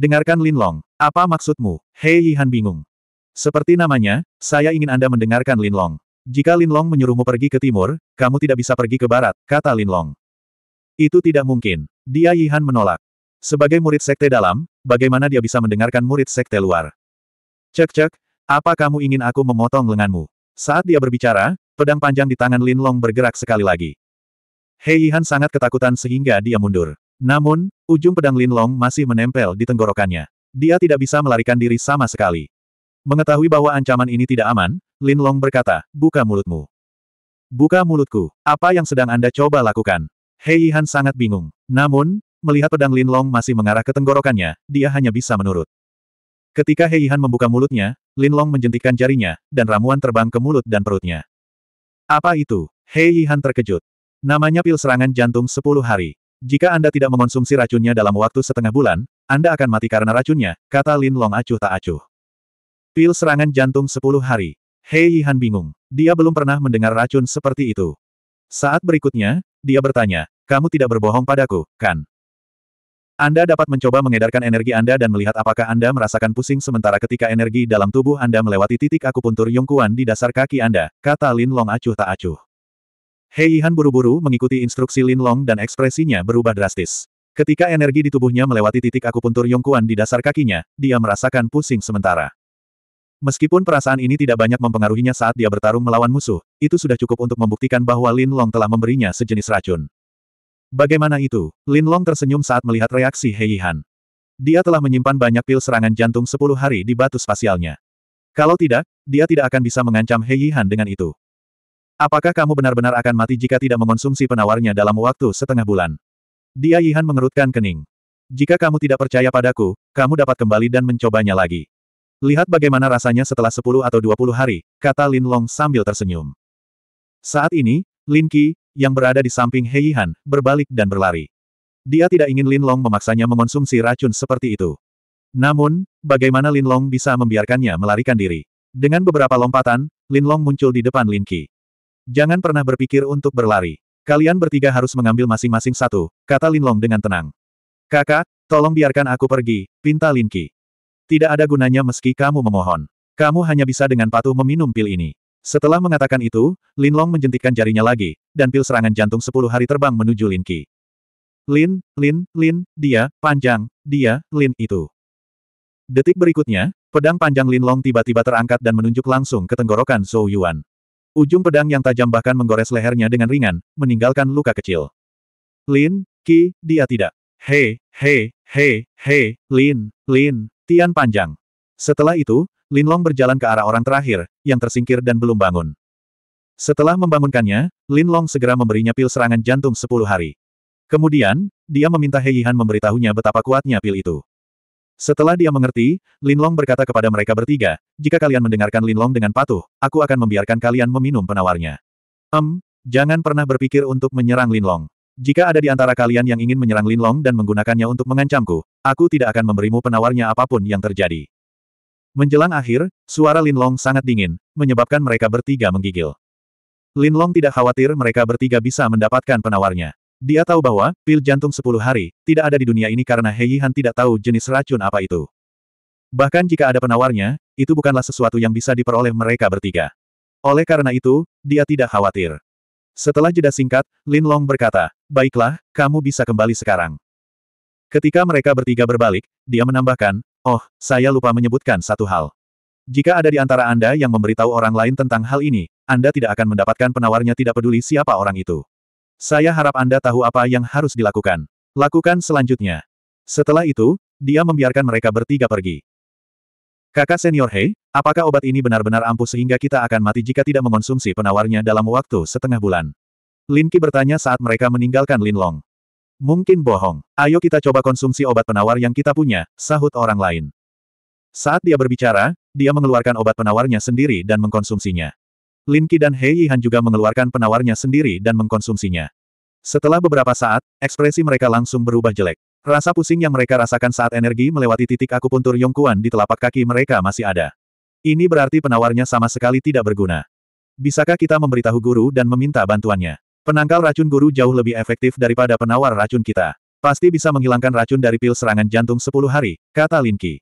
Dengarkan Linlong, apa maksudmu? Hei Yihan bingung. Seperti namanya, saya ingin Anda mendengarkan Linlong. Jika Linlong menyuruhmu pergi ke timur, kamu tidak bisa pergi ke barat, kata Linlong. Itu tidak mungkin. Dia Yihan menolak. Sebagai murid sekte dalam, bagaimana dia bisa mendengarkan murid sekte luar? Cek-cek, apa kamu ingin aku memotong lenganmu? Saat dia berbicara, pedang panjang di tangan Linlong bergerak sekali lagi. Hei Yihan sangat ketakutan sehingga dia mundur. Namun, ujung pedang Linlong masih menempel di tenggorokannya. Dia tidak bisa melarikan diri sama sekali. Mengetahui bahwa ancaman ini tidak aman, Linlong berkata, buka mulutmu. Buka mulutku, apa yang sedang Anda coba lakukan? Hei Han sangat bingung. Namun, melihat pedang Linlong masih mengarah ke tenggorokannya, dia hanya bisa menurut. Ketika Hei Han membuka mulutnya, Linlong menjentikkan jarinya, dan ramuan terbang ke mulut dan perutnya. Apa itu? Hei Han terkejut. Namanya pil serangan jantung 10 hari. Jika Anda tidak mengonsumsi racunnya dalam waktu setengah bulan, Anda akan mati karena racunnya, kata Lin Long acuh tak acuh. Pil serangan jantung 10 hari. Hei Yihan bingung. Dia belum pernah mendengar racun seperti itu. Saat berikutnya, dia bertanya, kamu tidak berbohong padaku, kan? Anda dapat mencoba mengedarkan energi Anda dan melihat apakah Anda merasakan pusing sementara ketika energi dalam tubuh Anda melewati titik akupuntur Yongkuan di dasar kaki Anda, kata Lin Long acuh tak acuh. Hei Han buru-buru mengikuti instruksi Lin Long dan ekspresinya berubah drastis. Ketika energi di tubuhnya melewati titik akupuntur Yongkuan di dasar kakinya, dia merasakan pusing sementara. Meskipun perasaan ini tidak banyak mempengaruhinya saat dia bertarung melawan musuh, itu sudah cukup untuk membuktikan bahwa Lin Long telah memberinya sejenis racun. Bagaimana itu? Lin Long tersenyum saat melihat reaksi Hei Han. Dia telah menyimpan banyak pil serangan jantung 10 hari di batu spasialnya. Kalau tidak, dia tidak akan bisa mengancam Hei Han dengan itu. Apakah kamu benar-benar akan mati jika tidak mengonsumsi penawarnya dalam waktu setengah bulan? Dia Yihan mengerutkan kening. Jika kamu tidak percaya padaku, kamu dapat kembali dan mencobanya lagi. Lihat bagaimana rasanya setelah 10 atau 20 hari, kata Lin Long sambil tersenyum. Saat ini, Lin Qi, yang berada di samping He Yihan, berbalik dan berlari. Dia tidak ingin Lin Long memaksanya mengonsumsi racun seperti itu. Namun, bagaimana Lin Long bisa membiarkannya melarikan diri? Dengan beberapa lompatan, Lin Long muncul di depan Lin Qi. Jangan pernah berpikir untuk berlari. Kalian bertiga harus mengambil masing-masing satu, kata Linlong dengan tenang. Kakak, tolong biarkan aku pergi, pinta Lin Linki. Tidak ada gunanya meski kamu memohon. Kamu hanya bisa dengan patuh meminum pil ini. Setelah mengatakan itu, Lin Long menjentikkan jarinya lagi, dan pil serangan jantung sepuluh hari terbang menuju Lin Linki. Lin, Lin, Lin, dia, panjang, dia, Lin itu. Detik berikutnya, pedang panjang Lin Long tiba-tiba terangkat dan menunjuk langsung ke tenggorokan Zhou Yuan. Ujung pedang yang tajam bahkan menggores lehernya dengan ringan, meninggalkan luka kecil. Lin, Ki, dia tidak. Hei, hei, hei, hei, Lin, Lin, Tian panjang. Setelah itu, Lin Long berjalan ke arah orang terakhir, yang tersingkir dan belum bangun. Setelah membangunkannya, Lin Long segera memberinya pil serangan jantung sepuluh hari. Kemudian, dia meminta Hei Yihan memberitahunya betapa kuatnya pil itu. Setelah dia mengerti, Linlong berkata kepada mereka bertiga, jika kalian mendengarkan Linlong dengan patuh, aku akan membiarkan kalian meminum penawarnya. Em, jangan pernah berpikir untuk menyerang Linlong. Jika ada di antara kalian yang ingin menyerang Linlong dan menggunakannya untuk mengancamku, aku tidak akan memberimu penawarnya apapun yang terjadi. Menjelang akhir, suara Linlong sangat dingin, menyebabkan mereka bertiga menggigil. Linlong tidak khawatir mereka bertiga bisa mendapatkan penawarnya. Dia tahu bahwa, pil jantung 10 hari, tidak ada di dunia ini karena Hei Han tidak tahu jenis racun apa itu. Bahkan jika ada penawarnya, itu bukanlah sesuatu yang bisa diperoleh mereka bertiga. Oleh karena itu, dia tidak khawatir. Setelah jeda singkat, Lin Long berkata, Baiklah, kamu bisa kembali sekarang. Ketika mereka bertiga berbalik, dia menambahkan, Oh, saya lupa menyebutkan satu hal. Jika ada di antara Anda yang memberitahu orang lain tentang hal ini, Anda tidak akan mendapatkan penawarnya tidak peduli siapa orang itu. Saya harap Anda tahu apa yang harus dilakukan. Lakukan selanjutnya. Setelah itu, dia membiarkan mereka bertiga pergi. Kakak senior Hei, apakah obat ini benar-benar ampuh sehingga kita akan mati jika tidak mengonsumsi penawarnya dalam waktu setengah bulan? Lin Qi bertanya saat mereka meninggalkan Lin Long. Mungkin bohong. Ayo kita coba konsumsi obat penawar yang kita punya, sahut orang lain. Saat dia berbicara, dia mengeluarkan obat penawarnya sendiri dan mengkonsumsinya. Lin Qi dan Hei Yihan juga mengeluarkan penawarnya sendiri dan mengkonsumsinya. Setelah beberapa saat, ekspresi mereka langsung berubah jelek. Rasa pusing yang mereka rasakan saat energi melewati titik akupuntur Yongkuan di telapak kaki mereka masih ada. Ini berarti penawarnya sama sekali tidak berguna. Bisakah kita memberitahu guru dan meminta bantuannya? Penangkal racun guru jauh lebih efektif daripada penawar racun kita. Pasti bisa menghilangkan racun dari pil serangan jantung 10 hari, kata Linki.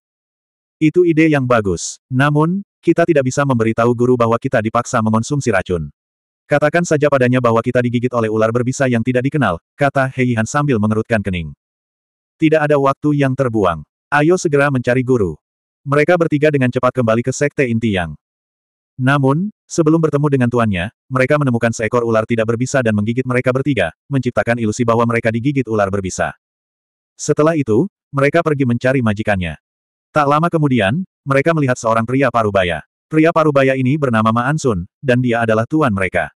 Itu ide yang bagus. Namun, kita tidak bisa memberitahu guru bahwa kita dipaksa mengonsumsi racun. Katakan saja padanya bahwa kita digigit oleh ular berbisa yang tidak dikenal, kata Heihan sambil mengerutkan kening. Tidak ada waktu yang terbuang. Ayo segera mencari guru. Mereka bertiga dengan cepat kembali ke sekte inti yang. Namun, sebelum bertemu dengan tuannya, mereka menemukan seekor ular tidak berbisa dan menggigit mereka bertiga, menciptakan ilusi bahwa mereka digigit ular berbisa. Setelah itu, mereka pergi mencari majikannya. Tak lama kemudian, mereka melihat seorang pria parubaya. Pria parubaya ini bernama Ma Ansun, dan dia adalah tuan mereka.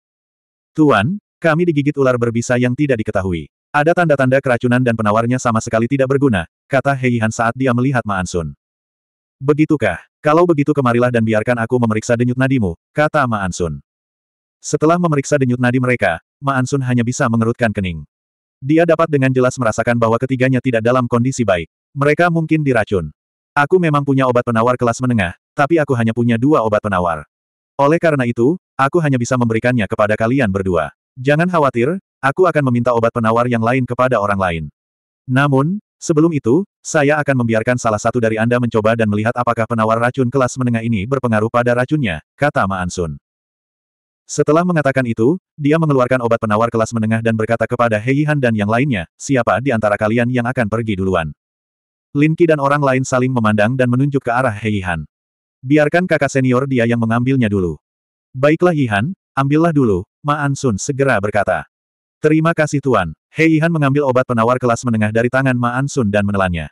Tuan, kami digigit ular berbisa yang tidak diketahui. Ada tanda-tanda keracunan dan penawarnya sama sekali tidak berguna, kata Heihan saat dia melihat Ma Ansun. Begitukah? Kalau begitu kemarilah dan biarkan aku memeriksa denyut nadimu, kata Ma Ansun. Setelah memeriksa denyut nadi mereka, Ma Ansun hanya bisa mengerutkan kening. Dia dapat dengan jelas merasakan bahwa ketiganya tidak dalam kondisi baik. Mereka mungkin diracun. Aku memang punya obat penawar kelas menengah, tapi aku hanya punya dua obat penawar. Oleh karena itu, aku hanya bisa memberikannya kepada kalian berdua. Jangan khawatir, aku akan meminta obat penawar yang lain kepada orang lain. Namun, sebelum itu, saya akan membiarkan salah satu dari Anda mencoba dan melihat apakah penawar racun kelas menengah ini berpengaruh pada racunnya, kata Ma Ansun. Setelah mengatakan itu, dia mengeluarkan obat penawar kelas menengah dan berkata kepada Hei Han dan yang lainnya, siapa di antara kalian yang akan pergi duluan? Lin Qi dan orang lain saling memandang dan menunjuk ke arah Hei Han. Biarkan kakak senior dia yang mengambilnya dulu. Baiklah Han, ambillah dulu, Ma Ansun segera berkata. Terima kasih Tuan. Hei Han mengambil obat penawar kelas menengah dari tangan Ma Ansun dan menelannya.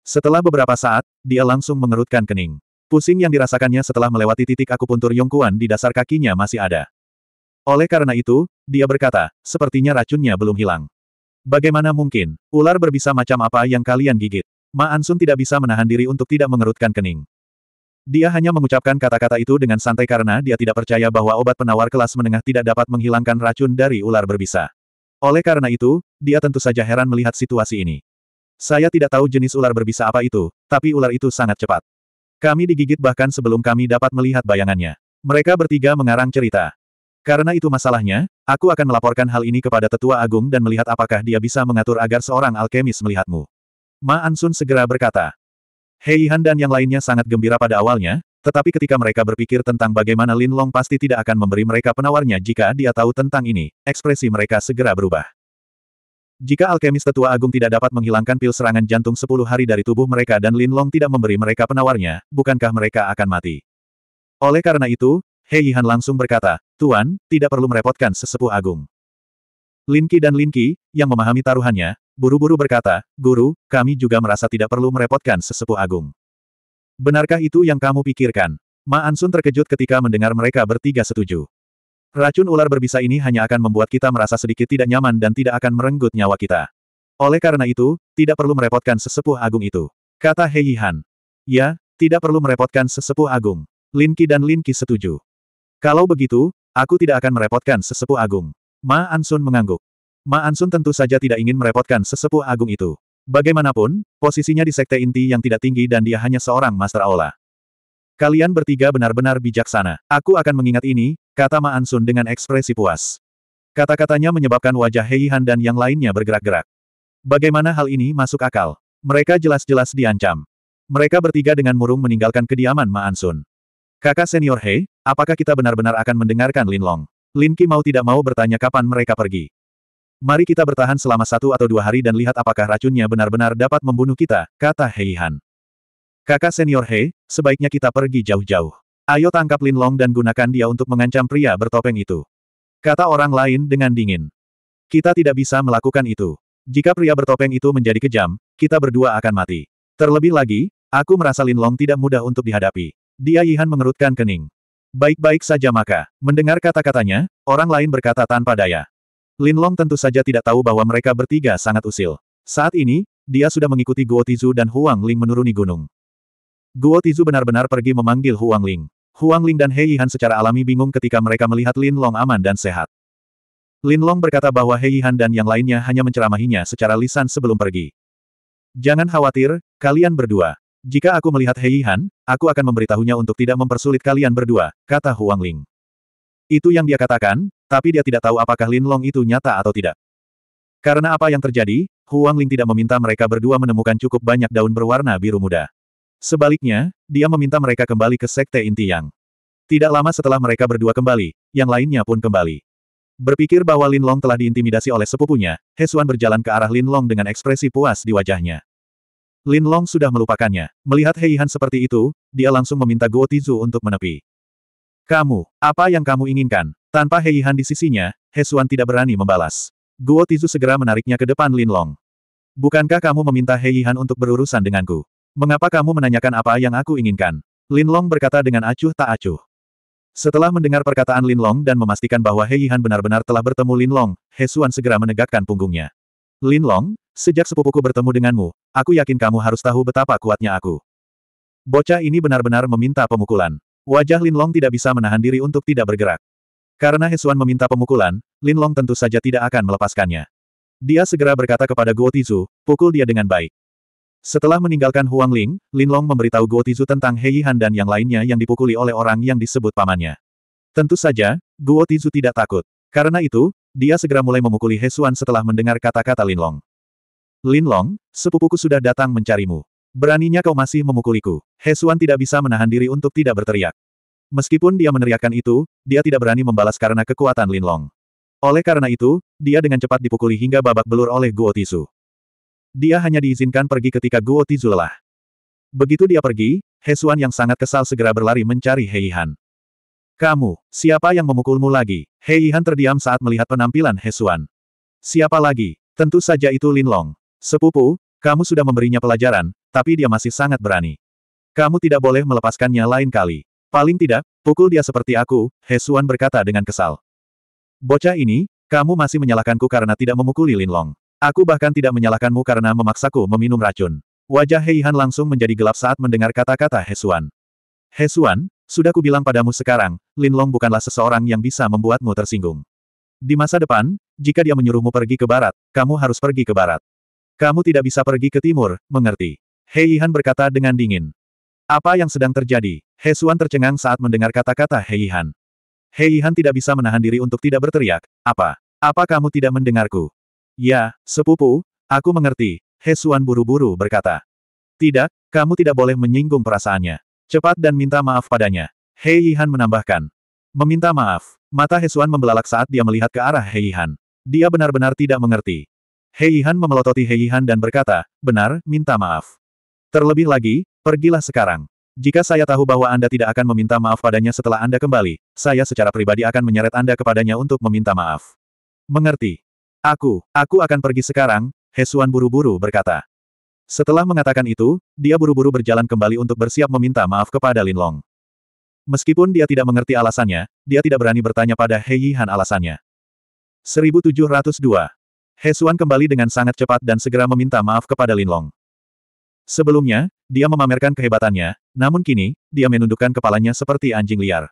Setelah beberapa saat, dia langsung mengerutkan kening. Pusing yang dirasakannya setelah melewati titik akupuntur Yongkuan di dasar kakinya masih ada. Oleh karena itu, dia berkata, sepertinya racunnya belum hilang. Bagaimana mungkin, ular berbisa macam apa yang kalian gigit? Ma Ansun tidak bisa menahan diri untuk tidak mengerutkan kening. Dia hanya mengucapkan kata-kata itu dengan santai karena dia tidak percaya bahwa obat penawar kelas menengah tidak dapat menghilangkan racun dari ular berbisa. Oleh karena itu, dia tentu saja heran melihat situasi ini. Saya tidak tahu jenis ular berbisa apa itu, tapi ular itu sangat cepat. Kami digigit bahkan sebelum kami dapat melihat bayangannya. Mereka bertiga mengarang cerita. Karena itu masalahnya, aku akan melaporkan hal ini kepada Tetua Agung dan melihat apakah dia bisa mengatur agar seorang alkemis melihatmu. Ma Ansun segera berkata. Hei Han dan yang lainnya sangat gembira pada awalnya, tetapi ketika mereka berpikir tentang bagaimana Lin Long pasti tidak akan memberi mereka penawarnya jika dia tahu tentang ini, ekspresi mereka segera berubah. Jika alkemis tetua agung tidak dapat menghilangkan pil serangan jantung 10 hari dari tubuh mereka dan Lin Long tidak memberi mereka penawarnya, bukankah mereka akan mati? Oleh karena itu, Hei Han langsung berkata, Tuan, tidak perlu merepotkan sesepuh agung. Lin Qi dan Lin Qi, yang memahami taruhannya, Buru-buru berkata, Guru, kami juga merasa tidak perlu merepotkan sesepuh agung. Benarkah itu yang kamu pikirkan? Ma Ansun terkejut ketika mendengar mereka bertiga setuju. Racun ular berbisa ini hanya akan membuat kita merasa sedikit tidak nyaman dan tidak akan merenggut nyawa kita. Oleh karena itu, tidak perlu merepotkan sesepuh agung itu. Kata Hei Han. Ya, tidak perlu merepotkan sesepuh agung. Lin Qi dan Lin Qi setuju. Kalau begitu, aku tidak akan merepotkan sesepuh agung. Ma Ansun mengangguk. Ma Ansun tentu saja tidak ingin merepotkan sesepuh agung itu. Bagaimanapun, posisinya di sekte inti yang tidak tinggi dan dia hanya seorang Master Aula. Kalian bertiga benar-benar bijaksana. Aku akan mengingat ini, kata Ma Ansun dengan ekspresi puas. Kata-katanya menyebabkan wajah Hei Han dan yang lainnya bergerak-gerak. Bagaimana hal ini masuk akal? Mereka jelas-jelas diancam. Mereka bertiga dengan murung meninggalkan kediaman Ma Ansun. Kakak senior Hei, apakah kita benar-benar akan mendengarkan Lin Long? Lin Ki mau tidak mau bertanya kapan mereka pergi. Mari kita bertahan selama satu atau dua hari dan lihat apakah racunnya benar-benar dapat membunuh kita, kata Hei Han. Kakak senior He, sebaiknya kita pergi jauh-jauh. Ayo tangkap Lin Long dan gunakan dia untuk mengancam pria bertopeng itu. Kata orang lain dengan dingin. Kita tidak bisa melakukan itu. Jika pria bertopeng itu menjadi kejam, kita berdua akan mati. Terlebih lagi, aku merasa Lin Long tidak mudah untuk dihadapi. Dia Yihan mengerutkan kening. Baik-baik saja maka. Mendengar kata-katanya, orang lain berkata tanpa daya. Lin Long tentu saja tidak tahu bahwa mereka bertiga sangat usil. Saat ini, dia sudah mengikuti Guo Tizu dan Huang Ling menuruni gunung. Guo Tizu benar-benar pergi memanggil Huang Ling. Huang Ling dan Hei Yihan secara alami bingung ketika mereka melihat Lin Long aman dan sehat. Lin Long berkata bahwa Hei Yihan dan yang lainnya hanya menceramahinya secara lisan sebelum pergi. Jangan khawatir, kalian berdua. Jika aku melihat Hei Yihan, aku akan memberitahunya untuk tidak mempersulit kalian berdua, kata Huang Ling. Itu yang dia katakan, tapi dia tidak tahu apakah Lin Long itu nyata atau tidak. Karena apa yang terjadi, Huang Ling tidak meminta mereka berdua menemukan cukup banyak daun berwarna biru muda. Sebaliknya, dia meminta mereka kembali ke Sekte Inti Yang. Tidak lama setelah mereka berdua kembali, yang lainnya pun kembali. Berpikir bahwa Lin Long telah diintimidasi oleh sepupunya, He Xuan berjalan ke arah Lin Long dengan ekspresi puas di wajahnya. Lin Long sudah melupakannya. Melihat Hei Han seperti itu, dia langsung meminta Guo Tizu untuk menepi. Kamu, apa yang kamu inginkan? Tanpa Heihan di sisinya, Hesuan tidak berani membalas. Guo Tizu segera menariknya ke depan Lin Long. Bukankah kamu meminta Heihan untuk berurusan denganku? Mengapa kamu menanyakan apa yang aku inginkan? Lin Long berkata dengan acuh tak acuh. Setelah mendengar perkataan Lin Long dan memastikan bahwa Heihan benar-benar telah bertemu Lin Long, Hesuan segera menegakkan punggungnya. Lin Long, sejak sepupuku bertemu denganmu, aku yakin kamu harus tahu betapa kuatnya aku. Bocah ini benar-benar meminta pemukulan. Wajah Lin Long tidak bisa menahan diri untuk tidak bergerak. Karena Hesuan meminta pemukulan, Lin Long tentu saja tidak akan melepaskannya. Dia segera berkata kepada Guo Tizu, pukul dia dengan baik. Setelah meninggalkan Huang Ling, Long memberitahu Guo Tizu tentang Hei Han dan yang lainnya yang dipukuli oleh orang yang disebut pamannya. Tentu saja, Guo Tizu tidak takut. Karena itu, dia segera mulai memukuli Hesuan setelah mendengar kata-kata Lin Long. Lin Long, sepupuku sudah datang mencarimu. Beraninya kau masih memukuliku. Hesuan tidak bisa menahan diri untuk tidak berteriak. Meskipun dia meneriakkan itu, dia tidak berani membalas karena kekuatan Lin Long. Oleh karena itu, dia dengan cepat dipukuli hingga babak belur oleh Guo Tisu. Dia hanya diizinkan pergi ketika Guo Tisu lelah. Begitu dia pergi, Hesuan yang sangat kesal segera berlari mencari Heihan. Kamu, siapa yang memukulmu lagi? Heihan terdiam saat melihat penampilan Hesuan. Siapa lagi? Tentu saja itu Lin Long, Sepupu, kamu sudah memberinya pelajaran, tapi dia masih sangat berani. Kamu tidak boleh melepaskannya lain kali. Paling tidak, pukul dia seperti aku, Hesuan berkata dengan kesal. Bocah ini, kamu masih menyalahkanku karena tidak memukuli Lin Long. Aku bahkan tidak menyalahkanmu karena memaksaku meminum racun. Wajah Heihan langsung menjadi gelap saat mendengar kata-kata Hesuan. Hesuan, sudah kubilang padamu sekarang, Lin Long bukanlah seseorang yang bisa membuatmu tersinggung. Di masa depan, jika dia menyuruhmu pergi ke barat, kamu harus pergi ke barat. Kamu tidak bisa pergi ke timur, mengerti? Hei Yihan berkata dengan dingin. Apa yang sedang terjadi? Hesuan tercengang saat mendengar kata-kata Hei Yihan. Hei Yihan tidak bisa menahan diri untuk tidak berteriak, apa? Apa kamu tidak mendengarku? Ya, sepupu, aku mengerti, Hesuan buru-buru berkata. Tidak, kamu tidak boleh menyinggung perasaannya. Cepat dan minta maaf padanya. Hei Yihan menambahkan. Meminta maaf, mata Hesuan membelalak saat dia melihat ke arah Hei Yihan. Dia benar-benar tidak mengerti. Hei memelototi Hei dan berkata, benar, minta maaf. Terlebih lagi, pergilah sekarang. Jika saya tahu bahwa Anda tidak akan meminta maaf padanya setelah Anda kembali, saya secara pribadi akan menyeret Anda kepadanya untuk meminta maaf. Mengerti. Aku, aku akan pergi sekarang, Hesuan buru-buru berkata. Setelah mengatakan itu, dia buru-buru berjalan kembali untuk bersiap meminta maaf kepada Lin Long. Meskipun dia tidak mengerti alasannya, dia tidak berani bertanya pada Hei Yihan alasannya. 1702 Hesuan kembali dengan sangat cepat dan segera meminta maaf kepada Lin Long. Sebelumnya, dia memamerkan kehebatannya, namun kini, dia menundukkan kepalanya seperti anjing liar.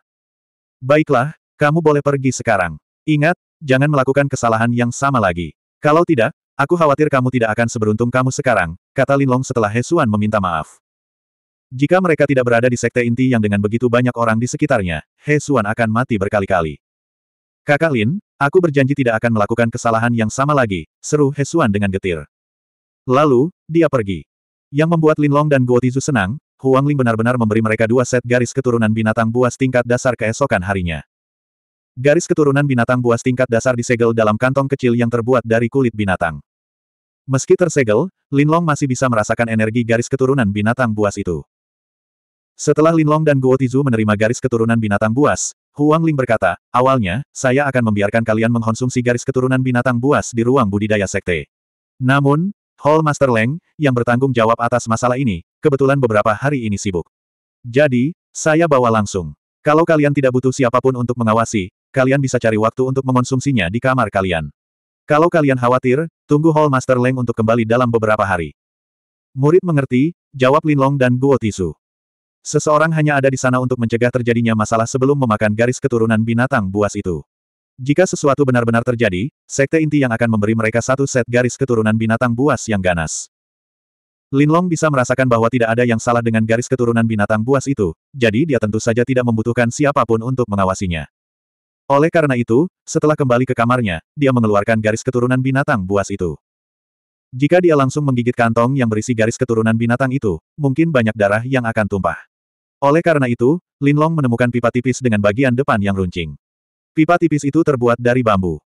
Baiklah, kamu boleh pergi sekarang. Ingat, jangan melakukan kesalahan yang sama lagi. Kalau tidak, aku khawatir kamu tidak akan seberuntung kamu sekarang, kata Lin Long setelah Hesuan meminta maaf. Jika mereka tidak berada di sekte inti yang dengan begitu banyak orang di sekitarnya, He akan mati berkali-kali. Kakak Lin, Aku berjanji tidak akan melakukan kesalahan yang sama lagi, seru Hesuan dengan getir. Lalu, dia pergi. Yang membuat Linlong dan Tizu senang, Huang Ling benar-benar memberi mereka dua set garis keturunan binatang buas tingkat dasar keesokan harinya. Garis keturunan binatang buas tingkat dasar disegel dalam kantong kecil yang terbuat dari kulit binatang. Meski tersegel, Linlong masih bisa merasakan energi garis keturunan binatang buas itu. Setelah Linlong dan Tizu menerima garis keturunan binatang buas, Huang Ling berkata, awalnya, saya akan membiarkan kalian mengkonsumsi garis keturunan binatang buas di ruang budidaya sekte. Namun, Hall Master Leng, yang bertanggung jawab atas masalah ini, kebetulan beberapa hari ini sibuk. Jadi, saya bawa langsung. Kalau kalian tidak butuh siapapun untuk mengawasi, kalian bisa cari waktu untuk mengonsumsinya di kamar kalian. Kalau kalian khawatir, tunggu Hall Master Leng untuk kembali dalam beberapa hari. Murid mengerti, jawab Linlong dan Guo Tisu. Seseorang hanya ada di sana untuk mencegah terjadinya masalah sebelum memakan garis keturunan binatang buas itu. Jika sesuatu benar-benar terjadi, sekte inti yang akan memberi mereka satu set garis keturunan binatang buas yang ganas. Linlong bisa merasakan bahwa tidak ada yang salah dengan garis keturunan binatang buas itu, jadi dia tentu saja tidak membutuhkan siapapun untuk mengawasinya. Oleh karena itu, setelah kembali ke kamarnya, dia mengeluarkan garis keturunan binatang buas itu. Jika dia langsung menggigit kantong yang berisi garis keturunan binatang itu, mungkin banyak darah yang akan tumpah. Oleh karena itu, Linlong menemukan pipa tipis dengan bagian depan yang runcing. Pipa tipis itu terbuat dari bambu.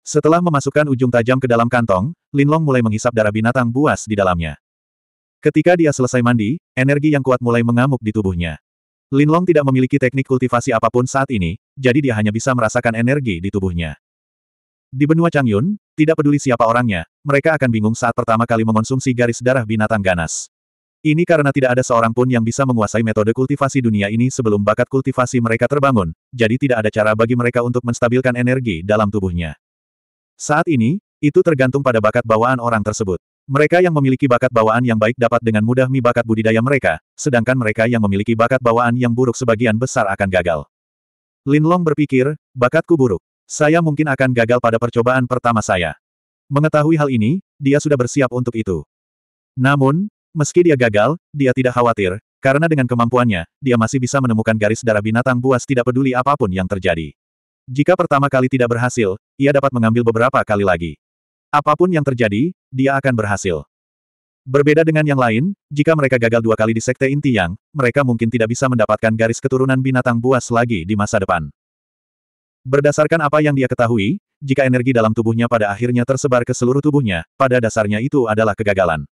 Setelah memasukkan ujung tajam ke dalam kantong, Linlong mulai menghisap darah binatang buas di dalamnya. Ketika dia selesai mandi, energi yang kuat mulai mengamuk di tubuhnya. Linlong tidak memiliki teknik kultivasi apapun saat ini, jadi dia hanya bisa merasakan energi di tubuhnya. Di benua Changyun, tidak peduli siapa orangnya, mereka akan bingung saat pertama kali mengonsumsi garis darah binatang ganas. Ini karena tidak ada seorang pun yang bisa menguasai metode kultivasi dunia ini sebelum bakat kultivasi mereka terbangun, jadi tidak ada cara bagi mereka untuk menstabilkan energi dalam tubuhnya. Saat ini, itu tergantung pada bakat bawaan orang tersebut. Mereka yang memiliki bakat bawaan yang baik dapat dengan mudah mi bakat budidaya mereka, sedangkan mereka yang memiliki bakat bawaan yang buruk sebagian besar akan gagal. Lin Long berpikir, bakatku buruk. Saya mungkin akan gagal pada percobaan pertama saya. Mengetahui hal ini, dia sudah bersiap untuk itu. Namun, Meski dia gagal, dia tidak khawatir, karena dengan kemampuannya, dia masih bisa menemukan garis darah binatang buas tidak peduli apapun yang terjadi. Jika pertama kali tidak berhasil, ia dapat mengambil beberapa kali lagi. Apapun yang terjadi, dia akan berhasil. Berbeda dengan yang lain, jika mereka gagal dua kali di Sekte Inti Yang, mereka mungkin tidak bisa mendapatkan garis keturunan binatang buas lagi di masa depan. Berdasarkan apa yang dia ketahui, jika energi dalam tubuhnya pada akhirnya tersebar ke seluruh tubuhnya, pada dasarnya itu adalah kegagalan.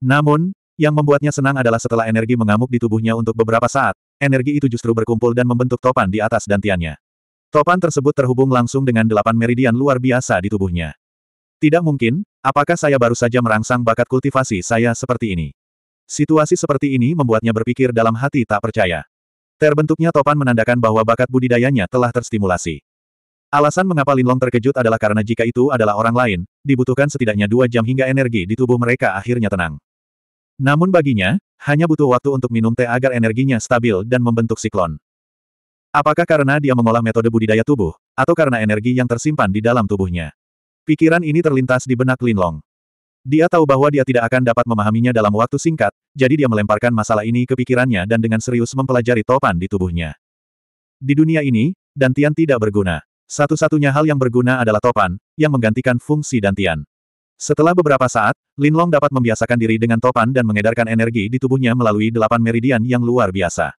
Namun, yang membuatnya senang adalah setelah energi mengamuk di tubuhnya untuk beberapa saat, energi itu justru berkumpul dan membentuk topan di atas dantiannya. Topan tersebut terhubung langsung dengan delapan meridian luar biasa di tubuhnya. Tidak mungkin, apakah saya baru saja merangsang bakat kultivasi saya seperti ini? Situasi seperti ini membuatnya berpikir dalam hati tak percaya. Terbentuknya topan menandakan bahwa bakat budidayanya telah terstimulasi. Alasan mengapa Linlong terkejut adalah karena jika itu adalah orang lain, dibutuhkan setidaknya dua jam hingga energi di tubuh mereka akhirnya tenang. Namun baginya, hanya butuh waktu untuk minum teh agar energinya stabil dan membentuk siklon. Apakah karena dia mengolah metode budidaya tubuh, atau karena energi yang tersimpan di dalam tubuhnya? Pikiran ini terlintas di benak Linlong. Dia tahu bahwa dia tidak akan dapat memahaminya dalam waktu singkat, jadi dia melemparkan masalah ini ke pikirannya dan dengan serius mempelajari topan di tubuhnya. Di dunia ini, dantian tidak berguna. Satu-satunya hal yang berguna adalah topan, yang menggantikan fungsi dantian. Setelah beberapa saat, Linlong dapat membiasakan diri dengan topan dan mengedarkan energi di tubuhnya melalui delapan meridian yang luar biasa.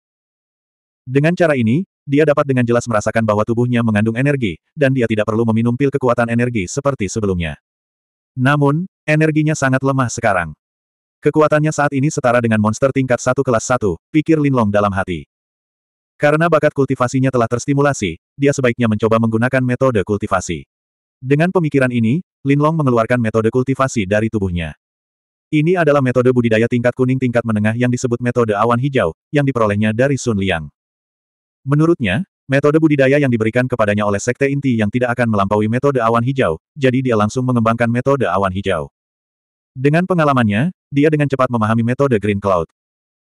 Dengan cara ini, dia dapat dengan jelas merasakan bahwa tubuhnya mengandung energi, dan dia tidak perlu meminum pil kekuatan energi seperti sebelumnya. Namun, energinya sangat lemah sekarang. Kekuatannya saat ini setara dengan monster tingkat satu kelas satu, pikir Linlong dalam hati. Karena bakat kultivasinya telah terstimulasi, dia sebaiknya mencoba menggunakan metode kultivasi. Dengan pemikiran ini, Linlong mengeluarkan metode kultivasi dari tubuhnya. Ini adalah metode budidaya tingkat kuning tingkat menengah yang disebut metode awan hijau, yang diperolehnya dari Sun Liang. Menurutnya, metode budidaya yang diberikan kepadanya oleh sekte inti yang tidak akan melampaui metode awan hijau, jadi dia langsung mengembangkan metode awan hijau. Dengan pengalamannya, dia dengan cepat memahami metode Green Cloud.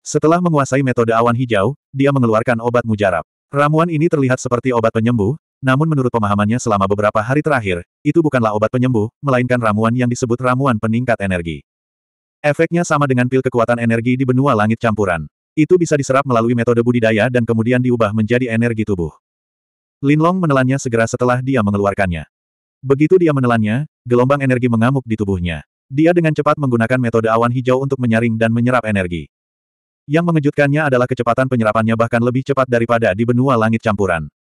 Setelah menguasai metode awan hijau, dia mengeluarkan obat mujarab. Ramuan ini terlihat seperti obat penyembuh, namun menurut pemahamannya selama beberapa hari terakhir, itu bukanlah obat penyembuh, melainkan ramuan yang disebut ramuan peningkat energi. Efeknya sama dengan pil kekuatan energi di benua langit campuran. Itu bisa diserap melalui metode budidaya dan kemudian diubah menjadi energi tubuh. Linlong menelannya segera setelah dia mengeluarkannya. Begitu dia menelannya, gelombang energi mengamuk di tubuhnya. Dia dengan cepat menggunakan metode awan hijau untuk menyaring dan menyerap energi. Yang mengejutkannya adalah kecepatan penyerapannya bahkan lebih cepat daripada di benua langit campuran.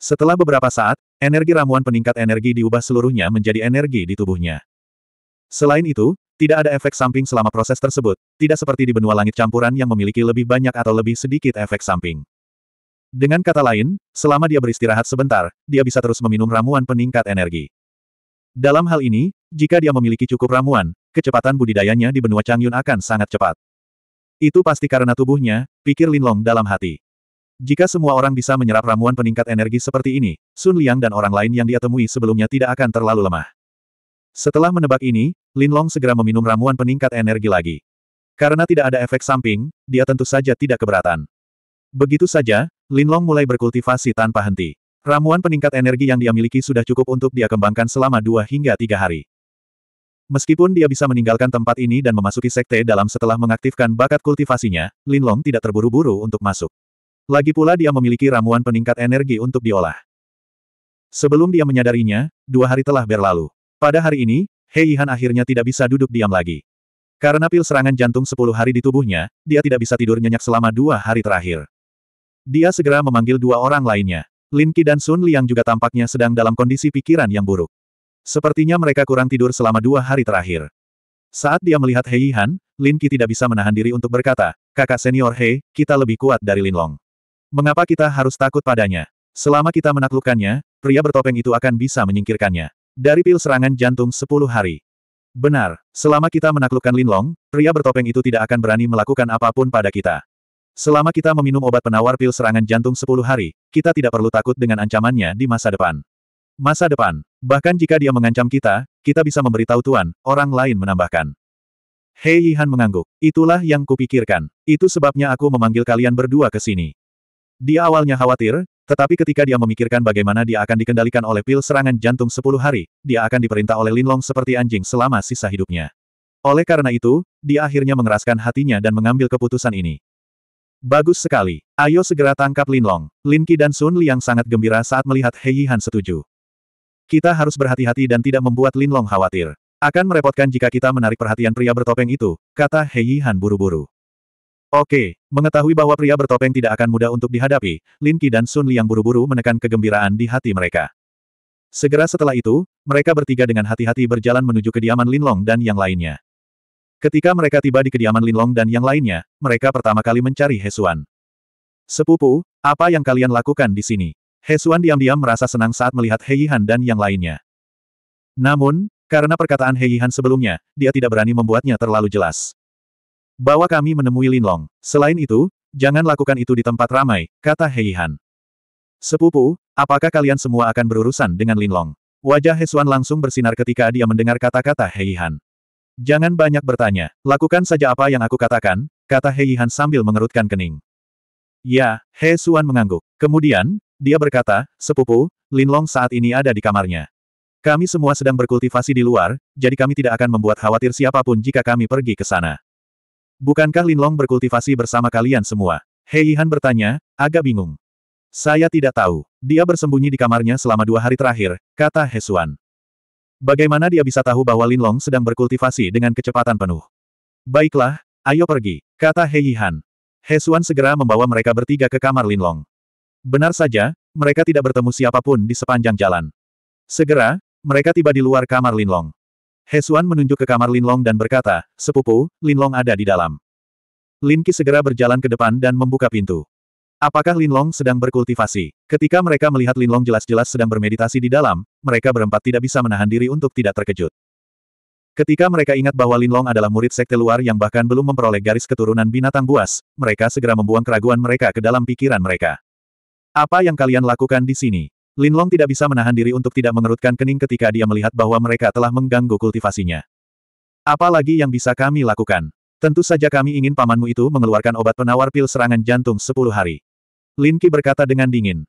Setelah beberapa saat, energi ramuan peningkat energi diubah seluruhnya menjadi energi di tubuhnya. Selain itu, tidak ada efek samping selama proses tersebut, tidak seperti di benua langit campuran yang memiliki lebih banyak atau lebih sedikit efek samping. Dengan kata lain, selama dia beristirahat sebentar, dia bisa terus meminum ramuan peningkat energi. Dalam hal ini, jika dia memiliki cukup ramuan, kecepatan budidayanya di benua Changyun akan sangat cepat. Itu pasti karena tubuhnya, pikir Linlong dalam hati. Jika semua orang bisa menyerap ramuan peningkat energi seperti ini, Sun Liang dan orang lain yang dia temui sebelumnya tidak akan terlalu lemah. Setelah menebak ini, Lin Long segera meminum ramuan peningkat energi lagi. Karena tidak ada efek samping, dia tentu saja tidak keberatan. Begitu saja, Lin Long mulai berkultivasi tanpa henti. Ramuan peningkat energi yang dia miliki sudah cukup untuk dia kembangkan selama dua hingga tiga hari. Meskipun dia bisa meninggalkan tempat ini dan memasuki sekte dalam setelah mengaktifkan bakat kultivasinya, Lin Long tidak terburu-buru untuk masuk. Lagi pula dia memiliki ramuan peningkat energi untuk diolah. Sebelum dia menyadarinya, dua hari telah berlalu. Pada hari ini, Hei Han akhirnya tidak bisa duduk diam lagi. Karena pil serangan jantung sepuluh hari di tubuhnya, dia tidak bisa tidur nyenyak selama dua hari terakhir. Dia segera memanggil dua orang lainnya. Lin Qi dan Sun Liang juga tampaknya sedang dalam kondisi pikiran yang buruk. Sepertinya mereka kurang tidur selama dua hari terakhir. Saat dia melihat Hei Yihan, Lin Qi tidak bisa menahan diri untuk berkata, kakak senior Hei, kita lebih kuat dari Lin Long. Mengapa kita harus takut padanya? Selama kita menaklukkannya, pria bertopeng itu akan bisa menyingkirkannya. Dari pil serangan jantung 10 hari. Benar, selama kita menaklukkan Linlong, pria bertopeng itu tidak akan berani melakukan apapun pada kita. Selama kita meminum obat penawar pil serangan jantung 10 hari, kita tidak perlu takut dengan ancamannya di masa depan. Masa depan, bahkan jika dia mengancam kita, kita bisa memberitahu Tuan, orang lain menambahkan. Hei Yihan mengangguk. Itulah yang kupikirkan. Itu sebabnya aku memanggil kalian berdua ke sini. Dia awalnya khawatir, tetapi ketika dia memikirkan bagaimana dia akan dikendalikan oleh pil serangan jantung 10 hari, dia akan diperintah oleh Linlong seperti anjing selama sisa hidupnya. Oleh karena itu, dia akhirnya mengeraskan hatinya dan mengambil keputusan ini. Bagus sekali. Ayo segera tangkap Linlong. Qi dan Sun Liang sangat gembira saat melihat Hei Han setuju. Kita harus berhati-hati dan tidak membuat Linlong khawatir. Akan merepotkan jika kita menarik perhatian pria bertopeng itu, kata Hei Han buru-buru. Oke, mengetahui bahwa pria bertopeng tidak akan mudah untuk dihadapi, Lin Qi dan Sun Liang buru-buru menekan kegembiraan di hati mereka. Segera setelah itu, mereka bertiga dengan hati-hati berjalan menuju kediaman Lin Long dan yang lainnya. Ketika mereka tiba di kediaman Lin Long dan yang lainnya, mereka pertama kali mencari He Xuan. Sepupu, apa yang kalian lakukan di sini? He Xuan diam-diam merasa senang saat melihat He Yihan dan yang lainnya. Namun, karena perkataan He Yihan sebelumnya, dia tidak berani membuatnya terlalu jelas bahwa kami menemui Linlong. Selain itu, jangan lakukan itu di tempat ramai, kata Heihan. Sepupu, apakah kalian semua akan berurusan dengan Linlong? Wajah Hesuan langsung bersinar ketika dia mendengar kata-kata Heihan. Jangan banyak bertanya, lakukan saja apa yang aku katakan, kata Heihan sambil mengerutkan kening. Ya, Hesuan mengangguk. Kemudian, dia berkata, sepupu, Linlong saat ini ada di kamarnya. Kami semua sedang berkultivasi di luar, jadi kami tidak akan membuat khawatir siapapun jika kami pergi ke sana. Bukankah Linlong berkultivasi bersama kalian semua? Hei Han bertanya, agak bingung. Saya tidak tahu. Dia bersembunyi di kamarnya selama dua hari terakhir, kata Hesuan. Bagaimana dia bisa tahu bahwa Linlong sedang berkultivasi dengan kecepatan penuh? Baiklah, ayo pergi, kata Hei Han. Hesuan segera membawa mereka bertiga ke kamar Linlong. Benar saja, mereka tidak bertemu siapapun di sepanjang jalan. Segera, mereka tiba di luar kamar Linlong. Hesuan menunjuk ke kamar Linlong dan berkata, Sepupu, Linlong ada di dalam. Lin Qi segera berjalan ke depan dan membuka pintu. Apakah Linlong sedang berkultivasi? Ketika mereka melihat Linlong jelas-jelas sedang bermeditasi di dalam, mereka berempat tidak bisa menahan diri untuk tidak terkejut. Ketika mereka ingat bahwa Linlong adalah murid sekte luar yang bahkan belum memperoleh garis keturunan binatang buas, mereka segera membuang keraguan mereka ke dalam pikiran mereka. Apa yang kalian lakukan di sini? Linlong tidak bisa menahan diri untuk tidak mengerutkan kening ketika dia melihat bahwa mereka telah mengganggu kultivasinya. Apalagi yang bisa kami lakukan? Tentu saja kami ingin pamanmu itu mengeluarkan obat penawar pil serangan jantung 10 hari. Lin Qi berkata dengan dingin.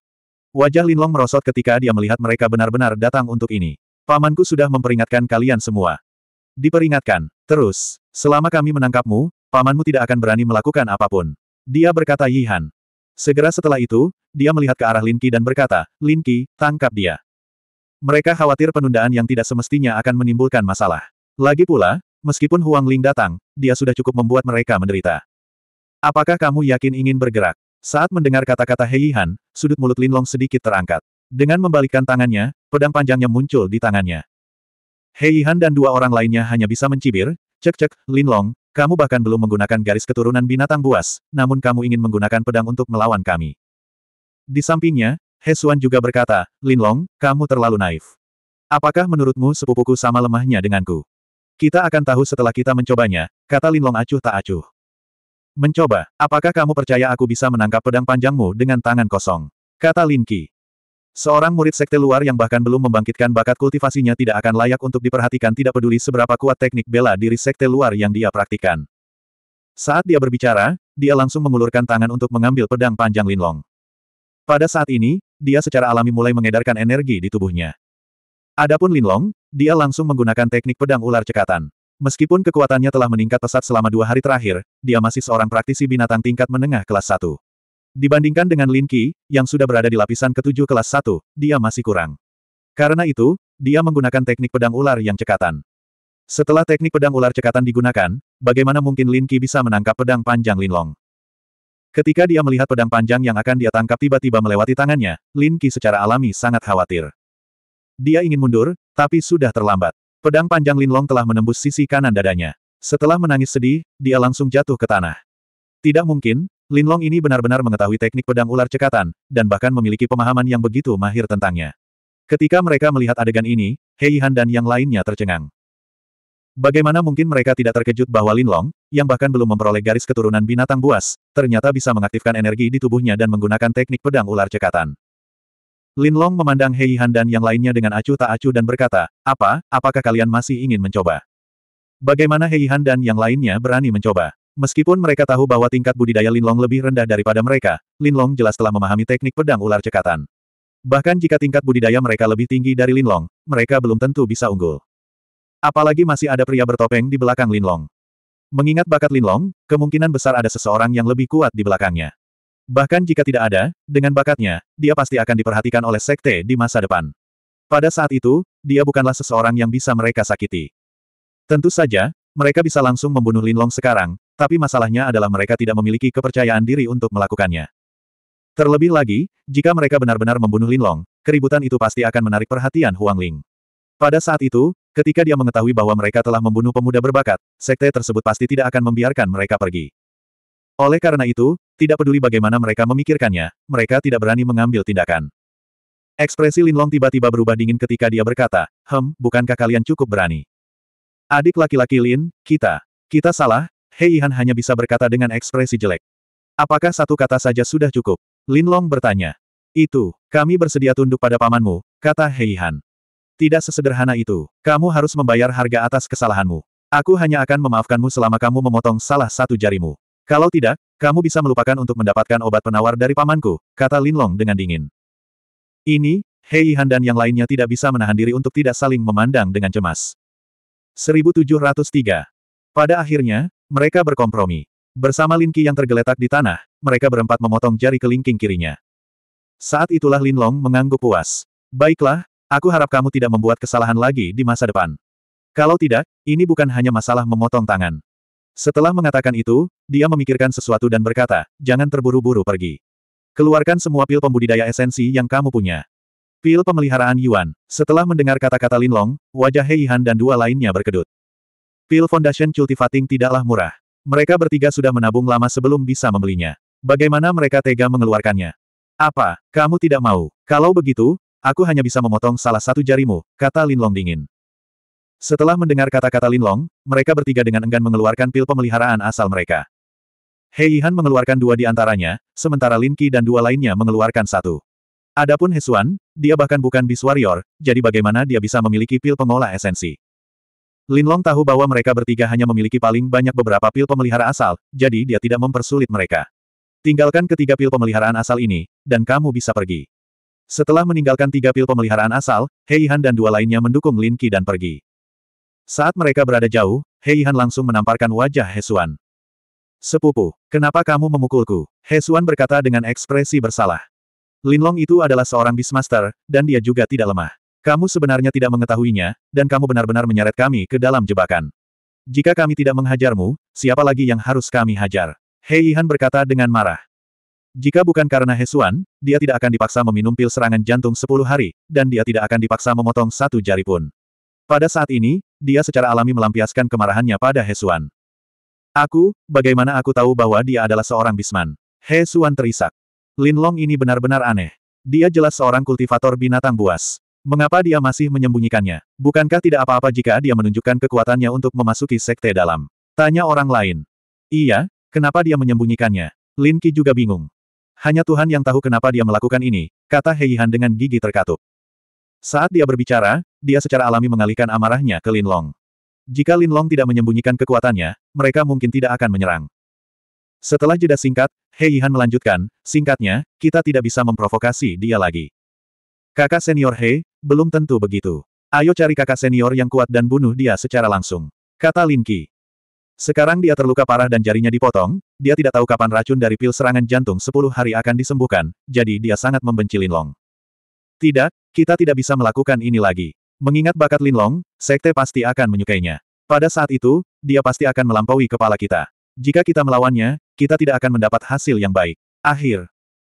Wajah Linlong merosot ketika dia melihat mereka benar-benar datang untuk ini. Pamanku sudah memperingatkan kalian semua. Diperingatkan. Terus, selama kami menangkapmu, pamanmu tidak akan berani melakukan apapun. Dia berkata Yihan. Segera setelah itu, dia melihat ke arah Linki dan berkata, Linki, tangkap dia. Mereka khawatir penundaan yang tidak semestinya akan menimbulkan masalah. Lagi pula, meskipun Huang Ling datang, dia sudah cukup membuat mereka menderita. Apakah kamu yakin ingin bergerak? Saat mendengar kata-kata Hei Han, sudut mulut Lin Long sedikit terangkat. Dengan membalikkan tangannya, pedang panjangnya muncul di tangannya. Hei Han dan dua orang lainnya hanya bisa mencibir, cek-cek, Lin Long." Kamu bahkan belum menggunakan garis keturunan binatang buas, namun kamu ingin menggunakan pedang untuk melawan kami. Di sampingnya, Hesuan juga berkata, Lin Long, kamu terlalu naif. Apakah menurutmu sepupuku sama lemahnya denganku? Kita akan tahu setelah kita mencobanya, kata Lin Long acuh tak acuh. Mencoba, apakah kamu percaya aku bisa menangkap pedang panjangmu dengan tangan kosong? Kata Lin Qi. Seorang murid sekte luar yang bahkan belum membangkitkan bakat kultivasinya tidak akan layak untuk diperhatikan tidak peduli seberapa kuat teknik bela diri sekte luar yang dia praktikkan. Saat dia berbicara, dia langsung mengulurkan tangan untuk mengambil pedang panjang Linlong. Pada saat ini, dia secara alami mulai mengedarkan energi di tubuhnya. Adapun Linlong, dia langsung menggunakan teknik pedang ular cekatan. Meskipun kekuatannya telah meningkat pesat selama dua hari terakhir, dia masih seorang praktisi binatang tingkat menengah kelas 1. Dibandingkan dengan Lin Qi, yang sudah berada di lapisan ketujuh kelas satu, dia masih kurang. Karena itu, dia menggunakan teknik pedang ular yang cekatan. Setelah teknik pedang ular cekatan digunakan, bagaimana mungkin Lin Qi bisa menangkap pedang panjang Lin Long? Ketika dia melihat pedang panjang yang akan dia tangkap tiba-tiba melewati tangannya, Lin Qi secara alami sangat khawatir. Dia ingin mundur, tapi sudah terlambat. Pedang panjang Lin Long telah menembus sisi kanan dadanya. Setelah menangis sedih, dia langsung jatuh ke tanah. Tidak mungkin, Linlong ini benar-benar mengetahui teknik pedang ular cekatan, dan bahkan memiliki pemahaman yang begitu mahir tentangnya. Ketika mereka melihat adegan ini, Hei Han dan yang lainnya tercengang. Bagaimana mungkin mereka tidak terkejut bahwa Linlong, yang bahkan belum memperoleh garis keturunan binatang buas, ternyata bisa mengaktifkan energi di tubuhnya dan menggunakan teknik pedang ular cekatan. Linlong memandang Hei Han dan yang lainnya dengan acuh tak acuh dan berkata, apa, apakah kalian masih ingin mencoba? Bagaimana Hei Han dan yang lainnya berani mencoba? Meskipun mereka tahu bahwa tingkat budidaya Linlong lebih rendah daripada mereka, Linlong jelas telah memahami teknik pedang ular cekatan. Bahkan jika tingkat budidaya mereka lebih tinggi dari Linlong, mereka belum tentu bisa unggul. Apalagi masih ada pria bertopeng di belakang Linlong. Mengingat bakat Linlong, kemungkinan besar ada seseorang yang lebih kuat di belakangnya. Bahkan jika tidak ada, dengan bakatnya, dia pasti akan diperhatikan oleh sekte di masa depan. Pada saat itu, dia bukanlah seseorang yang bisa mereka sakiti. Tentu saja, mereka bisa langsung membunuh Linlong sekarang, tapi masalahnya adalah mereka tidak memiliki kepercayaan diri untuk melakukannya. Terlebih lagi, jika mereka benar-benar membunuh Lin Long, keributan itu pasti akan menarik perhatian Huang Ling. Pada saat itu, ketika dia mengetahui bahwa mereka telah membunuh pemuda berbakat, sekte tersebut pasti tidak akan membiarkan mereka pergi. Oleh karena itu, tidak peduli bagaimana mereka memikirkannya, mereka tidak berani mengambil tindakan. Ekspresi Lin Long tiba-tiba berubah dingin ketika dia berkata, Hem, bukankah kalian cukup berani? Adik laki-laki Lin, kita. Kita salah, Hei Ihan hanya bisa berkata dengan ekspresi jelek. Apakah satu kata saja sudah cukup? Lin Long bertanya. Itu, kami bersedia tunduk pada pamanmu, kata Hei Han. Tidak sesederhana itu, kamu harus membayar harga atas kesalahanmu. Aku hanya akan memaafkanmu selama kamu memotong salah satu jarimu. Kalau tidak, kamu bisa melupakan untuk mendapatkan obat penawar dari pamanku, kata Lin Long dengan dingin. Ini, Hei Han dan yang lainnya tidak bisa menahan diri untuk tidak saling memandang dengan cemas. 1703. Pada akhirnya, mereka berkompromi. Bersama Lin Qi yang tergeletak di tanah, mereka berempat memotong jari kelingking kirinya. Saat itulah Lin Long mengangguk puas. Baiklah, aku harap kamu tidak membuat kesalahan lagi di masa depan. Kalau tidak, ini bukan hanya masalah memotong tangan. Setelah mengatakan itu, dia memikirkan sesuatu dan berkata, jangan terburu-buru pergi. Keluarkan semua pil pembudidaya esensi yang kamu punya. Pil pemeliharaan Yuan. Setelah mendengar kata-kata Lin Long, wajah Hei Han dan dua lainnya berkedut. Pil Foundation Cultivating tidaklah murah. Mereka bertiga sudah menabung lama sebelum bisa membelinya. Bagaimana mereka tega mengeluarkannya? Apa, kamu tidak mau? Kalau begitu, aku hanya bisa memotong salah satu jarimu, kata Lin Long dingin. Setelah mendengar kata-kata Lin Long, mereka bertiga dengan enggan mengeluarkan pil pemeliharaan asal mereka. Hei Han mengeluarkan dua di antaranya, sementara Lin Qi dan dua lainnya mengeluarkan satu. Adapun Hesuan, dia bahkan bukan Beast Warrior, jadi bagaimana dia bisa memiliki pil pengolah esensi? Linlong tahu bahwa mereka bertiga hanya memiliki paling banyak beberapa pil pemelihara asal, jadi dia tidak mempersulit mereka. Tinggalkan ketiga pil pemeliharaan asal ini, dan kamu bisa pergi. Setelah meninggalkan tiga pil pemeliharaan asal, Hei Han dan dua lainnya mendukung Lin Qi dan pergi. Saat mereka berada jauh, Hei Han langsung menamparkan wajah Hesuan. Sepupu, kenapa kamu memukulku? Hesuan berkata dengan ekspresi bersalah. Linlong itu adalah seorang bismaster, dan dia juga tidak lemah. Kamu sebenarnya tidak mengetahuinya, dan kamu benar-benar menyeret kami ke dalam jebakan. Jika kami tidak menghajarmu, siapa lagi yang harus kami hajar? Hei Ihan berkata dengan marah. Jika bukan karena Hesuan, dia tidak akan dipaksa meminum pil serangan jantung sepuluh hari, dan dia tidak akan dipaksa memotong satu jari pun. Pada saat ini, dia secara alami melampiaskan kemarahannya pada Hesuan. Aku, bagaimana aku tahu bahwa dia adalah seorang bisman? Hesuan terisak. Lin Long ini benar-benar aneh. Dia jelas seorang kultivator binatang buas. Mengapa dia masih menyembunyikannya? Bukankah tidak apa-apa jika dia menunjukkan kekuatannya untuk memasuki sekte dalam? Tanya orang lain. Iya, kenapa dia menyembunyikannya? Lin Qi juga bingung. Hanya Tuhan yang tahu kenapa dia melakukan ini, kata Heihan dengan gigi terkatup. Saat dia berbicara, dia secara alami mengalihkan amarahnya ke Lin Long. Jika Lin Long tidak menyembunyikan kekuatannya, mereka mungkin tidak akan menyerang. Setelah jeda singkat, Hei Han melanjutkan, singkatnya, kita tidak bisa memprovokasi dia lagi. Kakak senior Hei, belum tentu begitu. Ayo cari kakak senior yang kuat dan bunuh dia secara langsung. Kata Lin Qi. Sekarang dia terluka parah dan jarinya dipotong, dia tidak tahu kapan racun dari pil serangan jantung 10 hari akan disembuhkan, jadi dia sangat membenci Lin Long. Tidak, kita tidak bisa melakukan ini lagi. Mengingat bakat Lin Long, sekte pasti akan menyukainya. Pada saat itu, dia pasti akan melampaui kepala kita. Jika kita melawannya, kita tidak akan mendapat hasil yang baik. Akhir.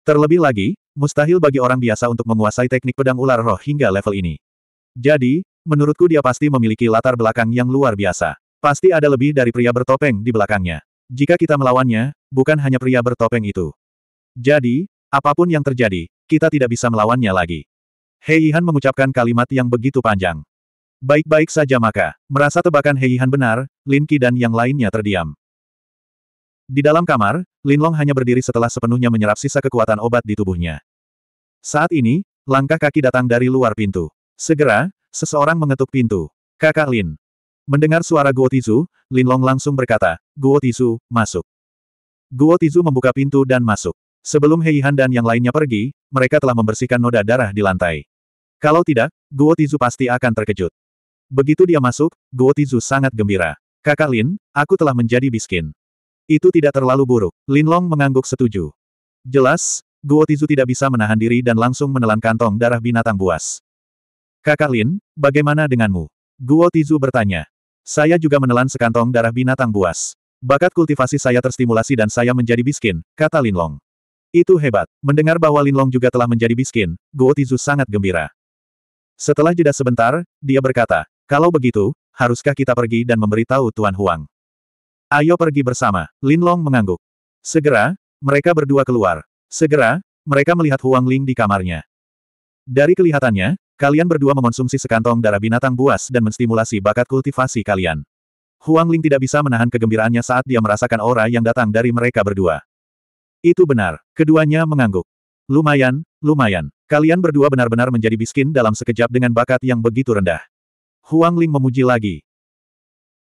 Terlebih lagi, Mustahil bagi orang biasa untuk menguasai teknik pedang ular roh hingga level ini. Jadi, menurutku dia pasti memiliki latar belakang yang luar biasa. Pasti ada lebih dari pria bertopeng di belakangnya. Jika kita melawannya, bukan hanya pria bertopeng itu. Jadi, apapun yang terjadi, kita tidak bisa melawannya lagi. Hei mengucapkan kalimat yang begitu panjang. Baik-baik saja maka, merasa tebakan Hei benar, Lin Qi dan yang lainnya terdiam. Di dalam kamar, Lin Long hanya berdiri setelah sepenuhnya menyerap sisa kekuatan obat di tubuhnya. Saat ini, langkah kaki datang dari luar pintu. Segera, seseorang mengetuk pintu. Kakak Lin. Mendengar suara Guo Tizu, Long langsung berkata, Guo Tizu, masuk. Guo Tizu membuka pintu dan masuk. Sebelum Heihan dan yang lainnya pergi, mereka telah membersihkan noda darah di lantai. Kalau tidak, Guo Tizu pasti akan terkejut. Begitu dia masuk, Guo Tizu sangat gembira. Kakak Lin, aku telah menjadi biskin. Itu tidak terlalu buruk. Linlong mengangguk setuju. Jelas, Guo Tizu tidak bisa menahan diri dan langsung menelan kantong darah binatang buas. Kakak Lin, bagaimana denganmu? Guo Tizu bertanya. Saya juga menelan sekantong darah binatang buas. Bakat kultivasi saya terstimulasi dan saya menjadi biskin, kata Linlong. Itu hebat. Mendengar bahwa Linlong juga telah menjadi biskin, Guo Tizu sangat gembira. Setelah jeda sebentar, dia berkata, kalau begitu, haruskah kita pergi dan memberitahu Tuan Huang? Ayo pergi bersama. Lin Long mengangguk. Segera, mereka berdua keluar. Segera, mereka melihat Huang Ling di kamarnya. Dari kelihatannya, kalian berdua mengonsumsi sekantong darah binatang buas dan menstimulasi bakat kultivasi kalian. Huang Ling tidak bisa menahan kegembiraannya saat dia merasakan aura yang datang dari mereka berdua. Itu benar. Keduanya mengangguk. Lumayan, lumayan. Kalian berdua benar-benar menjadi biskin dalam sekejap dengan bakat yang begitu rendah. Huang Ling memuji lagi.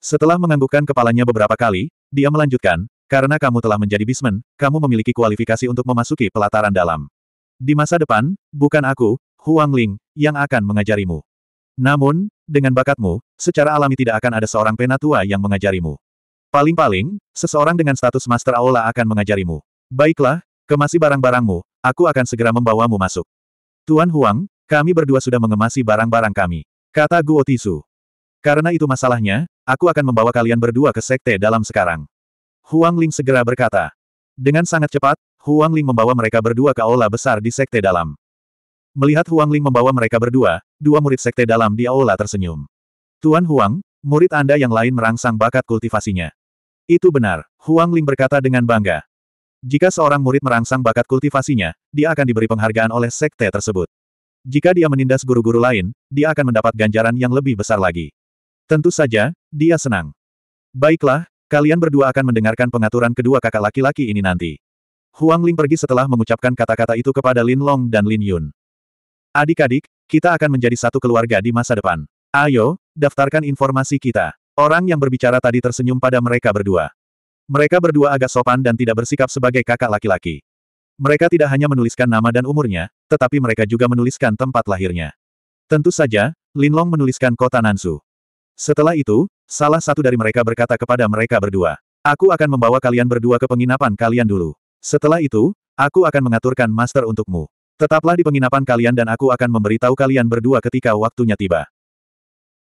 Setelah menganggukkan kepalanya beberapa kali, dia melanjutkan, karena kamu telah menjadi bismen, kamu memiliki kualifikasi untuk memasuki pelataran dalam. Di masa depan, bukan aku, Huang Ling, yang akan mengajarimu. Namun, dengan bakatmu, secara alami tidak akan ada seorang penatua yang mengajarimu. Paling-paling, seseorang dengan status Master Aula akan mengajarimu. Baiklah, kemasi barang-barangmu, aku akan segera membawamu masuk. Tuan Huang, kami berdua sudah mengemasi barang-barang kami. Kata Guo Tisu. Karena itu masalahnya, Aku akan membawa kalian berdua ke sekte dalam sekarang. Huang Ling segera berkata. Dengan sangat cepat, Huang Ling membawa mereka berdua ke aula besar di sekte dalam. Melihat Huang Ling membawa mereka berdua, dua murid sekte dalam di aula tersenyum. Tuan Huang, murid Anda yang lain merangsang bakat kultivasinya. Itu benar, Huang Ling berkata dengan bangga. Jika seorang murid merangsang bakat kultivasinya, dia akan diberi penghargaan oleh sekte tersebut. Jika dia menindas guru-guru lain, dia akan mendapat ganjaran yang lebih besar lagi. Tentu saja, dia senang. Baiklah, kalian berdua akan mendengarkan pengaturan kedua kakak laki-laki ini nanti. Huang Ling pergi setelah mengucapkan kata-kata itu kepada Lin Long dan Lin Yun. Adik-adik, kita akan menjadi satu keluarga di masa depan. Ayo, daftarkan informasi kita. Orang yang berbicara tadi tersenyum pada mereka berdua. Mereka berdua agak sopan dan tidak bersikap sebagai kakak laki-laki. Mereka tidak hanya menuliskan nama dan umurnya, tetapi mereka juga menuliskan tempat lahirnya. Tentu saja, Lin Long menuliskan kota Nansu. Setelah itu, salah satu dari mereka berkata kepada mereka berdua, Aku akan membawa kalian berdua ke penginapan kalian dulu. Setelah itu, aku akan mengaturkan master untukmu. Tetaplah di penginapan kalian dan aku akan memberitahu kalian berdua ketika waktunya tiba.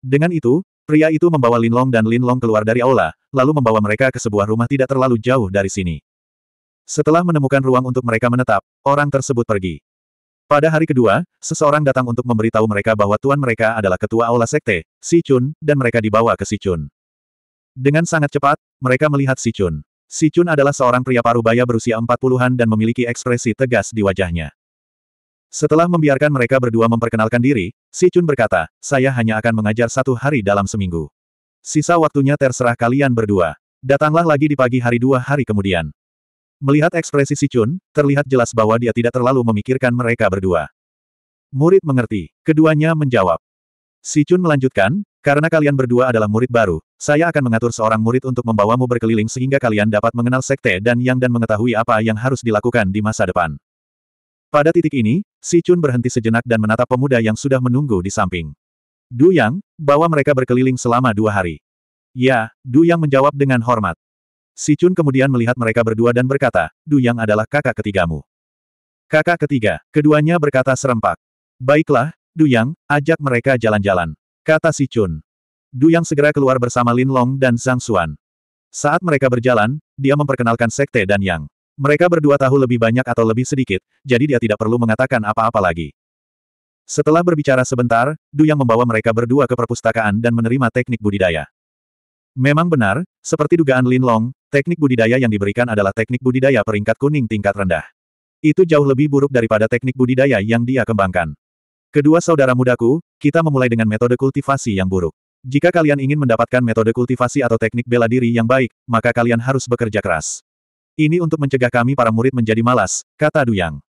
Dengan itu, pria itu membawa Linlong dan Linlong keluar dari aula, lalu membawa mereka ke sebuah rumah tidak terlalu jauh dari sini. Setelah menemukan ruang untuk mereka menetap, orang tersebut pergi. Pada hari kedua, seseorang datang untuk memberitahu mereka bahwa tuan mereka adalah ketua aula sekte, Si Chun, dan mereka dibawa ke Si Chun. Dengan sangat cepat, mereka melihat Si Chun. Si Chun adalah seorang pria parubaya berusia empat puluhan dan memiliki ekspresi tegas di wajahnya. Setelah membiarkan mereka berdua memperkenalkan diri, Si Chun berkata, saya hanya akan mengajar satu hari dalam seminggu. Sisa waktunya terserah kalian berdua. Datanglah lagi di pagi hari dua hari kemudian. Melihat ekspresi si Chun, terlihat jelas bahwa dia tidak terlalu memikirkan mereka berdua. Murid mengerti. Keduanya menjawab. Si Chun melanjutkan, karena kalian berdua adalah murid baru, saya akan mengatur seorang murid untuk membawamu berkeliling sehingga kalian dapat mengenal sekte dan yang dan mengetahui apa yang harus dilakukan di masa depan. Pada titik ini, si Chun berhenti sejenak dan menatap pemuda yang sudah menunggu di samping. Du Yang, bawa mereka berkeliling selama dua hari. Ya, Du Yang menjawab dengan hormat. Si Chun kemudian melihat mereka berdua dan berkata, Du Yang adalah kakak ketigamu. Kakak ketiga, keduanya berkata serempak. Baiklah, Du Yang, ajak mereka jalan-jalan. Kata si Chun. Du Yang segera keluar bersama Lin Long dan Zhang Xuan. Saat mereka berjalan, dia memperkenalkan Sekte dan Yang. Mereka berdua tahu lebih banyak atau lebih sedikit, jadi dia tidak perlu mengatakan apa-apa lagi. Setelah berbicara sebentar, Du Yang membawa mereka berdua ke perpustakaan dan menerima teknik budidaya. Memang benar, seperti dugaan Lin Long, Teknik budidaya yang diberikan adalah teknik budidaya peringkat kuning tingkat rendah. Itu jauh lebih buruk daripada teknik budidaya yang dia kembangkan. Kedua saudara mudaku, kita memulai dengan metode kultivasi yang buruk. Jika kalian ingin mendapatkan metode kultivasi atau teknik bela diri yang baik, maka kalian harus bekerja keras. Ini untuk mencegah kami para murid menjadi malas, kata Duyang.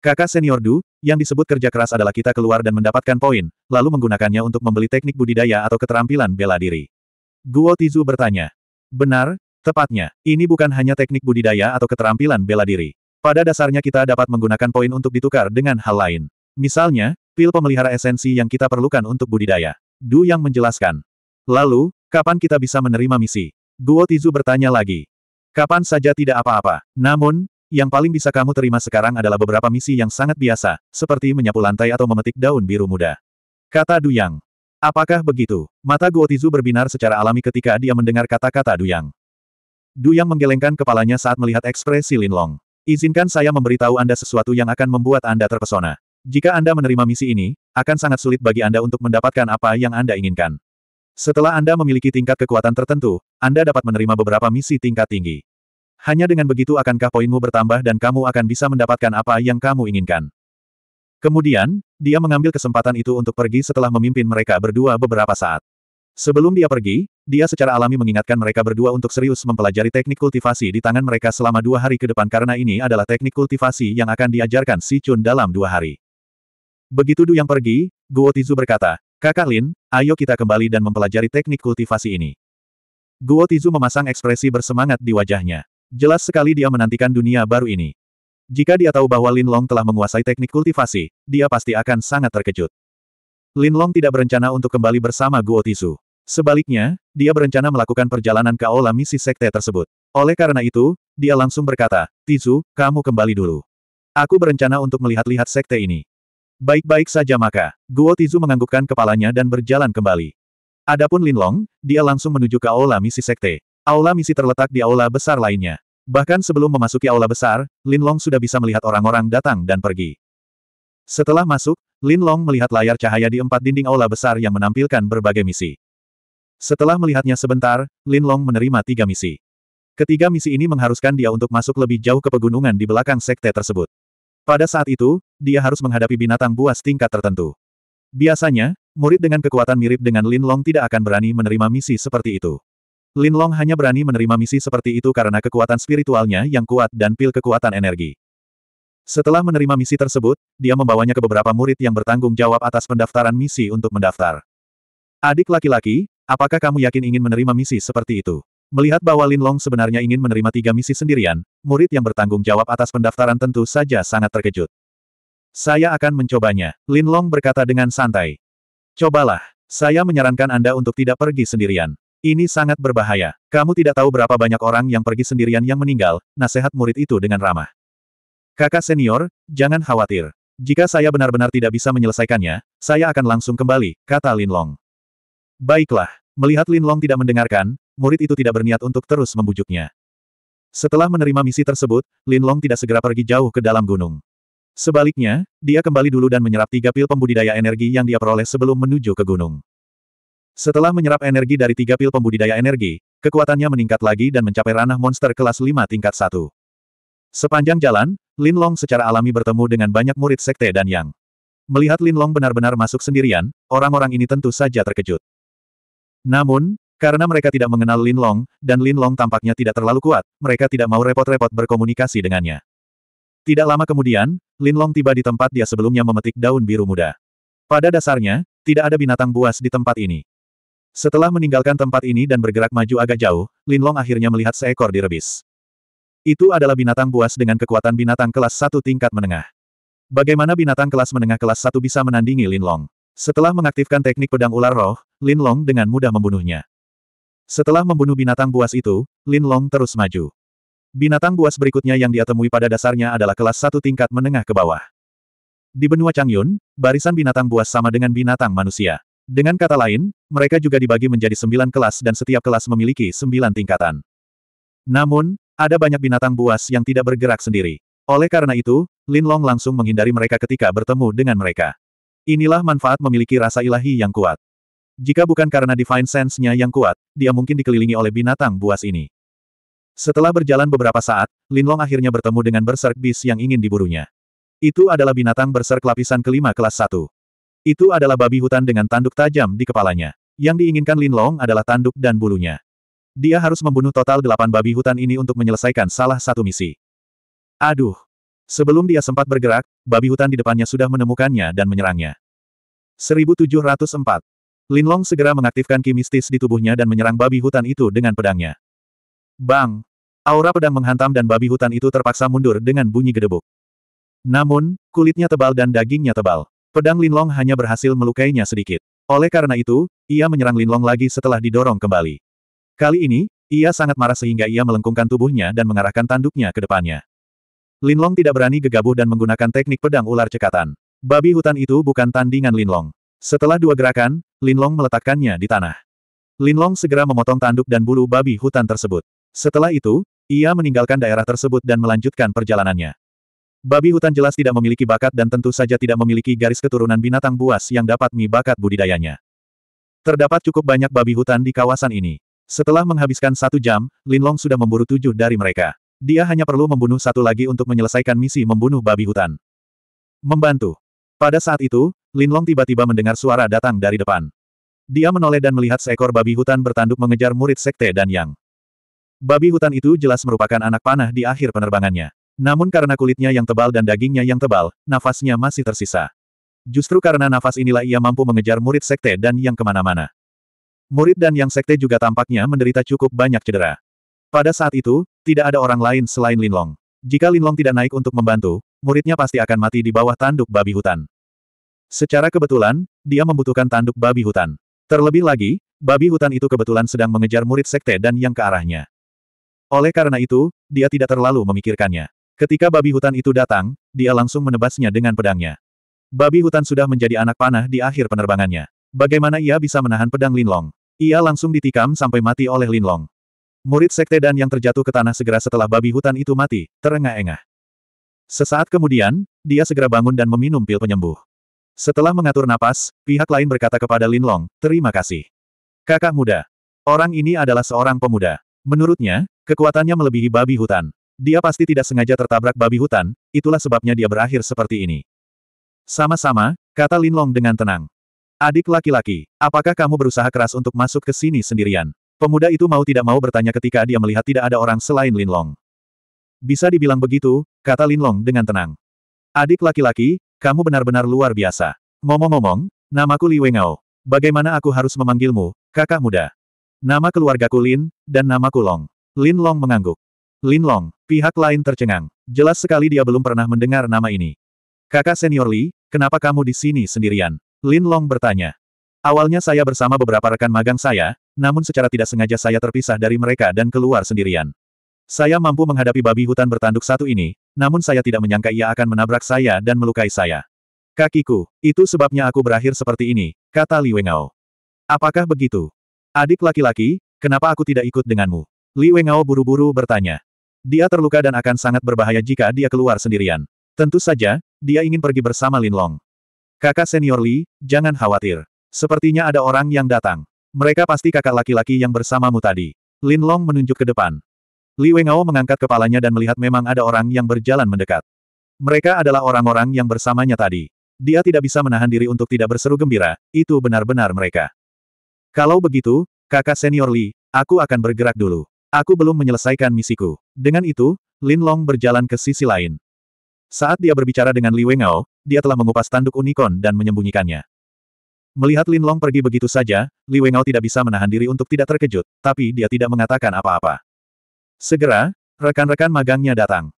Kakak senior Du, yang disebut kerja keras adalah kita keluar dan mendapatkan poin, lalu menggunakannya untuk membeli teknik budidaya atau keterampilan bela diri. Guo Tizu bertanya. Benar, Tepatnya, ini bukan hanya teknik budidaya atau keterampilan bela diri. Pada dasarnya kita dapat menggunakan poin untuk ditukar dengan hal lain. Misalnya, pil pemelihara esensi yang kita perlukan untuk budidaya. Du yang menjelaskan. Lalu, kapan kita bisa menerima misi? Guo Tizu bertanya lagi. Kapan saja tidak apa-apa. Namun, yang paling bisa kamu terima sekarang adalah beberapa misi yang sangat biasa, seperti menyapu lantai atau memetik daun biru muda. Kata Duyang. Apakah begitu? Mata Guo Tizu berbinar secara alami ketika dia mendengar kata-kata Duyang. Du yang menggelengkan kepalanya saat melihat ekspresi Lin Long. Izinkan saya memberitahu Anda sesuatu yang akan membuat Anda terpesona. Jika Anda menerima misi ini, akan sangat sulit bagi Anda untuk mendapatkan apa yang Anda inginkan. Setelah Anda memiliki tingkat kekuatan tertentu, Anda dapat menerima beberapa misi tingkat tinggi. Hanya dengan begitu akankah poinmu bertambah dan kamu akan bisa mendapatkan apa yang kamu inginkan. Kemudian, dia mengambil kesempatan itu untuk pergi setelah memimpin mereka berdua beberapa saat. Sebelum dia pergi, dia secara alami mengingatkan mereka berdua untuk serius mempelajari teknik kultivasi di tangan mereka selama dua hari ke depan karena ini adalah teknik kultivasi yang akan diajarkan Si Chun dalam dua hari. Begitu Du yang pergi, Guo Tizu berkata, Kakak Lin, ayo kita kembali dan mempelajari teknik kultivasi ini. Guo Tizu memasang ekspresi bersemangat di wajahnya. Jelas sekali dia menantikan dunia baru ini. Jika dia tahu bahwa Lin Long telah menguasai teknik kultivasi, dia pasti akan sangat terkejut. Lin Long tidak berencana untuk kembali bersama Guo Tizu. Sebaliknya, dia berencana melakukan perjalanan ke aula misi sekte tersebut. Oleh karena itu, dia langsung berkata, Tizu, kamu kembali dulu. Aku berencana untuk melihat-lihat sekte ini. Baik-baik saja maka, Guo Tizu menganggukkan kepalanya dan berjalan kembali. Adapun Lin Long, dia langsung menuju ke aula misi sekte. Aula misi terletak di aula besar lainnya. Bahkan sebelum memasuki aula besar, Lin Long sudah bisa melihat orang-orang datang dan pergi. Setelah masuk, Lin Long melihat layar cahaya di empat dinding aula besar yang menampilkan berbagai misi. Setelah melihatnya sebentar, Lin Long menerima tiga misi. Ketiga misi ini mengharuskan dia untuk masuk lebih jauh ke pegunungan di belakang sekte tersebut. Pada saat itu, dia harus menghadapi binatang buas tingkat tertentu. Biasanya, murid dengan kekuatan mirip dengan Lin Long tidak akan berani menerima misi seperti itu. Lin Long hanya berani menerima misi seperti itu karena kekuatan spiritualnya yang kuat dan pil kekuatan energi. Setelah menerima misi tersebut, dia membawanya ke beberapa murid yang bertanggung jawab atas pendaftaran misi untuk mendaftar. Adik laki-laki, Apakah kamu yakin ingin menerima misi seperti itu? Melihat bahwa Lin Long sebenarnya ingin menerima tiga misi sendirian, murid yang bertanggung jawab atas pendaftaran tentu saja sangat terkejut. Saya akan mencobanya, Lin Long berkata dengan santai. Cobalah, saya menyarankan Anda untuk tidak pergi sendirian. Ini sangat berbahaya. Kamu tidak tahu berapa banyak orang yang pergi sendirian yang meninggal, nasihat murid itu dengan ramah. Kakak senior, jangan khawatir. Jika saya benar-benar tidak bisa menyelesaikannya, saya akan langsung kembali, kata Lin Long. Baiklah, Melihat Lin Long tidak mendengarkan, murid itu tidak berniat untuk terus membujuknya. Setelah menerima misi tersebut, Lin Long tidak segera pergi jauh ke dalam gunung. Sebaliknya, dia kembali dulu dan menyerap tiga pil pembudidaya energi yang dia peroleh sebelum menuju ke gunung. Setelah menyerap energi dari tiga pil pembudidaya energi, kekuatannya meningkat lagi dan mencapai ranah monster kelas 5 tingkat 1. Sepanjang jalan, Lin Long secara alami bertemu dengan banyak murid sekte dan yang. Melihat Lin Long benar-benar masuk sendirian, orang-orang ini tentu saja terkejut. Namun, karena mereka tidak mengenal Lin Long, dan Lin Long tampaknya tidak terlalu kuat, mereka tidak mau repot-repot berkomunikasi dengannya. Tidak lama kemudian, Lin Long tiba di tempat dia sebelumnya memetik daun biru muda. Pada dasarnya, tidak ada binatang buas di tempat ini. Setelah meninggalkan tempat ini dan bergerak maju agak jauh, Lin Long akhirnya melihat seekor direbis. Itu adalah binatang buas dengan kekuatan binatang kelas satu tingkat menengah. Bagaimana binatang kelas menengah kelas satu bisa menandingi Lin Long? Setelah mengaktifkan teknik pedang ular roh, Lin Long dengan mudah membunuhnya. Setelah membunuh binatang buas itu, Lin Long terus maju. Binatang buas berikutnya yang dia temui pada dasarnya adalah kelas satu tingkat menengah ke bawah. Di benua Changyun, barisan binatang buas sama dengan binatang manusia. Dengan kata lain, mereka juga dibagi menjadi sembilan kelas dan setiap kelas memiliki sembilan tingkatan. Namun, ada banyak binatang buas yang tidak bergerak sendiri. Oleh karena itu, Lin Long langsung menghindari mereka ketika bertemu dengan mereka. Inilah manfaat memiliki rasa ilahi yang kuat. Jika bukan karena divine sense-nya yang kuat, dia mungkin dikelilingi oleh binatang buas ini. Setelah berjalan beberapa saat, Linlong akhirnya bertemu dengan berserk bis yang ingin diburunya. Itu adalah binatang berserk lapisan kelima kelas 1. Itu adalah babi hutan dengan tanduk tajam di kepalanya. Yang diinginkan Linlong adalah tanduk dan bulunya. Dia harus membunuh total delapan babi hutan ini untuk menyelesaikan salah satu misi. Aduh! Sebelum dia sempat bergerak, babi hutan di depannya sudah menemukannya dan menyerangnya. 1704. Linlong segera mengaktifkan ki mistis di tubuhnya dan menyerang babi hutan itu dengan pedangnya. Bang! Aura pedang menghantam dan babi hutan itu terpaksa mundur dengan bunyi gedebuk. Namun, kulitnya tebal dan dagingnya tebal. Pedang Linlong hanya berhasil melukainya sedikit. Oleh karena itu, ia menyerang Linlong lagi setelah didorong kembali. Kali ini, ia sangat marah sehingga ia melengkungkan tubuhnya dan mengarahkan tanduknya ke depannya. Linlong tidak berani gegabah dan menggunakan teknik pedang ular cekatan. Babi hutan itu bukan tandingan Linlong. Setelah dua gerakan, Linlong meletakkannya di tanah. Linlong segera memotong tanduk dan bulu babi hutan tersebut. Setelah itu, ia meninggalkan daerah tersebut dan melanjutkan perjalanannya. Babi hutan jelas tidak memiliki bakat dan tentu saja tidak memiliki garis keturunan binatang buas yang dapat mi bakat budidayanya. Terdapat cukup banyak babi hutan di kawasan ini. Setelah menghabiskan satu jam, Linlong sudah memburu tujuh dari mereka. Dia hanya perlu membunuh satu lagi untuk menyelesaikan misi membunuh babi hutan. Membantu. Pada saat itu, Linlong tiba-tiba mendengar suara datang dari depan. Dia menoleh dan melihat seekor babi hutan bertanduk mengejar murid sekte dan yang. Babi hutan itu jelas merupakan anak panah di akhir penerbangannya. Namun karena kulitnya yang tebal dan dagingnya yang tebal, nafasnya masih tersisa. Justru karena nafas inilah ia mampu mengejar murid sekte dan yang kemana-mana. Murid dan yang sekte juga tampaknya menderita cukup banyak cedera. Pada saat itu, tidak ada orang lain selain Linlong. Jika Linlong tidak naik untuk membantu, muridnya pasti akan mati di bawah tanduk babi hutan. Secara kebetulan, dia membutuhkan tanduk babi hutan. Terlebih lagi, babi hutan itu kebetulan sedang mengejar murid sekte dan yang ke arahnya. Oleh karena itu, dia tidak terlalu memikirkannya. Ketika babi hutan itu datang, dia langsung menebasnya dengan pedangnya. Babi hutan sudah menjadi anak panah di akhir penerbangannya. Bagaimana ia bisa menahan pedang Linlong? Ia langsung ditikam sampai mati oleh Linlong. Murid sekte dan yang terjatuh ke tanah segera setelah babi hutan itu mati, terengah-engah. Sesaat kemudian, dia segera bangun dan meminum pil penyembuh. Setelah mengatur napas, pihak lain berkata kepada Lin Long, terima kasih. Kakak muda. Orang ini adalah seorang pemuda. Menurutnya, kekuatannya melebihi babi hutan. Dia pasti tidak sengaja tertabrak babi hutan, itulah sebabnya dia berakhir seperti ini. Sama-sama, kata Lin Long dengan tenang. Adik laki-laki, apakah kamu berusaha keras untuk masuk ke sini sendirian? Pemuda itu mau tidak mau bertanya ketika dia melihat tidak ada orang selain Lin Long. Bisa dibilang begitu, kata Lin Long dengan tenang. Adik laki-laki, kamu benar-benar luar biasa. Ngomong-ngomong, namaku Li Wengao. Bagaimana aku harus memanggilmu, kakak muda? Nama keluargaku Lin, dan namaku Long. Lin Long mengangguk. Lin Long, pihak lain tercengang. Jelas sekali dia belum pernah mendengar nama ini. Kakak senior Li, kenapa kamu di sini sendirian? Lin Long bertanya. Awalnya saya bersama beberapa rekan magang saya, namun secara tidak sengaja saya terpisah dari mereka dan keluar sendirian. Saya mampu menghadapi babi hutan bertanduk satu ini, namun saya tidak menyangka ia akan menabrak saya dan melukai saya. Kakiku, itu sebabnya aku berakhir seperti ini, kata Li Wengao. Apakah begitu? Adik laki-laki, kenapa aku tidak ikut denganmu? Li Wengao buru-buru bertanya. Dia terluka dan akan sangat berbahaya jika dia keluar sendirian. Tentu saja, dia ingin pergi bersama Lin Long. Kakak senior Li, jangan khawatir. Sepertinya ada orang yang datang. Mereka pasti kakak laki-laki yang bersamamu tadi. Lin Long menunjuk ke depan. Li Wengao mengangkat kepalanya dan melihat memang ada orang yang berjalan mendekat. Mereka adalah orang-orang yang bersamanya tadi. Dia tidak bisa menahan diri untuk tidak berseru gembira, itu benar-benar mereka. Kalau begitu, kakak senior Li, aku akan bergerak dulu. Aku belum menyelesaikan misiku. Dengan itu, Lin Long berjalan ke sisi lain. Saat dia berbicara dengan Li Wengao, dia telah mengupas tanduk unicorn dan menyembunyikannya. Melihat Lin Long pergi begitu saja, Li Wengao tidak bisa menahan diri untuk tidak terkejut, tapi dia tidak mengatakan apa-apa. Segera, rekan-rekan magangnya datang.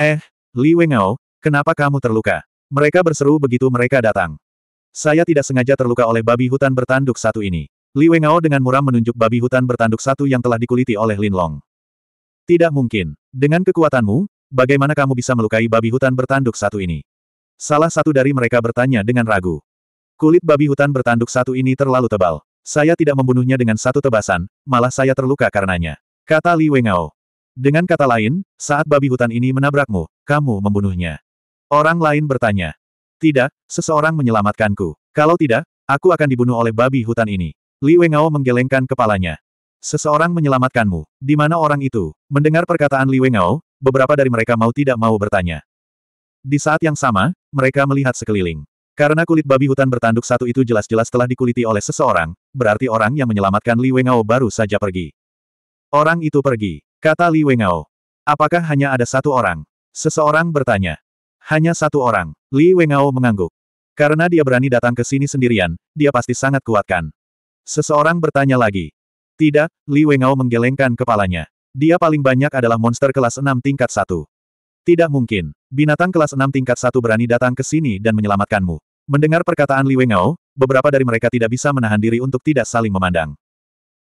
Eh, Li Wengao, kenapa kamu terluka? Mereka berseru begitu mereka datang. Saya tidak sengaja terluka oleh babi hutan bertanduk satu ini. Li Wengao dengan muram menunjuk babi hutan bertanduk satu yang telah dikuliti oleh Lin Long. Tidak mungkin. Dengan kekuatanmu, bagaimana kamu bisa melukai babi hutan bertanduk satu ini? Salah satu dari mereka bertanya dengan ragu. Kulit babi hutan bertanduk satu ini terlalu tebal. Saya tidak membunuhnya dengan satu tebasan, malah saya terluka karenanya. Kata Li Wengao. Dengan kata lain, saat babi hutan ini menabrakmu, kamu membunuhnya. Orang lain bertanya. Tidak, seseorang menyelamatkanku. Kalau tidak, aku akan dibunuh oleh babi hutan ini. Li Wengao menggelengkan kepalanya. Seseorang menyelamatkanmu. Di mana orang itu? Mendengar perkataan Li Wengao, beberapa dari mereka mau tidak mau bertanya. Di saat yang sama, mereka melihat sekeliling. Karena kulit babi hutan bertanduk satu itu jelas-jelas telah dikuliti oleh seseorang, berarti orang yang menyelamatkan Li Wengao baru saja pergi. Orang itu pergi. Kata Li Wengao. Apakah hanya ada satu orang? Seseorang bertanya. Hanya satu orang. Li Wengao mengangguk. Karena dia berani datang ke sini sendirian, dia pasti sangat kuatkan. Seseorang bertanya lagi. Tidak, Li Wengao menggelengkan kepalanya. Dia paling banyak adalah monster kelas 6 tingkat 1. Tidak mungkin. Binatang kelas 6 tingkat 1 berani datang ke sini dan menyelamatkanmu. Mendengar perkataan Li Wengao, beberapa dari mereka tidak bisa menahan diri untuk tidak saling memandang.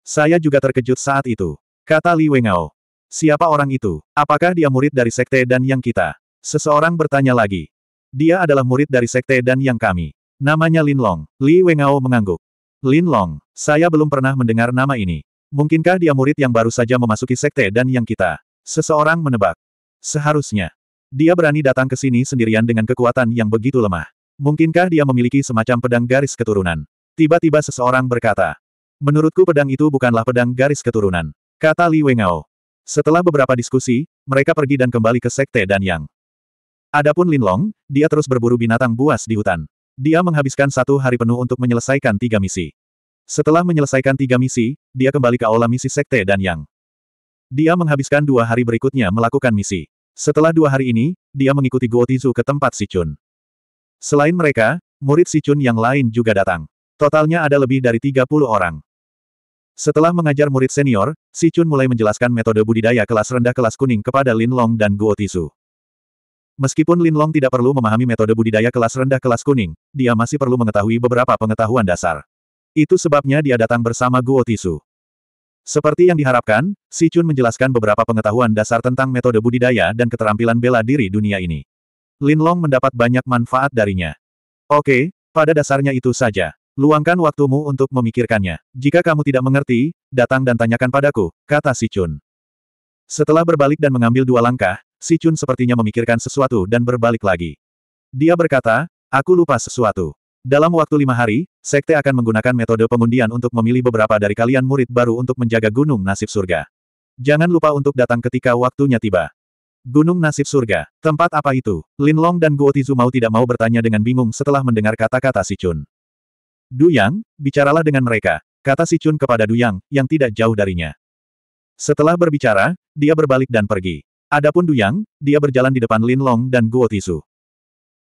Saya juga terkejut saat itu. Kata Li Wengao. Siapa orang itu? Apakah dia murid dari sekte dan yang kita? Seseorang bertanya lagi. Dia adalah murid dari sekte dan yang kami. Namanya Lin Long. Li Wengao mengangguk. Lin Long, saya belum pernah mendengar nama ini. Mungkinkah dia murid yang baru saja memasuki sekte dan yang kita? Seseorang menebak. Seharusnya. Dia berani datang ke sini sendirian dengan kekuatan yang begitu lemah. Mungkinkah dia memiliki semacam pedang garis keturunan? Tiba-tiba seseorang berkata. Menurutku pedang itu bukanlah pedang garis keturunan. Kata Li Wengao. Setelah beberapa diskusi, mereka pergi dan kembali ke Sekte Dan Yang. Adapun Long, dia terus berburu binatang buas di hutan. Dia menghabiskan satu hari penuh untuk menyelesaikan tiga misi. Setelah menyelesaikan tiga misi, dia kembali ke aula misi Sekte Dan Yang. Dia menghabiskan dua hari berikutnya melakukan misi. Setelah dua hari ini, dia mengikuti Guo Tizu ke tempat Si Chun. Selain mereka, murid Si Chun yang lain juga datang. Totalnya ada lebih dari 30 orang. Setelah mengajar murid senior, Si Chun mulai menjelaskan metode budidaya kelas rendah kelas kuning kepada Lin Long dan Guo Tisu. Meskipun Lin Long tidak perlu memahami metode budidaya kelas rendah kelas kuning, dia masih perlu mengetahui beberapa pengetahuan dasar. Itu sebabnya dia datang bersama Guo Tisu. Seperti yang diharapkan, Si Chun menjelaskan beberapa pengetahuan dasar tentang metode budidaya dan keterampilan bela diri dunia ini. Lin Long mendapat banyak manfaat darinya. Oke, pada dasarnya itu saja. Luangkan waktumu untuk memikirkannya. Jika kamu tidak mengerti, datang dan tanyakan padaku, kata si Chun. Setelah berbalik dan mengambil dua langkah, si Chun sepertinya memikirkan sesuatu dan berbalik lagi. Dia berkata, aku lupa sesuatu. Dalam waktu lima hari, Sekte akan menggunakan metode pengundian untuk memilih beberapa dari kalian murid baru untuk menjaga Gunung Nasib Surga. Jangan lupa untuk datang ketika waktunya tiba. Gunung Nasib Surga, tempat apa itu? Lin Long dan Guo Guotizu mau tidak mau bertanya dengan bingung setelah mendengar kata-kata si Chun. Duyang, bicaralah dengan mereka, kata si Chun kepada Duyang, yang tidak jauh darinya. Setelah berbicara, dia berbalik dan pergi. Adapun Duyang, dia berjalan di depan Lin Long dan Guo Tisu.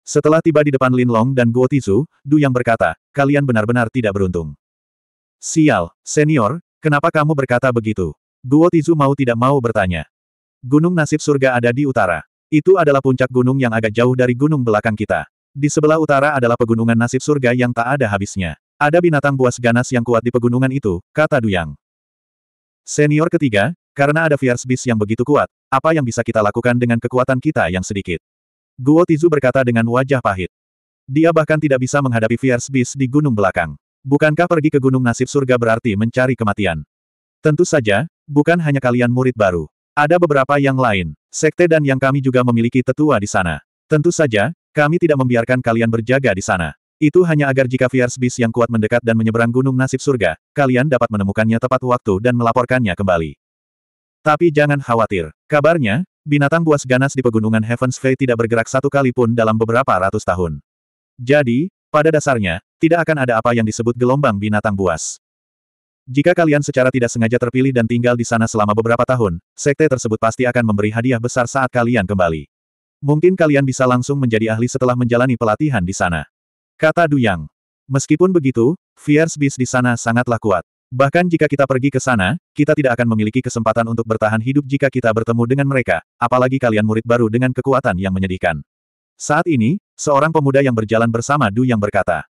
Setelah tiba di depan Lin Long dan Guo Tisu, Duyang berkata, kalian benar-benar tidak beruntung. Sial, senior, kenapa kamu berkata begitu? Guo Tisu mau tidak mau bertanya. Gunung nasib surga ada di utara. Itu adalah puncak gunung yang agak jauh dari gunung belakang kita. Di sebelah utara adalah pegunungan nasib surga yang tak ada habisnya. Ada binatang buas ganas yang kuat di pegunungan itu, kata Duyang. Senior ketiga, karena ada fierce beast yang begitu kuat, apa yang bisa kita lakukan dengan kekuatan kita yang sedikit? Guo Tizu berkata dengan wajah pahit. Dia bahkan tidak bisa menghadapi fierce beast di gunung belakang. Bukankah pergi ke gunung nasib surga berarti mencari kematian? Tentu saja, bukan hanya kalian murid baru. Ada beberapa yang lain, sekte dan yang kami juga memiliki tetua di sana. Tentu saja, kami tidak membiarkan kalian berjaga di sana. Itu hanya agar jika Fierce Beast yang kuat mendekat dan menyeberang gunung nasib surga, kalian dapat menemukannya tepat waktu dan melaporkannya kembali. Tapi jangan khawatir. Kabarnya, binatang buas ganas di pegunungan Heaven's Fate tidak bergerak satu kali pun dalam beberapa ratus tahun. Jadi, pada dasarnya, tidak akan ada apa yang disebut gelombang binatang buas. Jika kalian secara tidak sengaja terpilih dan tinggal di sana selama beberapa tahun, sekte tersebut pasti akan memberi hadiah besar saat kalian kembali. Mungkin kalian bisa langsung menjadi ahli setelah menjalani pelatihan di sana. Kata Duyang. Meskipun begitu, Fierce Beast di sana sangatlah kuat. Bahkan jika kita pergi ke sana, kita tidak akan memiliki kesempatan untuk bertahan hidup jika kita bertemu dengan mereka, apalagi kalian murid baru dengan kekuatan yang menyedihkan. Saat ini, seorang pemuda yang berjalan bersama Du yang berkata.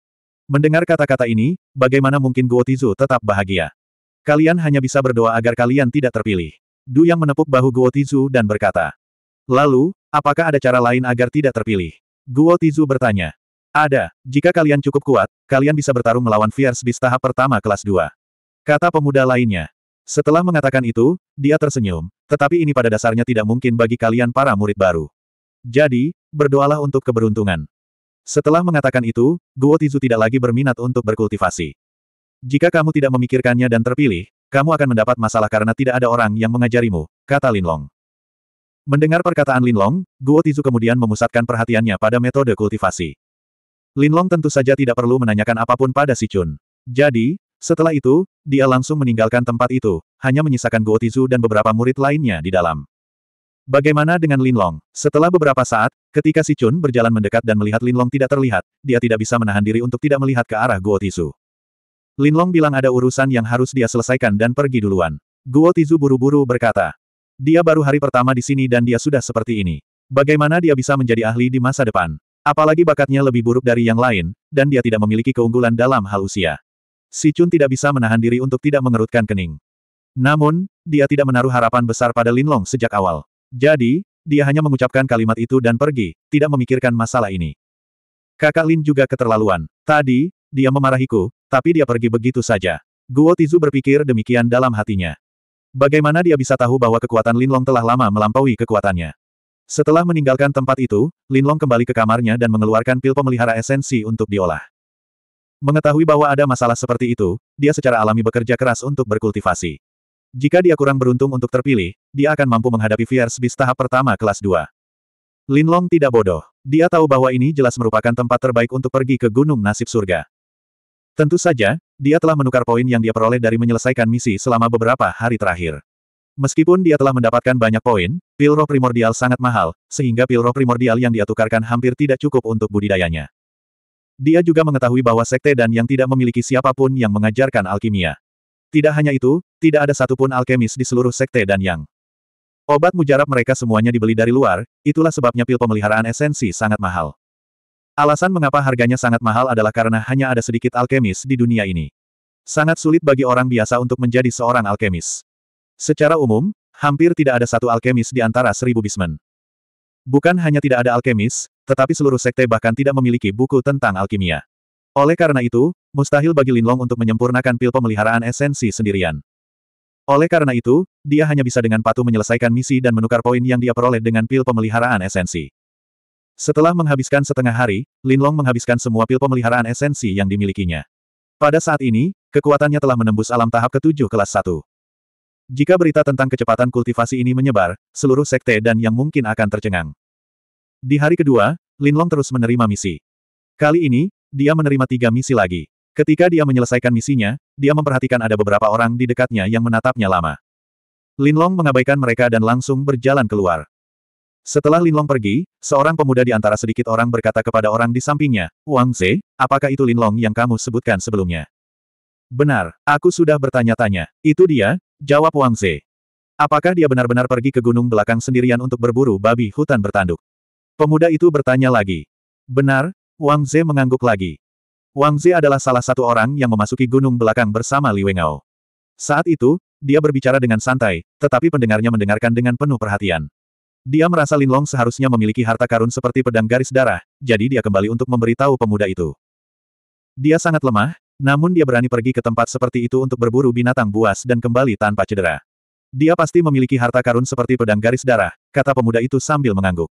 Mendengar kata-kata ini, bagaimana mungkin Guo Tizu tetap bahagia? Kalian hanya bisa berdoa agar kalian tidak terpilih. Du yang menepuk bahu Guo Tizu dan berkata. Lalu, Apakah ada cara lain agar tidak terpilih? Guo Tizu bertanya. Ada, jika kalian cukup kuat, kalian bisa bertarung melawan Fierce Beast tahap pertama kelas 2. Kata pemuda lainnya. Setelah mengatakan itu, dia tersenyum, tetapi ini pada dasarnya tidak mungkin bagi kalian para murid baru. Jadi, berdoalah untuk keberuntungan. Setelah mengatakan itu, Guo Tizu tidak lagi berminat untuk berkultivasi. Jika kamu tidak memikirkannya dan terpilih, kamu akan mendapat masalah karena tidak ada orang yang mengajarimu, kata Linlong. Mendengar perkataan Linlong, Guo Tizu kemudian memusatkan perhatiannya pada metode kultivasi. Linlong tentu saja tidak perlu menanyakan apapun pada si Chun. Jadi, setelah itu, dia langsung meninggalkan tempat itu, hanya menyisakan Guo Tizu dan beberapa murid lainnya di dalam. Bagaimana dengan Linlong? Setelah beberapa saat, ketika si Chun berjalan mendekat dan melihat Linlong tidak terlihat, dia tidak bisa menahan diri untuk tidak melihat ke arah Guo Tizu. Linlong bilang ada urusan yang harus dia selesaikan dan pergi duluan. Guo Tizu buru-buru berkata, dia baru hari pertama di sini dan dia sudah seperti ini. Bagaimana dia bisa menjadi ahli di masa depan? Apalagi bakatnya lebih buruk dari yang lain, dan dia tidak memiliki keunggulan dalam hal usia. Si Chun tidak bisa menahan diri untuk tidak mengerutkan kening. Namun, dia tidak menaruh harapan besar pada Lin Long sejak awal. Jadi, dia hanya mengucapkan kalimat itu dan pergi, tidak memikirkan masalah ini. Kakak Lin juga keterlaluan. Tadi, dia memarahiku, tapi dia pergi begitu saja. Guo Tizu berpikir demikian dalam hatinya. Bagaimana dia bisa tahu bahwa kekuatan Linlong telah lama melampaui kekuatannya? Setelah meninggalkan tempat itu, Linlong kembali ke kamarnya dan mengeluarkan pil pemelihara esensi untuk diolah. Mengetahui bahwa ada masalah seperti itu, dia secara alami bekerja keras untuk berkultivasi. Jika dia kurang beruntung untuk terpilih, dia akan mampu menghadapi Fierce Beast tahap pertama kelas 2. Linlong tidak bodoh. Dia tahu bahwa ini jelas merupakan tempat terbaik untuk pergi ke Gunung Nasib Surga. Tentu saja, dia telah menukar poin yang dia peroleh dari menyelesaikan misi selama beberapa hari terakhir. Meskipun dia telah mendapatkan banyak poin, pil roh primordial sangat mahal, sehingga pil roh primordial yang dia tukarkan hampir tidak cukup untuk budidayanya. Dia juga mengetahui bahwa sekte dan yang tidak memiliki siapapun yang mengajarkan alkimia. Tidak hanya itu, tidak ada satupun alkemis di seluruh sekte dan yang. Obat mujarab mereka semuanya dibeli dari luar, itulah sebabnya pil pemeliharaan esensi sangat mahal. Alasan mengapa harganya sangat mahal adalah karena hanya ada sedikit alkemis di dunia ini. Sangat sulit bagi orang biasa untuk menjadi seorang alkemis. Secara umum, hampir tidak ada satu alkemis di antara seribu bismen. Bukan hanya tidak ada alkemis, tetapi seluruh sekte bahkan tidak memiliki buku tentang alkimia. Oleh karena itu, mustahil bagi Linlong untuk menyempurnakan pil pemeliharaan esensi sendirian. Oleh karena itu, dia hanya bisa dengan patuh menyelesaikan misi dan menukar poin yang dia peroleh dengan pil pemeliharaan esensi. Setelah menghabiskan setengah hari, Linlong menghabiskan semua pil pemeliharaan esensi yang dimilikinya. Pada saat ini, kekuatannya telah menembus alam tahap ketujuh kelas 1. Jika berita tentang kecepatan kultivasi ini menyebar, seluruh sekte dan yang mungkin akan tercengang. Di hari kedua, Linlong terus menerima misi. Kali ini, dia menerima tiga misi lagi. Ketika dia menyelesaikan misinya, dia memperhatikan ada beberapa orang di dekatnya yang menatapnya lama. Linlong mengabaikan mereka dan langsung berjalan keluar. Setelah Linlong pergi, seorang pemuda di antara sedikit orang berkata kepada orang di sampingnya, Wang Ze, apakah itu Linlong yang kamu sebutkan sebelumnya? Benar, aku sudah bertanya-tanya. Itu dia, jawab Wang Ze. Apakah dia benar-benar pergi ke gunung belakang sendirian untuk berburu babi hutan bertanduk? Pemuda itu bertanya lagi. Benar, Wang Ze mengangguk lagi. Wang Ze adalah salah satu orang yang memasuki gunung belakang bersama Li Wengao. Saat itu, dia berbicara dengan santai, tetapi pendengarnya mendengarkan dengan penuh perhatian. Dia merasa Linlong seharusnya memiliki harta karun seperti pedang garis darah, jadi dia kembali untuk memberitahu pemuda itu. Dia sangat lemah, namun dia berani pergi ke tempat seperti itu untuk berburu binatang buas dan kembali tanpa cedera. Dia pasti memiliki harta karun seperti pedang garis darah, kata pemuda itu sambil mengangguk.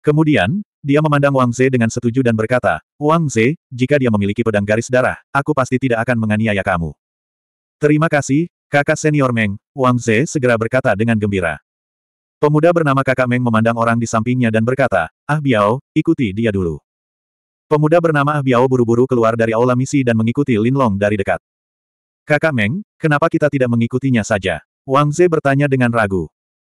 Kemudian, dia memandang Wang Ze dengan setuju dan berkata, Wang Ze, jika dia memiliki pedang garis darah, aku pasti tidak akan menganiaya kamu. Terima kasih, kakak senior Meng, Wang Ze segera berkata dengan gembira. Pemuda bernama Kakak Meng memandang orang di sampingnya dan berkata, Ah Biao, ikuti dia dulu. Pemuda bernama Ah Biao buru-buru keluar dari aula misi dan mengikuti Lin Long dari dekat. Kakak Meng, kenapa kita tidak mengikutinya saja? Wang Ze bertanya dengan ragu.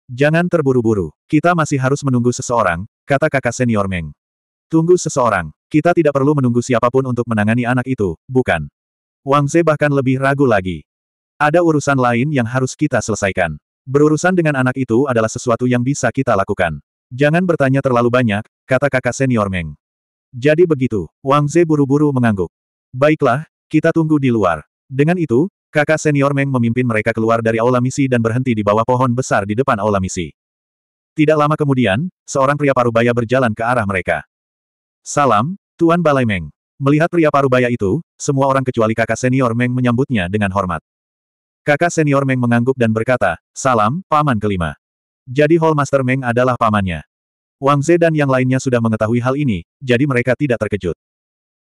Jangan terburu-buru, kita masih harus menunggu seseorang, kata kakak senior Meng. Tunggu seseorang, kita tidak perlu menunggu siapapun untuk menangani anak itu, bukan? Wang Ze bahkan lebih ragu lagi. Ada urusan lain yang harus kita selesaikan. Berurusan dengan anak itu adalah sesuatu yang bisa kita lakukan. Jangan bertanya terlalu banyak, kata kakak senior Meng. Jadi begitu, Wang Ze buru-buru mengangguk. Baiklah, kita tunggu di luar. Dengan itu, kakak senior Meng memimpin mereka keluar dari aula misi dan berhenti di bawah pohon besar di depan aula misi. Tidak lama kemudian, seorang pria parubaya berjalan ke arah mereka. Salam, Tuan Balai Meng. Melihat pria parubaya itu, semua orang kecuali kakak senior Meng menyambutnya dengan hormat. Kakak senior Meng mengangguk dan berkata, Salam, paman kelima. Jadi hallmaster Meng adalah pamannya. Wang Ze dan yang lainnya sudah mengetahui hal ini, jadi mereka tidak terkejut.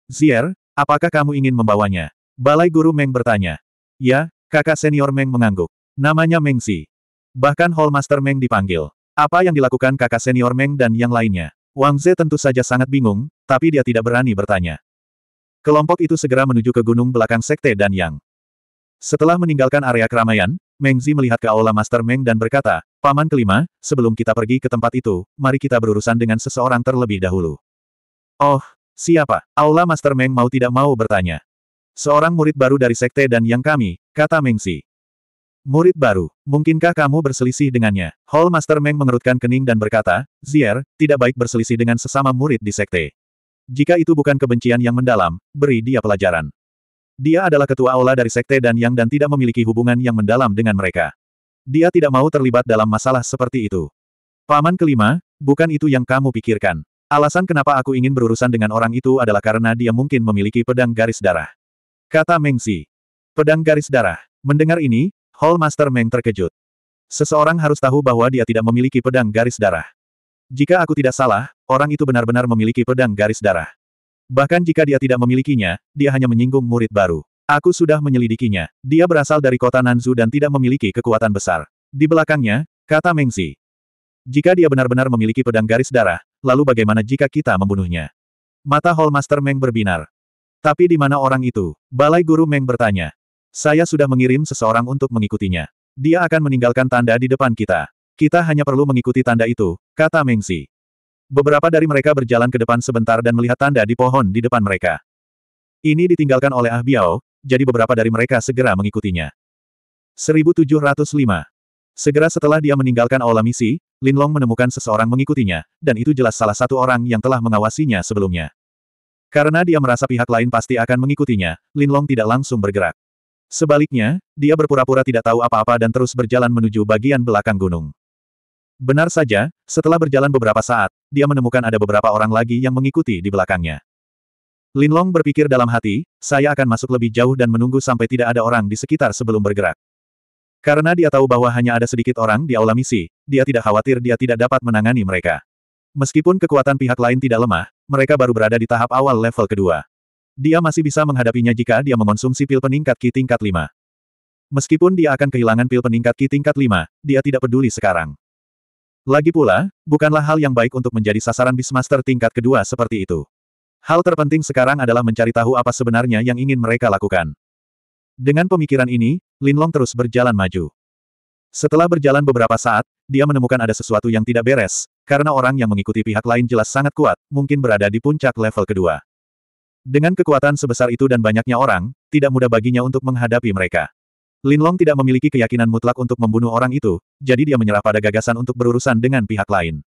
Zier, apakah kamu ingin membawanya? Balai Guru Meng bertanya. Ya, kakak senior Meng mengangguk. Namanya Meng Si. Bahkan hallmaster Meng dipanggil. Apa yang dilakukan kakak senior Meng dan yang lainnya? Wang Ze tentu saja sangat bingung, tapi dia tidak berani bertanya. Kelompok itu segera menuju ke gunung belakang Sekte dan Yang. Setelah meninggalkan area keramaian, Meng Zi melihat ke aula Master Meng dan berkata, Paman kelima, sebelum kita pergi ke tempat itu, mari kita berurusan dengan seseorang terlebih dahulu. Oh, siapa? Aula Master Meng mau tidak mau bertanya. Seorang murid baru dari sekte dan yang kami, kata Meng Zi. Murid baru, mungkinkah kamu berselisih dengannya? Hall Master Meng mengerutkan kening dan berkata, Zier, tidak baik berselisih dengan sesama murid di sekte. Jika itu bukan kebencian yang mendalam, beri dia pelajaran. Dia adalah ketua aula dari sekte dan yang dan tidak memiliki hubungan yang mendalam dengan mereka. Dia tidak mau terlibat dalam masalah seperti itu. Paman kelima, bukan itu yang kamu pikirkan. Alasan kenapa aku ingin berurusan dengan orang itu adalah karena dia mungkin memiliki pedang garis darah. Kata Mengsi. Pedang garis darah. Mendengar ini, Hall Master Meng terkejut. Seseorang harus tahu bahwa dia tidak memiliki pedang garis darah. Jika aku tidak salah, orang itu benar-benar memiliki pedang garis darah. Bahkan jika dia tidak memilikinya, dia hanya menyinggung murid baru. Aku sudah menyelidikinya. Dia berasal dari kota Nanzu dan tidak memiliki kekuatan besar. Di belakangnya, kata Mengzi. Jika dia benar-benar memiliki pedang garis darah, lalu bagaimana jika kita membunuhnya? Mata Hallmaster Meng berbinar. Tapi di mana orang itu? Balai Guru Meng bertanya. Saya sudah mengirim seseorang untuk mengikutinya. Dia akan meninggalkan tanda di depan kita. Kita hanya perlu mengikuti tanda itu, kata Mengzi. Beberapa dari mereka berjalan ke depan sebentar dan melihat tanda di pohon di depan mereka. Ini ditinggalkan oleh Ah Biao, jadi beberapa dari mereka segera mengikutinya. 1705 Segera setelah dia meninggalkan aula misi, Lin Long menemukan seseorang mengikutinya, dan itu jelas salah satu orang yang telah mengawasinya sebelumnya. Karena dia merasa pihak lain pasti akan mengikutinya, Lin Long tidak langsung bergerak. Sebaliknya, dia berpura-pura tidak tahu apa-apa dan terus berjalan menuju bagian belakang gunung. Benar saja, setelah berjalan beberapa saat, dia menemukan ada beberapa orang lagi yang mengikuti di belakangnya. Linlong berpikir dalam hati, saya akan masuk lebih jauh dan menunggu sampai tidak ada orang di sekitar sebelum bergerak. Karena dia tahu bahwa hanya ada sedikit orang di aula misi, dia tidak khawatir dia tidak dapat menangani mereka. Meskipun kekuatan pihak lain tidak lemah, mereka baru berada di tahap awal level kedua. Dia masih bisa menghadapinya jika dia mengonsumsi pil peningkat Ki tingkat 5. Meskipun dia akan kehilangan pil peningkat Ki tingkat 5, dia tidak peduli sekarang. Lagi pula, bukanlah hal yang baik untuk menjadi sasaran Beastmaster tingkat kedua seperti itu. Hal terpenting sekarang adalah mencari tahu apa sebenarnya yang ingin mereka lakukan. Dengan pemikiran ini, Linlong terus berjalan maju. Setelah berjalan beberapa saat, dia menemukan ada sesuatu yang tidak beres, karena orang yang mengikuti pihak lain jelas sangat kuat, mungkin berada di puncak level kedua. Dengan kekuatan sebesar itu dan banyaknya orang, tidak mudah baginya untuk menghadapi mereka. Linlong tidak memiliki keyakinan mutlak untuk membunuh orang itu, jadi dia menyerah pada gagasan untuk berurusan dengan pihak lain.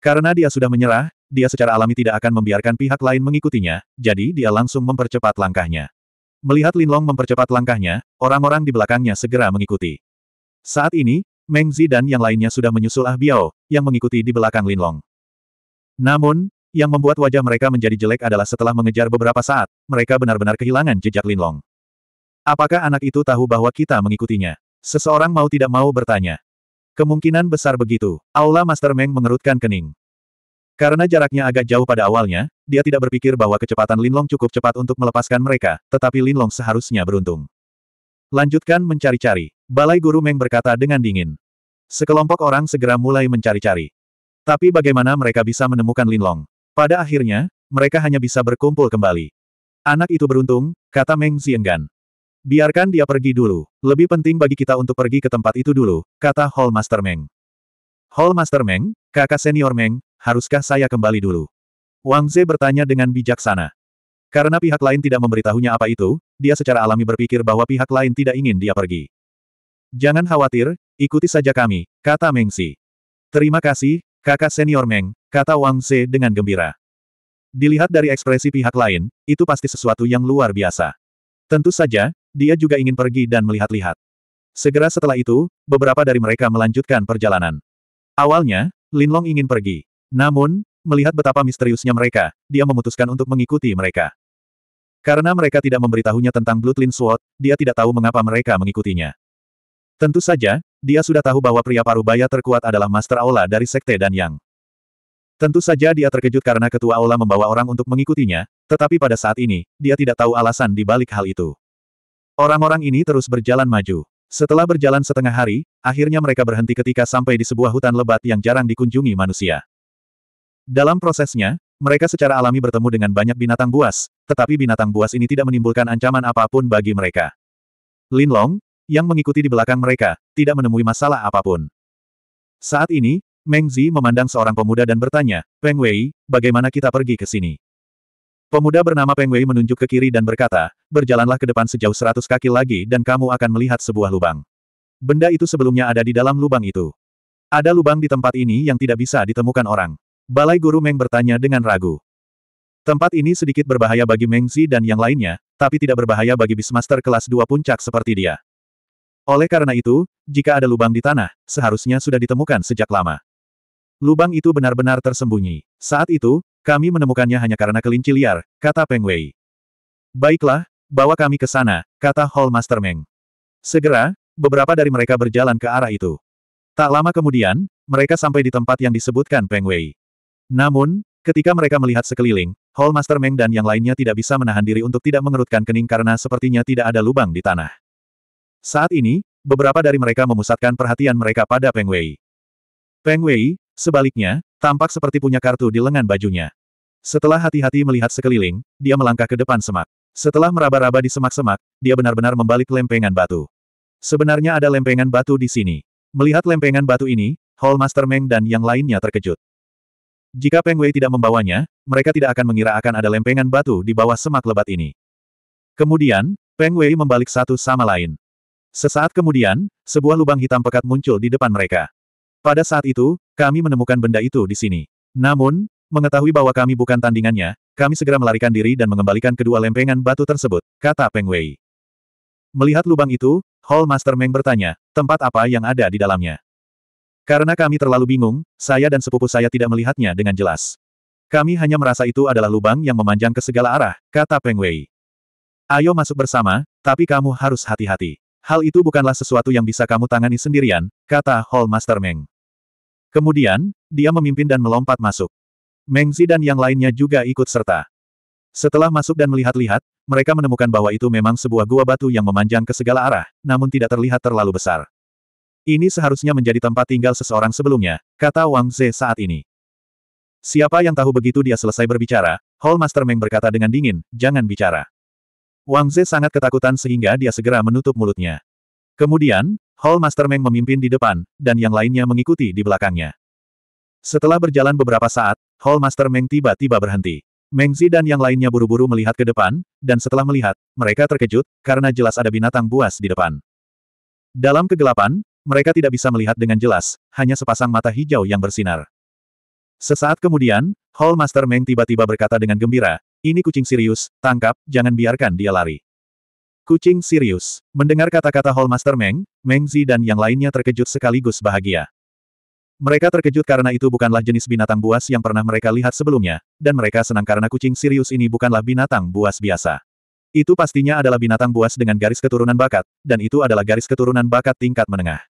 Karena dia sudah menyerah, dia secara alami tidak akan membiarkan pihak lain mengikutinya, jadi dia langsung mempercepat langkahnya. Melihat Linlong mempercepat langkahnya, orang-orang di belakangnya segera mengikuti. Saat ini, Meng Zi dan yang lainnya sudah menyusul Ah Biao, yang mengikuti di belakang Linlong. Namun, yang membuat wajah mereka menjadi jelek adalah setelah mengejar beberapa saat, mereka benar-benar kehilangan jejak Linlong. Apakah anak itu tahu bahwa kita mengikutinya? Seseorang mau tidak mau bertanya. Kemungkinan besar begitu. Aula Master Meng mengerutkan kening. Karena jaraknya agak jauh pada awalnya, dia tidak berpikir bahwa kecepatan Linlong cukup cepat untuk melepaskan mereka, tetapi Linlong seharusnya beruntung. Lanjutkan mencari-cari. Balai Guru Meng berkata dengan dingin. Sekelompok orang segera mulai mencari-cari. Tapi bagaimana mereka bisa menemukan Linlong? Pada akhirnya, mereka hanya bisa berkumpul kembali. Anak itu beruntung, kata Meng Ziengan. Biarkan dia pergi dulu. Lebih penting bagi kita untuk pergi ke tempat itu dulu, kata Hall Master Meng. Hall Master Meng, kakak senior Meng, haruskah saya kembali dulu? Wang Ze bertanya dengan bijaksana. Karena pihak lain tidak memberitahunya apa itu, dia secara alami berpikir bahwa pihak lain tidak ingin dia pergi. Jangan khawatir, ikuti saja kami, kata Meng Si. Terima kasih, kakak senior Meng, kata Wang Ze dengan gembira. Dilihat dari ekspresi pihak lain, itu pasti sesuatu yang luar biasa. Tentu saja, dia juga ingin pergi dan melihat-lihat. Segera setelah itu, beberapa dari mereka melanjutkan perjalanan. Awalnya, Lin Long ingin pergi. Namun, melihat betapa misteriusnya mereka, dia memutuskan untuk mengikuti mereka. Karena mereka tidak memberitahunya tentang Bloodline Sword, dia tidak tahu mengapa mereka mengikutinya. Tentu saja, dia sudah tahu bahwa pria paruh baya terkuat adalah Master Aula dari Sekte Dan Yang. Tentu saja dia terkejut karena Ketua Aula membawa orang untuk mengikutinya, tetapi pada saat ini, dia tidak tahu alasan di balik hal itu. Orang-orang ini terus berjalan maju. Setelah berjalan setengah hari, akhirnya mereka berhenti ketika sampai di sebuah hutan lebat yang jarang dikunjungi manusia. Dalam prosesnya, mereka secara alami bertemu dengan banyak binatang buas, tetapi binatang buas ini tidak menimbulkan ancaman apapun bagi mereka. Lin Long, yang mengikuti di belakang mereka, tidak menemui masalah apapun. Saat ini, Meng Zi memandang seorang pemuda dan bertanya, Peng Wei, bagaimana kita pergi ke sini? Pemuda bernama Peng Wei menunjuk ke kiri dan berkata, berjalanlah ke depan sejauh seratus kaki lagi dan kamu akan melihat sebuah lubang. Benda itu sebelumnya ada di dalam lubang itu. Ada lubang di tempat ini yang tidak bisa ditemukan orang. Balai Guru Meng bertanya dengan ragu. Tempat ini sedikit berbahaya bagi Meng Zi dan yang lainnya, tapi tidak berbahaya bagi Bismaster kelas dua puncak seperti dia. Oleh karena itu, jika ada lubang di tanah, seharusnya sudah ditemukan sejak lama. Lubang itu benar-benar tersembunyi. Saat itu, kami menemukannya hanya karena kelinci liar, kata Peng Wei. Baiklah, bawa kami ke sana, kata Hallmaster Meng. Segera, beberapa dari mereka berjalan ke arah itu. Tak lama kemudian, mereka sampai di tempat yang disebutkan Peng Wei. Namun, ketika mereka melihat sekeliling, Hallmaster Meng dan yang lainnya tidak bisa menahan diri untuk tidak mengerutkan kening karena sepertinya tidak ada lubang di tanah. Saat ini, beberapa dari mereka memusatkan perhatian mereka pada Peng Wei. Peng Wei, sebaliknya, Tampak seperti punya kartu di lengan bajunya. Setelah hati-hati melihat sekeliling, dia melangkah ke depan semak. Setelah meraba-raba di semak-semak, dia benar-benar membalik lempengan batu. Sebenarnya ada lempengan batu di sini. Melihat lempengan batu ini, Hall Master Meng dan yang lainnya terkejut. Jika Peng Wei tidak membawanya, mereka tidak akan mengira akan ada lempengan batu di bawah semak lebat ini. Kemudian, Peng Wei membalik satu sama lain. Sesaat kemudian, sebuah lubang hitam pekat muncul di depan mereka. Pada saat itu, kami menemukan benda itu di sini. Namun, mengetahui bahwa kami bukan tandingannya, kami segera melarikan diri dan mengembalikan kedua lempengan batu tersebut, kata Peng Wei. Melihat lubang itu, Hall Master Meng bertanya, tempat apa yang ada di dalamnya? Karena kami terlalu bingung, saya dan sepupu saya tidak melihatnya dengan jelas. Kami hanya merasa itu adalah lubang yang memanjang ke segala arah, kata Peng Wei. Ayo masuk bersama, tapi kamu harus hati-hati. Hal itu bukanlah sesuatu yang bisa kamu tangani sendirian, kata Hall Master Meng. Kemudian, dia memimpin dan melompat masuk. Mengzi dan yang lainnya juga ikut serta. Setelah masuk dan melihat-lihat, mereka menemukan bahwa itu memang sebuah gua batu yang memanjang ke segala arah, namun tidak terlihat terlalu besar. Ini seharusnya menjadi tempat tinggal seseorang sebelumnya, kata Wang Ze saat ini. Siapa yang tahu begitu dia selesai berbicara, Hall Master Meng berkata dengan dingin, jangan bicara. Wang Ze sangat ketakutan sehingga dia segera menutup mulutnya. Kemudian, Hall Master Meng memimpin di depan, dan yang lainnya mengikuti di belakangnya. Setelah berjalan beberapa saat, Hall Master Meng tiba-tiba berhenti. Meng Zi dan yang lainnya buru-buru melihat ke depan, dan setelah melihat, mereka terkejut, karena jelas ada binatang buas di depan. Dalam kegelapan, mereka tidak bisa melihat dengan jelas, hanya sepasang mata hijau yang bersinar. Sesaat kemudian, Hall Master Meng tiba-tiba berkata dengan gembira, ini kucing serius, tangkap, jangan biarkan dia lari. Kucing Sirius. Mendengar kata-kata Hallmaster Meng, Meng Zi dan yang lainnya terkejut sekaligus bahagia. Mereka terkejut karena itu bukanlah jenis binatang buas yang pernah mereka lihat sebelumnya, dan mereka senang karena kucing Sirius ini bukanlah binatang buas biasa. Itu pastinya adalah binatang buas dengan garis keturunan bakat, dan itu adalah garis keturunan bakat tingkat menengah.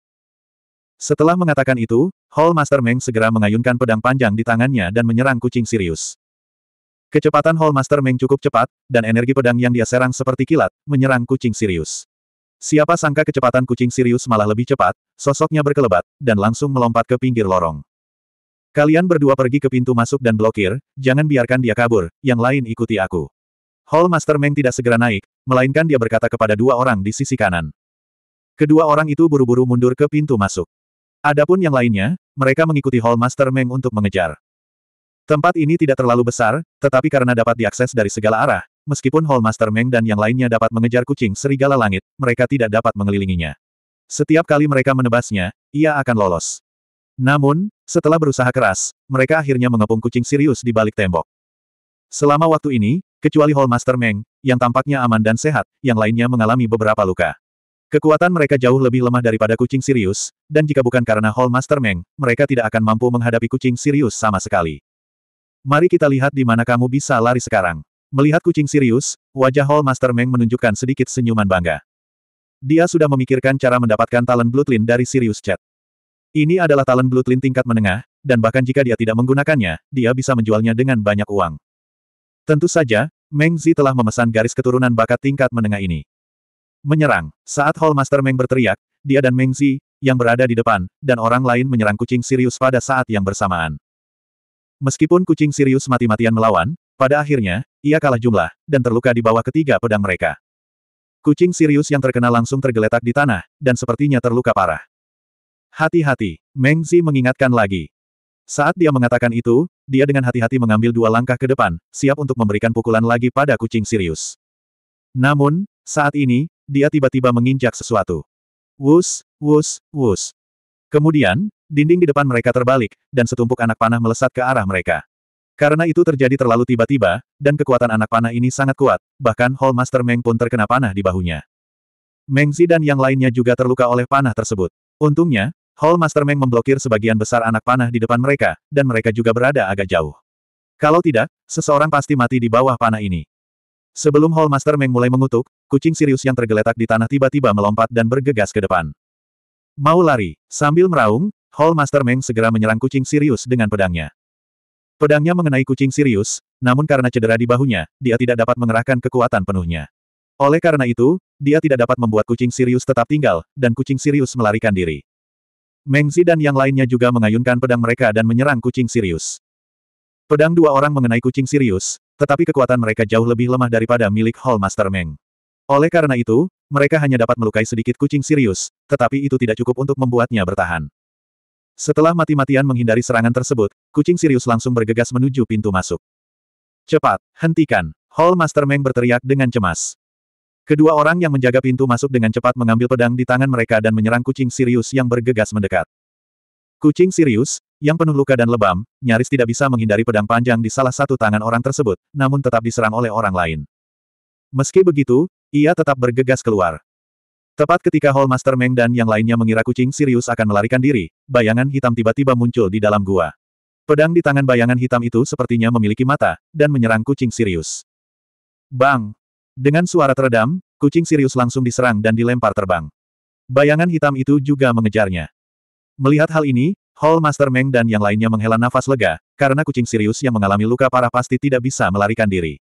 Setelah mengatakan itu, Hallmaster Meng segera mengayunkan pedang panjang di tangannya dan menyerang kucing Sirius. Kecepatan Hallmaster Meng cukup cepat, dan energi pedang yang dia serang seperti kilat, menyerang kucing Sirius. Siapa sangka kecepatan kucing Sirius malah lebih cepat, sosoknya berkelebat, dan langsung melompat ke pinggir lorong. Kalian berdua pergi ke pintu masuk dan blokir, jangan biarkan dia kabur, yang lain ikuti aku. Hallmaster Meng tidak segera naik, melainkan dia berkata kepada dua orang di sisi kanan. Kedua orang itu buru-buru mundur ke pintu masuk. Adapun yang lainnya, mereka mengikuti Hallmaster Meng untuk mengejar. Tempat ini tidak terlalu besar, tetapi karena dapat diakses dari segala arah, meskipun Hall Master Meng dan yang lainnya dapat mengejar kucing serigala langit, mereka tidak dapat mengelilinginya. Setiap kali mereka menebasnya, ia akan lolos. Namun, setelah berusaha keras, mereka akhirnya mengepung kucing Sirius di balik tembok. Selama waktu ini, kecuali Hall Master Meng, yang tampaknya aman dan sehat, yang lainnya mengalami beberapa luka. Kekuatan mereka jauh lebih lemah daripada kucing Sirius, dan jika bukan karena Hall Master Meng, mereka tidak akan mampu menghadapi kucing Sirius sama sekali. Mari kita lihat di mana kamu bisa lari sekarang. Melihat kucing Sirius, wajah Hall Master Meng menunjukkan sedikit senyuman bangga. Dia sudah memikirkan cara mendapatkan talent Bloodline dari Sirius Chat. Ini adalah talent Bloodline tingkat menengah, dan bahkan jika dia tidak menggunakannya, dia bisa menjualnya dengan banyak uang. Tentu saja, Meng Zi telah memesan garis keturunan bakat tingkat menengah ini. Menyerang. Saat Hall Master Meng berteriak, dia dan Meng Zi, yang berada di depan, dan orang lain menyerang kucing Sirius pada saat yang bersamaan. Meskipun kucing Sirius mati-matian melawan, pada akhirnya, ia kalah jumlah, dan terluka di bawah ketiga pedang mereka. Kucing Sirius yang terkena langsung tergeletak di tanah, dan sepertinya terluka parah. Hati-hati, Meng mengingatkan lagi. Saat dia mengatakan itu, dia dengan hati-hati mengambil dua langkah ke depan, siap untuk memberikan pukulan lagi pada kucing Sirius. Namun, saat ini, dia tiba-tiba menginjak sesuatu. Wus, wus, wus. Kemudian, Dinding di depan mereka terbalik, dan setumpuk anak panah melesat ke arah mereka. Karena itu terjadi terlalu tiba-tiba, dan kekuatan anak panah ini sangat kuat, bahkan Hall Master Meng pun terkena panah di bahunya. Meng Zi dan yang lainnya juga terluka oleh panah tersebut. Untungnya, Hall Master Meng memblokir sebagian besar anak panah di depan mereka, dan mereka juga berada agak jauh. Kalau tidak, seseorang pasti mati di bawah panah ini. Sebelum Hall Master Meng mulai mengutuk, kucing Sirius yang tergeletak di tanah tiba-tiba melompat dan bergegas ke depan. Mau lari, sambil meraung, Hall Master Meng segera menyerang kucing Sirius dengan pedangnya. Pedangnya mengenai kucing Sirius, namun karena cedera di bahunya, dia tidak dapat mengerahkan kekuatan penuhnya. Oleh karena itu, dia tidak dapat membuat kucing Sirius tetap tinggal, dan kucing Sirius melarikan diri. Mengzi dan yang lainnya juga mengayunkan pedang mereka dan menyerang kucing Sirius. Pedang dua orang mengenai kucing Sirius, tetapi kekuatan mereka jauh lebih lemah daripada milik Hall Master Meng. Oleh karena itu, mereka hanya dapat melukai sedikit kucing Sirius, tetapi itu tidak cukup untuk membuatnya bertahan. Setelah mati-matian menghindari serangan tersebut, kucing Sirius langsung bergegas menuju pintu masuk. Cepat, hentikan! Hall Master Meng berteriak dengan cemas. Kedua orang yang menjaga pintu masuk dengan cepat mengambil pedang di tangan mereka dan menyerang kucing Sirius yang bergegas mendekat. Kucing Sirius, yang penuh luka dan lebam, nyaris tidak bisa menghindari pedang panjang di salah satu tangan orang tersebut, namun tetap diserang oleh orang lain. Meski begitu, ia tetap bergegas keluar. Tepat ketika Hall Master Meng dan yang lainnya mengira kucing Sirius akan melarikan diri, bayangan hitam tiba-tiba muncul di dalam gua. Pedang di tangan bayangan hitam itu sepertinya memiliki mata, dan menyerang kucing Sirius. Bang! Dengan suara teredam, kucing Sirius langsung diserang dan dilempar terbang. Bayangan hitam itu juga mengejarnya. Melihat hal ini, Hall Master Meng dan yang lainnya menghela nafas lega, karena kucing Sirius yang mengalami luka parah pasti tidak bisa melarikan diri.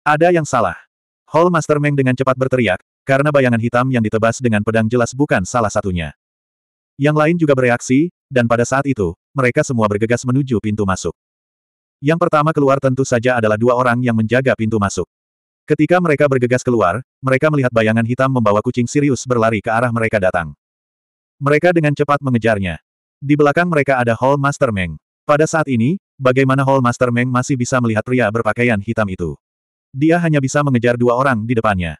Ada yang salah. Hall Master Meng dengan cepat berteriak, karena bayangan hitam yang ditebas dengan pedang jelas bukan salah satunya. Yang lain juga bereaksi, dan pada saat itu, mereka semua bergegas menuju pintu masuk. Yang pertama keluar tentu saja adalah dua orang yang menjaga pintu masuk. Ketika mereka bergegas keluar, mereka melihat bayangan hitam membawa kucing Sirius berlari ke arah mereka datang. Mereka dengan cepat mengejarnya. Di belakang mereka ada Hall Master Meng. Pada saat ini, bagaimana Hall Master Meng masih bisa melihat pria berpakaian hitam itu? Dia hanya bisa mengejar dua orang di depannya.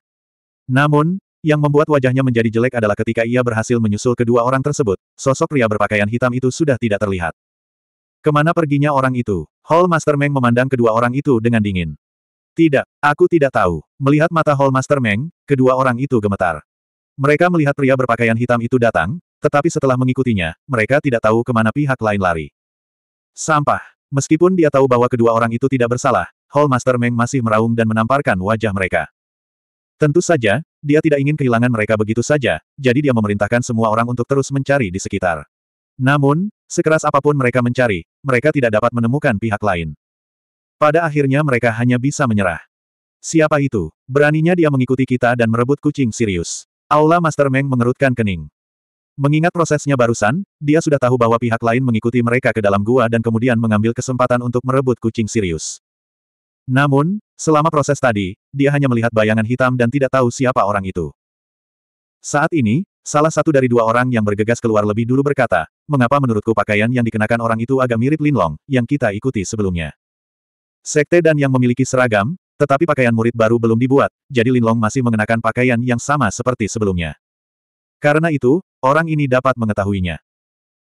Namun, yang membuat wajahnya menjadi jelek adalah ketika ia berhasil menyusul kedua orang tersebut, sosok pria berpakaian hitam itu sudah tidak terlihat. Kemana perginya orang itu? Hall Master Meng memandang kedua orang itu dengan dingin. Tidak, aku tidak tahu. Melihat mata Hall Master Meng, kedua orang itu gemetar. Mereka melihat pria berpakaian hitam itu datang, tetapi setelah mengikutinya, mereka tidak tahu kemana pihak lain lari. Sampah. Meskipun dia tahu bahwa kedua orang itu tidak bersalah, Hall Master Meng masih meraung dan menamparkan wajah mereka. Tentu saja, dia tidak ingin kehilangan mereka begitu saja, jadi dia memerintahkan semua orang untuk terus mencari di sekitar. Namun, sekeras apapun mereka mencari, mereka tidak dapat menemukan pihak lain. Pada akhirnya mereka hanya bisa menyerah. Siapa itu? Beraninya dia mengikuti kita dan merebut kucing Sirius. Aula Master Meng mengerutkan kening. Mengingat prosesnya barusan, dia sudah tahu bahwa pihak lain mengikuti mereka ke dalam gua dan kemudian mengambil kesempatan untuk merebut kucing Sirius. Namun, selama proses tadi, dia hanya melihat bayangan hitam dan tidak tahu siapa orang itu. Saat ini, salah satu dari dua orang yang bergegas keluar lebih dulu berkata, mengapa menurutku pakaian yang dikenakan orang itu agak mirip Linlong, yang kita ikuti sebelumnya. Sekte dan yang memiliki seragam, tetapi pakaian murid baru belum dibuat, jadi Linlong masih mengenakan pakaian yang sama seperti sebelumnya. Karena itu, orang ini dapat mengetahuinya.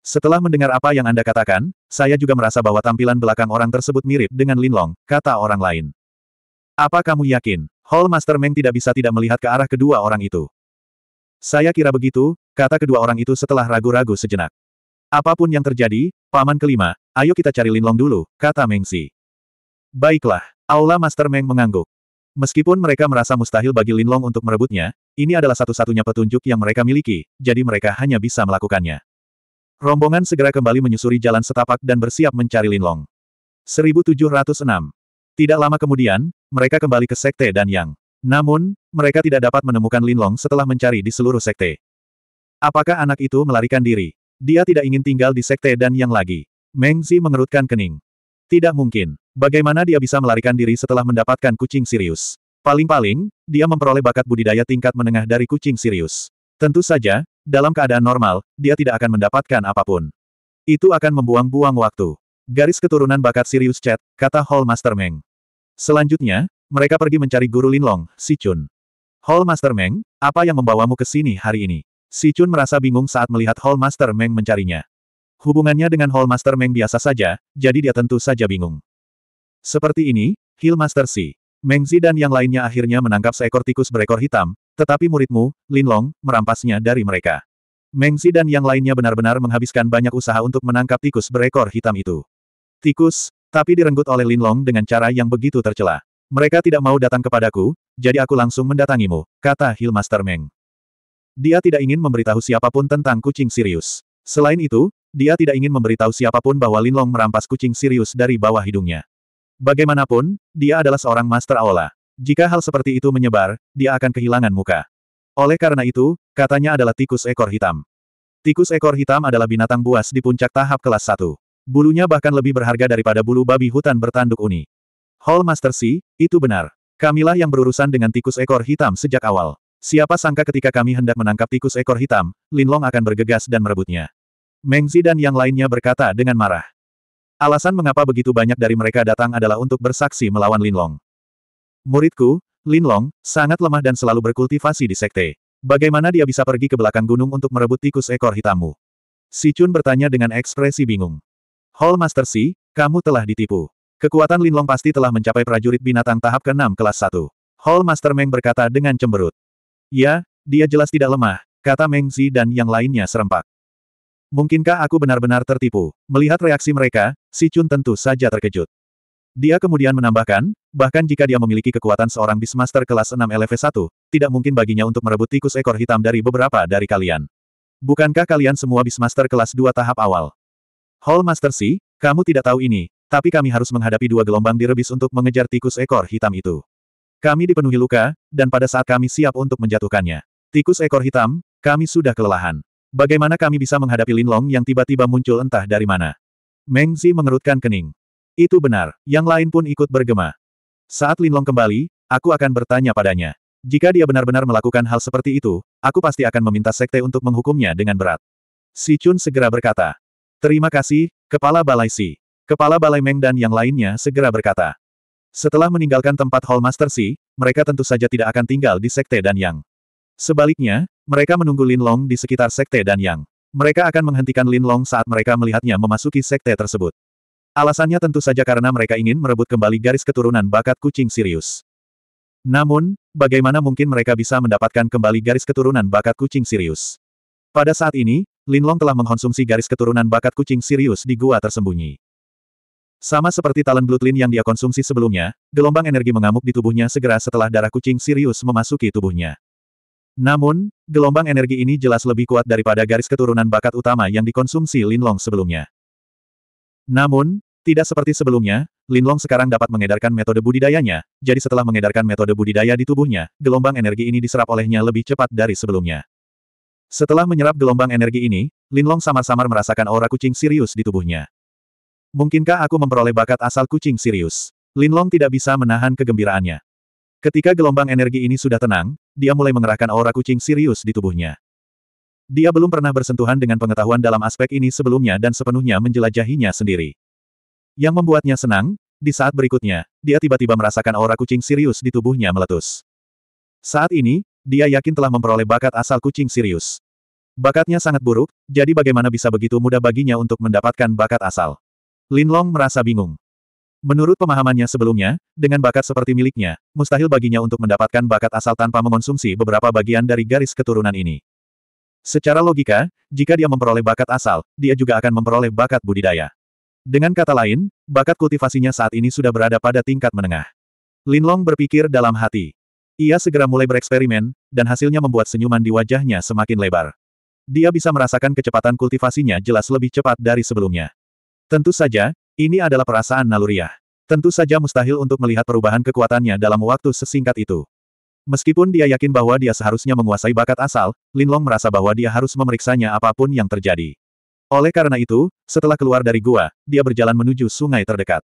Setelah mendengar apa yang Anda katakan, saya juga merasa bahwa tampilan belakang orang tersebut mirip dengan Linlong, kata orang lain. Apa kamu yakin? Hall Master Meng tidak bisa tidak melihat ke arah kedua orang itu. Saya kira begitu, kata kedua orang itu setelah ragu-ragu sejenak. Apapun yang terjadi, paman kelima, ayo kita cari Linlong dulu, kata Meng Baiklah, Aula Master Meng mengangguk. Meskipun mereka merasa mustahil bagi Linlong untuk merebutnya, ini adalah satu-satunya petunjuk yang mereka miliki, jadi mereka hanya bisa melakukannya. Rombongan segera kembali menyusuri jalan setapak dan bersiap mencari Linlong. 1706. Tidak lama kemudian, mereka kembali ke Sekte dan Yang. Namun, mereka tidak dapat menemukan Linlong setelah mencari di seluruh Sekte. Apakah anak itu melarikan diri? Dia tidak ingin tinggal di Sekte dan Yang lagi. Mengzi mengerutkan kening. Tidak mungkin. Bagaimana dia bisa melarikan diri setelah mendapatkan kucing Sirius? Paling-paling, dia memperoleh bakat budidaya tingkat menengah dari kucing Sirius. Tentu saja, dalam keadaan normal, dia tidak akan mendapatkan apapun. Itu akan membuang-buang waktu. Garis keturunan bakat Sirius Chat, kata Hall Master Meng. Selanjutnya, mereka pergi mencari Guru Linlong, Si Chun. Hall Master Meng, apa yang membawamu ke sini hari ini? Si Chun merasa bingung saat melihat Hall Master Meng mencarinya. Hubungannya dengan Hall Master Meng biasa saja, jadi dia tentu saja bingung. Seperti ini, Hill Master Si. Mengzi dan yang lainnya akhirnya menangkap seekor tikus berekor hitam, tetapi muridmu, Linlong, merampasnya dari mereka. Mengzi dan yang lainnya benar-benar menghabiskan banyak usaha untuk menangkap tikus berekor hitam itu. Tikus, tapi direnggut oleh Linlong dengan cara yang begitu tercela. Mereka tidak mau datang kepadaku, jadi aku langsung mendatangimu, kata Hillmaster Meng. Dia tidak ingin memberitahu siapapun tentang kucing Sirius. Selain itu, dia tidak ingin memberitahu siapapun bahwa Linlong merampas kucing Sirius dari bawah hidungnya. Bagaimanapun, dia adalah seorang master aula. Jika hal seperti itu menyebar, dia akan kehilangan muka. Oleh karena itu, katanya adalah tikus ekor hitam. Tikus ekor hitam adalah binatang buas di puncak tahap kelas 1. Bulunya bahkan lebih berharga daripada bulu babi hutan bertanduk uni. Hall Master C, itu benar. Kamilah yang berurusan dengan tikus ekor hitam sejak awal. Siapa sangka ketika kami hendak menangkap tikus ekor hitam, Linlong akan bergegas dan merebutnya. Mengzi dan yang lainnya berkata dengan marah. Alasan mengapa begitu banyak dari mereka datang adalah untuk bersaksi melawan Linlong. Muridku, Linlong, sangat lemah dan selalu berkultivasi di sekte. Bagaimana dia bisa pergi ke belakang gunung untuk merebut tikus ekor hitammu? Si Chun bertanya dengan ekspresi bingung. Hall Master Si, kamu telah ditipu. Kekuatan Linlong pasti telah mencapai prajurit binatang tahap ke-6 kelas 1. Hall Master Meng berkata dengan cemberut. Ya, dia jelas tidak lemah, kata Meng Zi dan yang lainnya serempak. Mungkinkah aku benar-benar tertipu? Melihat reaksi mereka, Si Chun tentu saja terkejut. Dia kemudian menambahkan, bahkan jika dia memiliki kekuatan seorang Beastmaster kelas 6 LV1, tidak mungkin baginya untuk merebut tikus ekor hitam dari beberapa dari kalian. Bukankah kalian semua Beastmaster kelas 2 tahap awal? Hall Master Si, kamu tidak tahu ini, tapi kami harus menghadapi dua gelombang direbis untuk mengejar tikus ekor hitam itu. Kami dipenuhi luka, dan pada saat kami siap untuk menjatuhkannya. Tikus ekor hitam, kami sudah kelelahan. Bagaimana kami bisa menghadapi Linlong yang tiba-tiba muncul entah dari mana? Meng Zi mengerutkan kening. Itu benar, yang lain pun ikut bergema. Saat Linlong kembali, aku akan bertanya padanya. Jika dia benar-benar melakukan hal seperti itu, aku pasti akan meminta sekte untuk menghukumnya dengan berat. Si Chun segera berkata. Terima kasih, Kepala Balai Si. Kepala Balai Meng dan yang lainnya segera berkata. Setelah meninggalkan tempat Hall Master Si, mereka tentu saja tidak akan tinggal di sekte dan yang. Sebaliknya, mereka menunggu Lin Long di sekitar sekte dan Yang. Mereka akan menghentikan Lin Long saat mereka melihatnya memasuki sekte tersebut. Alasannya tentu saja karena mereka ingin merebut kembali garis keturunan bakat kucing Sirius. Namun, bagaimana mungkin mereka bisa mendapatkan kembali garis keturunan bakat kucing Sirius? Pada saat ini, Lin Long telah mengkonsumsi garis keturunan bakat kucing Sirius di gua tersembunyi. Sama seperti talent Bloodlin yang dia konsumsi sebelumnya, gelombang energi mengamuk di tubuhnya segera setelah darah kucing Sirius memasuki tubuhnya. Namun, gelombang energi ini jelas lebih kuat daripada garis keturunan bakat utama yang dikonsumsi Linlong sebelumnya. Namun, tidak seperti sebelumnya, Linlong sekarang dapat mengedarkan metode budidayanya, jadi setelah mengedarkan metode budidaya di tubuhnya, gelombang energi ini diserap olehnya lebih cepat dari sebelumnya. Setelah menyerap gelombang energi ini, Linlong samar-samar merasakan aura kucing Sirius di tubuhnya. Mungkinkah aku memperoleh bakat asal kucing Sirius? Linlong tidak bisa menahan kegembiraannya. Ketika gelombang energi ini sudah tenang, dia mulai mengerahkan aura kucing Sirius di tubuhnya. Dia belum pernah bersentuhan dengan pengetahuan dalam aspek ini sebelumnya dan sepenuhnya menjelajahinya sendiri. Yang membuatnya senang, di saat berikutnya, dia tiba-tiba merasakan aura kucing Sirius di tubuhnya meletus. Saat ini, dia yakin telah memperoleh bakat asal kucing Sirius. Bakatnya sangat buruk, jadi bagaimana bisa begitu mudah baginya untuk mendapatkan bakat asal? Lin Long merasa bingung. Menurut pemahamannya sebelumnya, dengan bakat seperti miliknya, mustahil baginya untuk mendapatkan bakat asal tanpa mengonsumsi beberapa bagian dari garis keturunan ini. Secara logika, jika dia memperoleh bakat asal, dia juga akan memperoleh bakat budidaya. Dengan kata lain, bakat kultivasinya saat ini sudah berada pada tingkat menengah. Linlong berpikir dalam hati. Ia segera mulai bereksperimen, dan hasilnya membuat senyuman di wajahnya semakin lebar. Dia bisa merasakan kecepatan kultivasinya jelas lebih cepat dari sebelumnya. Tentu saja, ini adalah perasaan naluriah. Tentu saja mustahil untuk melihat perubahan kekuatannya dalam waktu sesingkat itu. Meskipun dia yakin bahwa dia seharusnya menguasai bakat asal, Linlong merasa bahwa dia harus memeriksanya apapun yang terjadi. Oleh karena itu, setelah keluar dari gua, dia berjalan menuju sungai terdekat.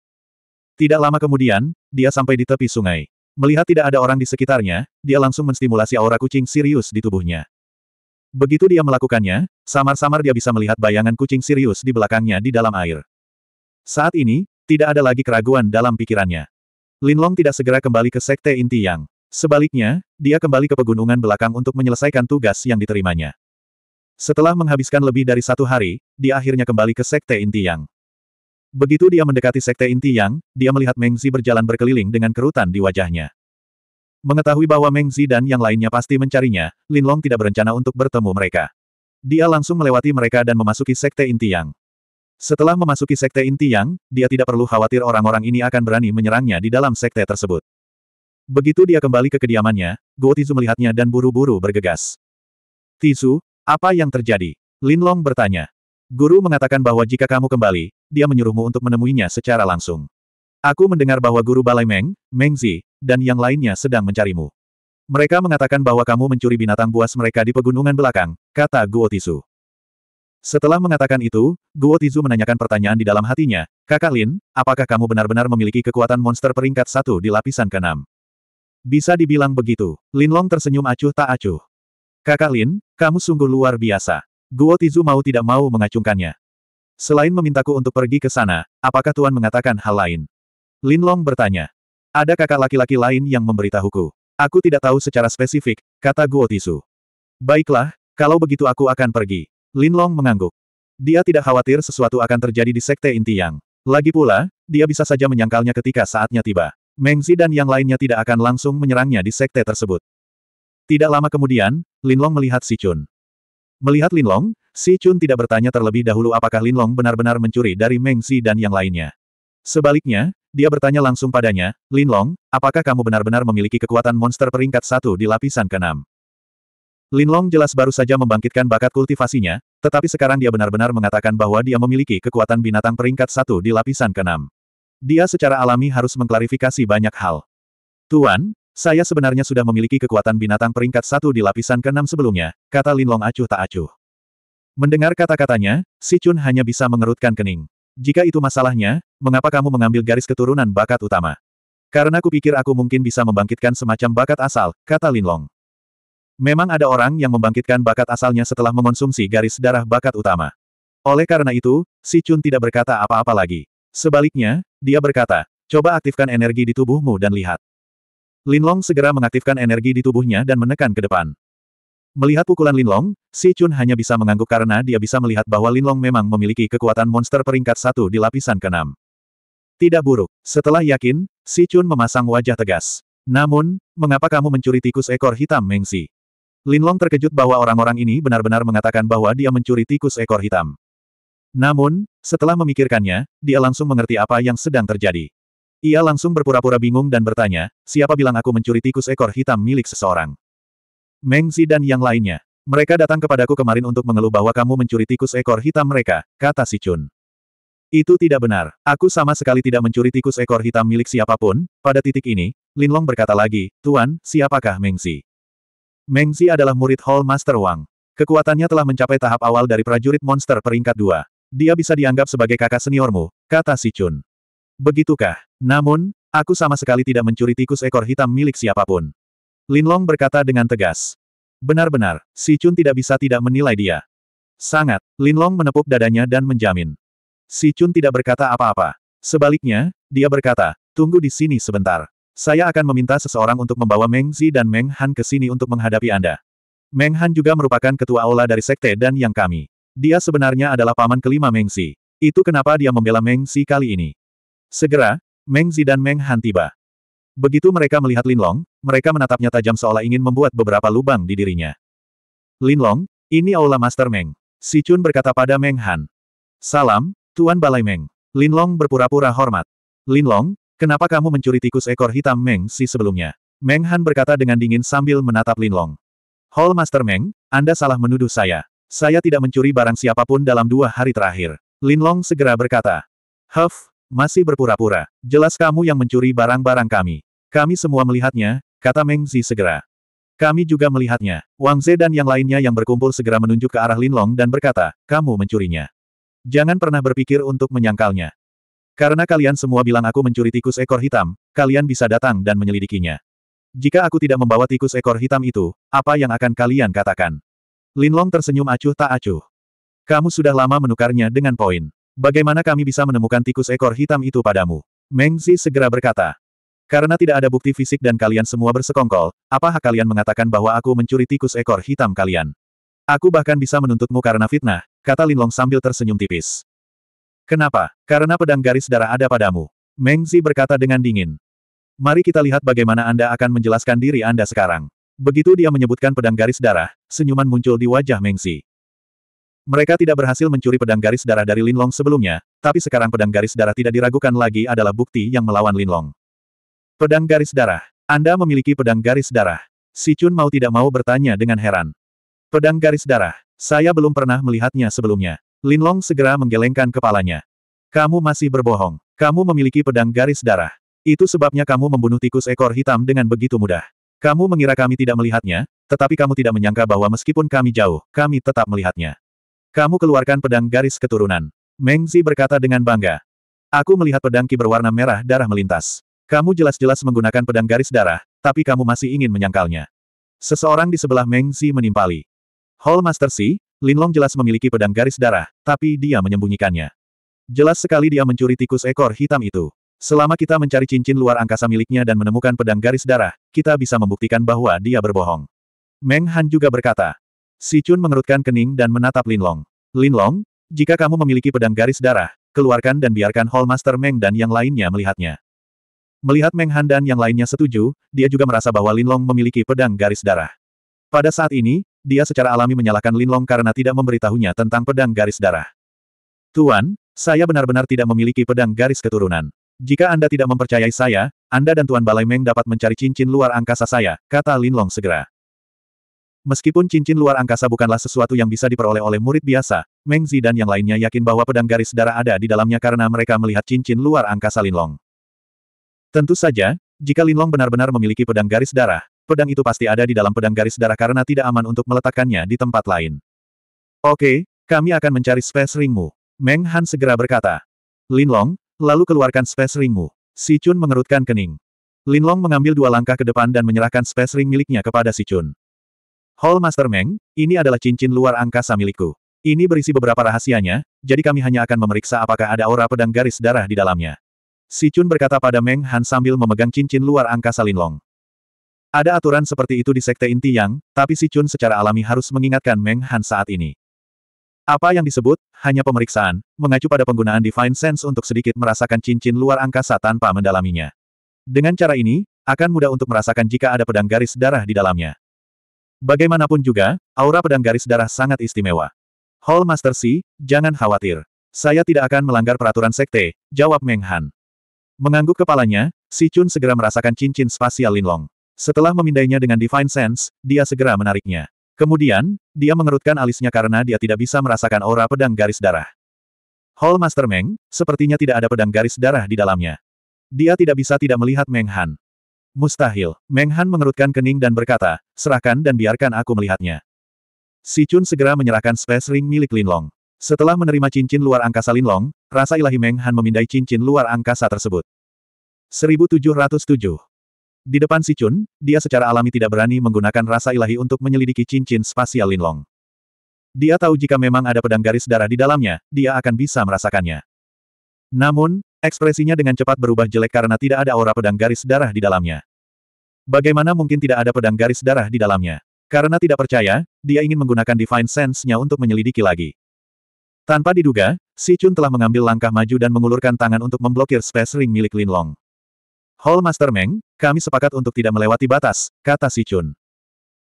Tidak lama kemudian, dia sampai di tepi sungai. Melihat tidak ada orang di sekitarnya, dia langsung menstimulasi aura kucing Sirius di tubuhnya. Begitu dia melakukannya, samar-samar dia bisa melihat bayangan kucing Sirius di belakangnya di dalam air. Saat ini, tidak ada lagi keraguan dalam pikirannya. Linlong tidak segera kembali ke Sekte Inti Yang. Sebaliknya, dia kembali ke pegunungan belakang untuk menyelesaikan tugas yang diterimanya. Setelah menghabiskan lebih dari satu hari, dia akhirnya kembali ke Sekte Inti Yang. Begitu dia mendekati Sekte Inti Yang, dia melihat Mengzi berjalan berkeliling dengan kerutan di wajahnya. Mengetahui bahwa Mengzi dan yang lainnya pasti mencarinya, Linlong tidak berencana untuk bertemu mereka. Dia langsung melewati mereka dan memasuki Sekte Inti Yang. Setelah memasuki sekte inti yang, dia tidak perlu khawatir orang-orang ini akan berani menyerangnya di dalam sekte tersebut. Begitu dia kembali ke kediamannya, Guo Tizu melihatnya dan buru-buru bergegas. Tisu, apa yang terjadi? Linlong bertanya. Guru mengatakan bahwa jika kamu kembali, dia menyuruhmu untuk menemuinya secara langsung. Aku mendengar bahwa guru Balai Meng, Mengzi, dan yang lainnya sedang mencarimu. Mereka mengatakan bahwa kamu mencuri binatang buas mereka di pegunungan belakang, kata Guo Tisu. Setelah mengatakan itu, Guo Tizu menanyakan pertanyaan di dalam hatinya, Kakak Lin, apakah kamu benar-benar memiliki kekuatan monster peringkat satu di lapisan keenam? Bisa dibilang begitu. Lin Long tersenyum acuh tak acuh. Kakak Lin, kamu sungguh luar biasa. Guo Tizu mau tidak mau mengacungkannya. Selain memintaku untuk pergi ke sana, apakah Tuan mengatakan hal lain? Lin Long bertanya. Ada kakak laki-laki lain yang memberitahuku. Aku tidak tahu secara spesifik, kata Guo Tizu. Baiklah, kalau begitu aku akan pergi. Lin Long mengangguk. Dia tidak khawatir sesuatu akan terjadi di sekte inti yang. Lagi pula, dia bisa saja menyangkalnya ketika saatnya tiba. Mengzi dan yang lainnya tidak akan langsung menyerangnya di sekte tersebut. Tidak lama kemudian, Lin Long melihat Si Chun. Melihat Lin Long, Si Chun tidak bertanya terlebih dahulu apakah Lin Long benar-benar mencuri dari Mengzi dan yang lainnya. Sebaliknya, dia bertanya langsung padanya, Lin Long, apakah kamu benar-benar memiliki kekuatan monster peringkat satu di lapisan keenam? Linlong jelas baru saja membangkitkan bakat kultivasinya, tetapi sekarang dia benar-benar mengatakan bahwa dia memiliki kekuatan binatang peringkat satu di lapisan keenam. Dia secara alami harus mengklarifikasi banyak hal. Tuan, saya sebenarnya sudah memiliki kekuatan binatang peringkat satu di lapisan keenam sebelumnya, kata Linlong acuh tak acuh. Mendengar kata-katanya, Si Chun hanya bisa mengerutkan kening. Jika itu masalahnya, mengapa kamu mengambil garis keturunan bakat utama? Karena kupikir aku mungkin bisa membangkitkan semacam bakat asal, kata Linlong. Memang ada orang yang membangkitkan bakat asalnya setelah mengonsumsi garis darah bakat utama. Oleh karena itu, Si Chun tidak berkata apa-apa lagi. Sebaliknya, dia berkata, coba aktifkan energi di tubuhmu dan lihat. Linlong segera mengaktifkan energi di tubuhnya dan menekan ke depan. Melihat pukulan Linlong, Si Chun hanya bisa mengangguk karena dia bisa melihat bahwa Linlong memang memiliki kekuatan monster peringkat satu di lapisan keenam. Tidak buruk. Setelah yakin, Si Chun memasang wajah tegas. Namun, mengapa kamu mencuri tikus ekor hitam Mengsi? Linlong terkejut bahwa orang-orang ini benar-benar mengatakan bahwa dia mencuri tikus ekor hitam. Namun, setelah memikirkannya, dia langsung mengerti apa yang sedang terjadi. Ia langsung berpura-pura bingung dan bertanya, siapa bilang aku mencuri tikus ekor hitam milik seseorang? Mengzi dan yang lainnya. Mereka datang kepadaku kemarin untuk mengeluh bahwa kamu mencuri tikus ekor hitam mereka, kata si Chun. Itu tidak benar. Aku sama sekali tidak mencuri tikus ekor hitam milik siapapun. Pada titik ini, Linlong berkata lagi, Tuan, siapakah Mengzi? Mengzi adalah murid Hall Master Wang. Kekuatannya telah mencapai tahap awal dari prajurit monster peringkat dua. Dia bisa dianggap sebagai kakak seniormu, kata Si Chun. Begitukah? Namun, aku sama sekali tidak mencuri tikus ekor hitam milik siapapun. Lin Long berkata dengan tegas. Benar-benar, Si Chun tidak bisa tidak menilai dia. Sangat, Lin Long menepuk dadanya dan menjamin. Si Chun tidak berkata apa-apa. Sebaliknya, dia berkata, tunggu di sini sebentar. Saya akan meminta seseorang untuk membawa Meng Zi dan Meng Han ke sini untuk menghadapi Anda. Meng Han juga merupakan ketua aula dari sekte dan yang kami. Dia sebenarnya adalah paman kelima Meng Zi. Itu kenapa dia membela Meng Zi kali ini. Segera, Meng Zi dan Meng Han tiba. Begitu mereka melihat Linlong, mereka menatapnya tajam seolah ingin membuat beberapa lubang di dirinya. Linlong, ini aula Master Meng. Si Chun berkata pada Meng Han. Salam, Tuan Balai Meng. Linlong berpura-pura hormat. Linlong, Kenapa kamu mencuri tikus ekor hitam Meng Si sebelumnya? Meng Han berkata dengan dingin sambil menatap Lin Long. Hall Master Meng, Anda salah menuduh saya. Saya tidak mencuri barang siapapun dalam dua hari terakhir. Lin Long segera berkata. Huff, masih berpura-pura. Jelas kamu yang mencuri barang-barang kami. Kami semua melihatnya, kata Meng Zi segera. Kami juga melihatnya. Wang Ze dan yang lainnya yang berkumpul segera menunjuk ke arah Lin Long dan berkata, kamu mencurinya. Jangan pernah berpikir untuk menyangkalnya. Karena kalian semua bilang aku mencuri tikus ekor hitam, kalian bisa datang dan menyelidikinya. Jika aku tidak membawa tikus ekor hitam itu, apa yang akan kalian katakan? Linlong tersenyum acuh tak acuh. Kamu sudah lama menukarnya dengan poin. Bagaimana kami bisa menemukan tikus ekor hitam itu padamu? Mengzi segera berkata. Karena tidak ada bukti fisik dan kalian semua bersekongkol, apa hak kalian mengatakan bahwa aku mencuri tikus ekor hitam kalian? Aku bahkan bisa menuntutmu karena fitnah, kata Linlong sambil tersenyum tipis. Kenapa? Karena pedang garis darah ada padamu. Meng berkata dengan dingin. Mari kita lihat bagaimana Anda akan menjelaskan diri Anda sekarang. Begitu dia menyebutkan pedang garis darah, senyuman muncul di wajah Meng Mereka tidak berhasil mencuri pedang garis darah dari Linlong sebelumnya, tapi sekarang pedang garis darah tidak diragukan lagi adalah bukti yang melawan Linlong. Pedang garis darah. Anda memiliki pedang garis darah. Si Chun mau tidak mau bertanya dengan heran. Pedang garis darah. Saya belum pernah melihatnya sebelumnya. Linlong segera menggelengkan kepalanya. Kamu masih berbohong. Kamu memiliki pedang garis darah. Itu sebabnya kamu membunuh tikus ekor hitam dengan begitu mudah. Kamu mengira kami tidak melihatnya, tetapi kamu tidak menyangka bahwa meskipun kami jauh, kami tetap melihatnya. Kamu keluarkan pedang garis keturunan. Mengzi berkata dengan bangga. Aku melihat pedang ki berwarna merah darah melintas. Kamu jelas-jelas menggunakan pedang garis darah, tapi kamu masih ingin menyangkalnya. Seseorang di sebelah Mengzi menimpali. Hall Master Linlong jelas memiliki pedang garis darah, tapi dia menyembunyikannya. Jelas sekali dia mencuri tikus ekor hitam itu. Selama kita mencari cincin luar angkasa miliknya dan menemukan pedang garis darah, kita bisa membuktikan bahwa dia berbohong. Meng Han juga berkata. Si Chun mengerutkan kening dan menatap Linlong. Linlong, jika kamu memiliki pedang garis darah, keluarkan dan biarkan Hall Master Meng dan yang lainnya melihatnya. Melihat Meng Han dan yang lainnya setuju, dia juga merasa bahwa Linlong memiliki pedang garis darah. Pada saat ini, dia secara alami menyalahkan Linlong karena tidak memberitahunya tentang pedang garis darah. Tuan, saya benar-benar tidak memiliki pedang garis keturunan. Jika Anda tidak mempercayai saya, Anda dan Tuan Balai Meng dapat mencari cincin luar angkasa saya, kata Linlong segera. Meskipun cincin luar angkasa bukanlah sesuatu yang bisa diperoleh oleh murid biasa, Meng Zi dan yang lainnya yakin bahwa pedang garis darah ada di dalamnya karena mereka melihat cincin luar angkasa Linlong. Tentu saja, jika Linlong benar-benar memiliki pedang garis darah, pedang itu pasti ada di dalam pedang garis darah karena tidak aman untuk meletakkannya di tempat lain. Oke, kami akan mencari space ringmu. Meng Han segera berkata. Lin Long, lalu keluarkan space ringmu. Si Chun mengerutkan kening. Lin Long mengambil dua langkah ke depan dan menyerahkan space ring miliknya kepada Si Chun. Hall Master Meng, ini adalah cincin luar angkasa milikku. Ini berisi beberapa rahasianya, jadi kami hanya akan memeriksa apakah ada aura pedang garis darah di dalamnya. Si Chun berkata pada Meng Han sambil memegang cincin luar angkasa Linlong. Ada aturan seperti itu di Sekte Inti Yang, tapi Si Chun secara alami harus mengingatkan Meng Han saat ini. Apa yang disebut, hanya pemeriksaan, mengacu pada penggunaan Divine Sense untuk sedikit merasakan cincin luar angkasa tanpa mendalaminya. Dengan cara ini, akan mudah untuk merasakan jika ada pedang garis darah di dalamnya. Bagaimanapun juga, aura pedang garis darah sangat istimewa. Hall Master Si, jangan khawatir. Saya tidak akan melanggar peraturan sekte, jawab Meng Han. Mengangguk kepalanya, Si Chun segera merasakan cincin spasial Linlong. Setelah memindainya dengan Divine Sense, dia segera menariknya. Kemudian, dia mengerutkan alisnya karena dia tidak bisa merasakan aura pedang garis darah. Hall Master Meng, sepertinya tidak ada pedang garis darah di dalamnya. Dia tidak bisa tidak melihat Meng Han. Mustahil, Meng Han mengerutkan kening dan berkata, serahkan dan biarkan aku melihatnya. Si Chun segera menyerahkan space ring milik Long. Setelah menerima cincin luar angkasa Linlong, rasa ilahi Meng Han memindai cincin luar angkasa tersebut. 1707 di depan Si Chun, dia secara alami tidak berani menggunakan rasa ilahi untuk menyelidiki cincin spasial Linlong. Dia tahu jika memang ada pedang garis darah di dalamnya, dia akan bisa merasakannya. Namun, ekspresinya dengan cepat berubah jelek karena tidak ada aura pedang garis darah di dalamnya. Bagaimana mungkin tidak ada pedang garis darah di dalamnya? Karena tidak percaya, dia ingin menggunakan Divine Sense-nya untuk menyelidiki lagi. Tanpa diduga, Si Chun telah mengambil langkah maju dan mengulurkan tangan untuk memblokir space ring milik Linlong. Hall Master Meng, kami sepakat untuk tidak melewati batas, kata Si Chun.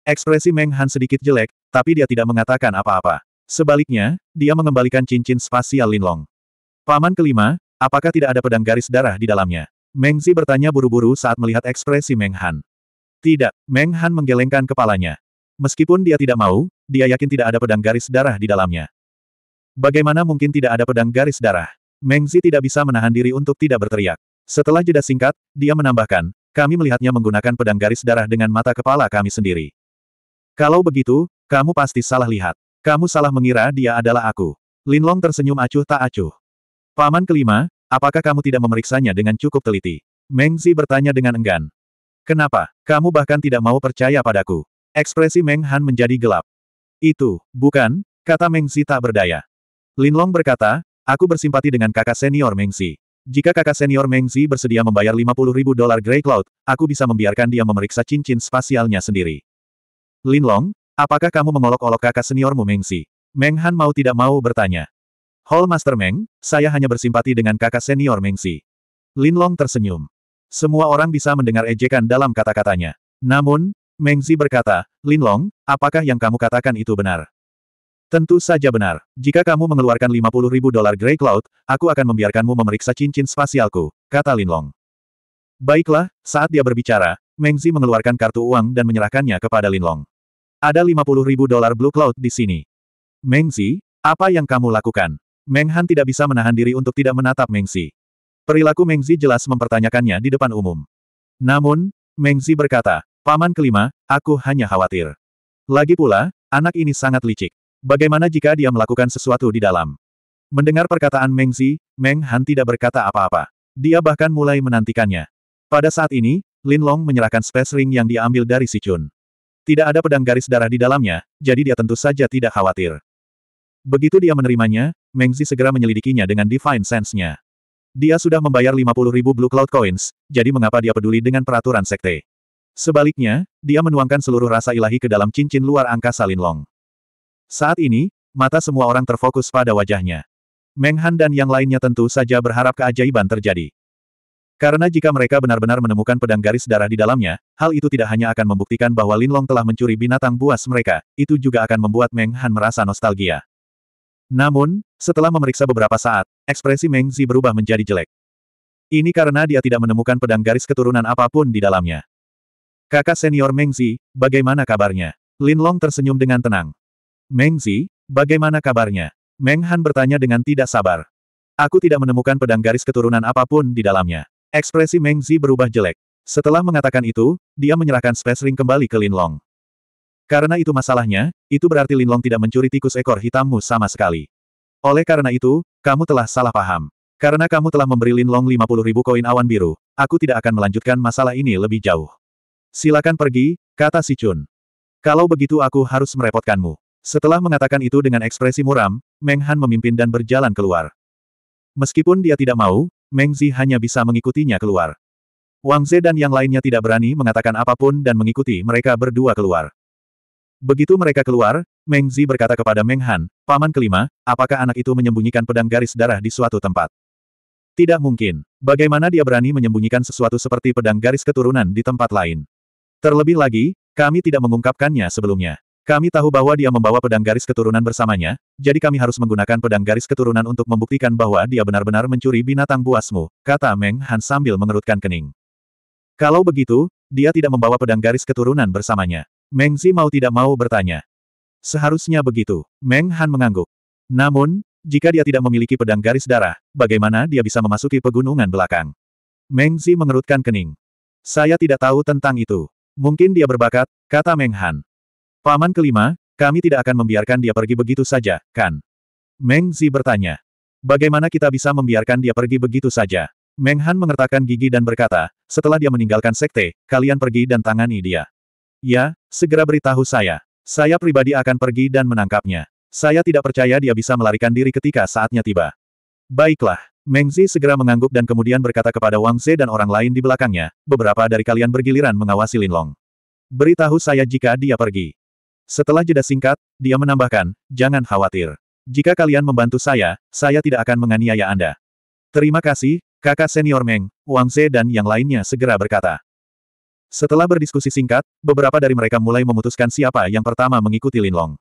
Ekspresi Meng Han sedikit jelek, tapi dia tidak mengatakan apa-apa. Sebaliknya, dia mengembalikan cincin spasial Linlong. Paman kelima, apakah tidak ada pedang garis darah di dalamnya? Meng Zi bertanya buru-buru saat melihat ekspresi Meng Han. Tidak, Meng Han menggelengkan kepalanya. Meskipun dia tidak mau, dia yakin tidak ada pedang garis darah di dalamnya. Bagaimana mungkin tidak ada pedang garis darah? Meng Zi tidak bisa menahan diri untuk tidak berteriak. Setelah jeda singkat, dia menambahkan, kami melihatnya menggunakan pedang garis darah dengan mata kepala kami sendiri. Kalau begitu, kamu pasti salah lihat. Kamu salah mengira dia adalah aku. Linlong tersenyum acuh tak acuh. Paman kelima, apakah kamu tidak memeriksanya dengan cukup teliti? Meng Zi bertanya dengan enggan. Kenapa? Kamu bahkan tidak mau percaya padaku. Ekspresi Meng Han menjadi gelap. Itu, bukan, kata Meng Zi tak berdaya. Linlong berkata, aku bersimpati dengan kakak senior Meng Zi. Jika kakak senior Meng Zi bersedia membayar 50 ribu dolar Grey Cloud, aku bisa membiarkan dia memeriksa cincin spasialnya sendiri. Lin Long, apakah kamu mengolok-olok kakak seniormu Meng Zi? Meng Han mau tidak mau bertanya. Hall Master Meng, saya hanya bersimpati dengan kakak senior Meng Zi. Lin Long tersenyum. Semua orang bisa mendengar ejekan dalam kata-katanya. Namun, Meng Zi berkata, Lin Long, apakah yang kamu katakan itu benar? Tentu saja benar. Jika kamu mengeluarkan 50 ribu dolar Grey Cloud, aku akan membiarkanmu memeriksa cincin spasialku, kata Linlong. Baiklah, saat dia berbicara, Mengzi mengeluarkan kartu uang dan menyerahkannya kepada Linlong. Ada 50 ribu dolar Blue Cloud di sini. Mengzi, apa yang kamu lakukan? Menghan tidak bisa menahan diri untuk tidak menatap Mengzi. Perilaku Mengzi jelas mempertanyakannya di depan umum. Namun, Mengzi berkata, Paman kelima, aku hanya khawatir. Lagi pula, anak ini sangat licik. Bagaimana jika dia melakukan sesuatu di dalam? Mendengar perkataan Meng Zi, Meng Han tidak berkata apa-apa. Dia bahkan mulai menantikannya. Pada saat ini, Lin Long menyerahkan space ring yang diambil dari Si Chun. Tidak ada pedang garis darah di dalamnya, jadi dia tentu saja tidak khawatir. Begitu dia menerimanya, Meng Zi segera menyelidikinya dengan Divine Sense-nya. Dia sudah membayar 50 ribu Blue Cloud Coins, jadi mengapa dia peduli dengan peraturan sekte? Sebaliknya, dia menuangkan seluruh rasa ilahi ke dalam cincin luar angkasa Lin Long. Saat ini, mata semua orang terfokus pada wajahnya. Meng Han dan yang lainnya tentu saja berharap keajaiban terjadi. Karena jika mereka benar-benar menemukan pedang garis darah di dalamnya, hal itu tidak hanya akan membuktikan bahwa Lin Long telah mencuri binatang buas mereka, itu juga akan membuat Meng Han merasa nostalgia. Namun, setelah memeriksa beberapa saat, ekspresi Meng Zi berubah menjadi jelek. Ini karena dia tidak menemukan pedang garis keturunan apapun di dalamnya. Kakak senior Meng Zi, bagaimana kabarnya? Lin Long tersenyum dengan tenang. Mengzi, bagaimana kabarnya? Meng Han bertanya dengan tidak sabar. Aku tidak menemukan pedang garis keturunan apapun di dalamnya. Ekspresi Mengzi berubah jelek. Setelah mengatakan itu, dia menyerahkan space ring kembali ke Lin Long. Karena itu masalahnya, itu berarti Lin Long tidak mencuri tikus ekor hitammu sama sekali. Oleh karena itu, kamu telah salah paham. Karena kamu telah memberi Lin Long 50 ribu koin awan biru, aku tidak akan melanjutkan masalah ini lebih jauh. Silakan pergi, kata si Chun. Kalau begitu aku harus merepotkanmu. Setelah mengatakan itu dengan ekspresi muram, Meng Han memimpin dan berjalan keluar. Meskipun dia tidak mau, Meng Zi hanya bisa mengikutinya keluar. Wang Ze dan yang lainnya tidak berani mengatakan apapun dan mengikuti mereka berdua keluar. Begitu mereka keluar, Meng Zi berkata kepada Meng Han, Paman kelima, apakah anak itu menyembunyikan pedang garis darah di suatu tempat? Tidak mungkin. Bagaimana dia berani menyembunyikan sesuatu seperti pedang garis keturunan di tempat lain? Terlebih lagi, kami tidak mengungkapkannya sebelumnya. Kami tahu bahwa dia membawa pedang garis keturunan bersamanya, jadi kami harus menggunakan pedang garis keturunan untuk membuktikan bahwa dia benar-benar mencuri binatang buasmu, kata Meng Han sambil mengerutkan kening. Kalau begitu, dia tidak membawa pedang garis keturunan bersamanya. Meng Zi mau tidak mau bertanya. Seharusnya begitu, Meng Han mengangguk. Namun, jika dia tidak memiliki pedang garis darah, bagaimana dia bisa memasuki pegunungan belakang? Meng Zi mengerutkan kening. Saya tidak tahu tentang itu. Mungkin dia berbakat, kata Meng Han. Paman kelima, kami tidak akan membiarkan dia pergi begitu saja, kan? Meng Zi bertanya. Bagaimana kita bisa membiarkan dia pergi begitu saja? Meng Han mengertakkan gigi dan berkata, setelah dia meninggalkan sekte, kalian pergi dan tangani dia. Ya, segera beritahu saya. Saya pribadi akan pergi dan menangkapnya. Saya tidak percaya dia bisa melarikan diri ketika saatnya tiba. Baiklah. Meng Zi segera mengangguk dan kemudian berkata kepada Wang Ze dan orang lain di belakangnya, beberapa dari kalian bergiliran mengawasi Linlong. Beritahu saya jika dia pergi. Setelah jeda singkat, dia menambahkan, jangan khawatir. Jika kalian membantu saya, saya tidak akan menganiaya Anda. Terima kasih, kakak senior Meng, Wang Ze dan yang lainnya segera berkata. Setelah berdiskusi singkat, beberapa dari mereka mulai memutuskan siapa yang pertama mengikuti Lin Long.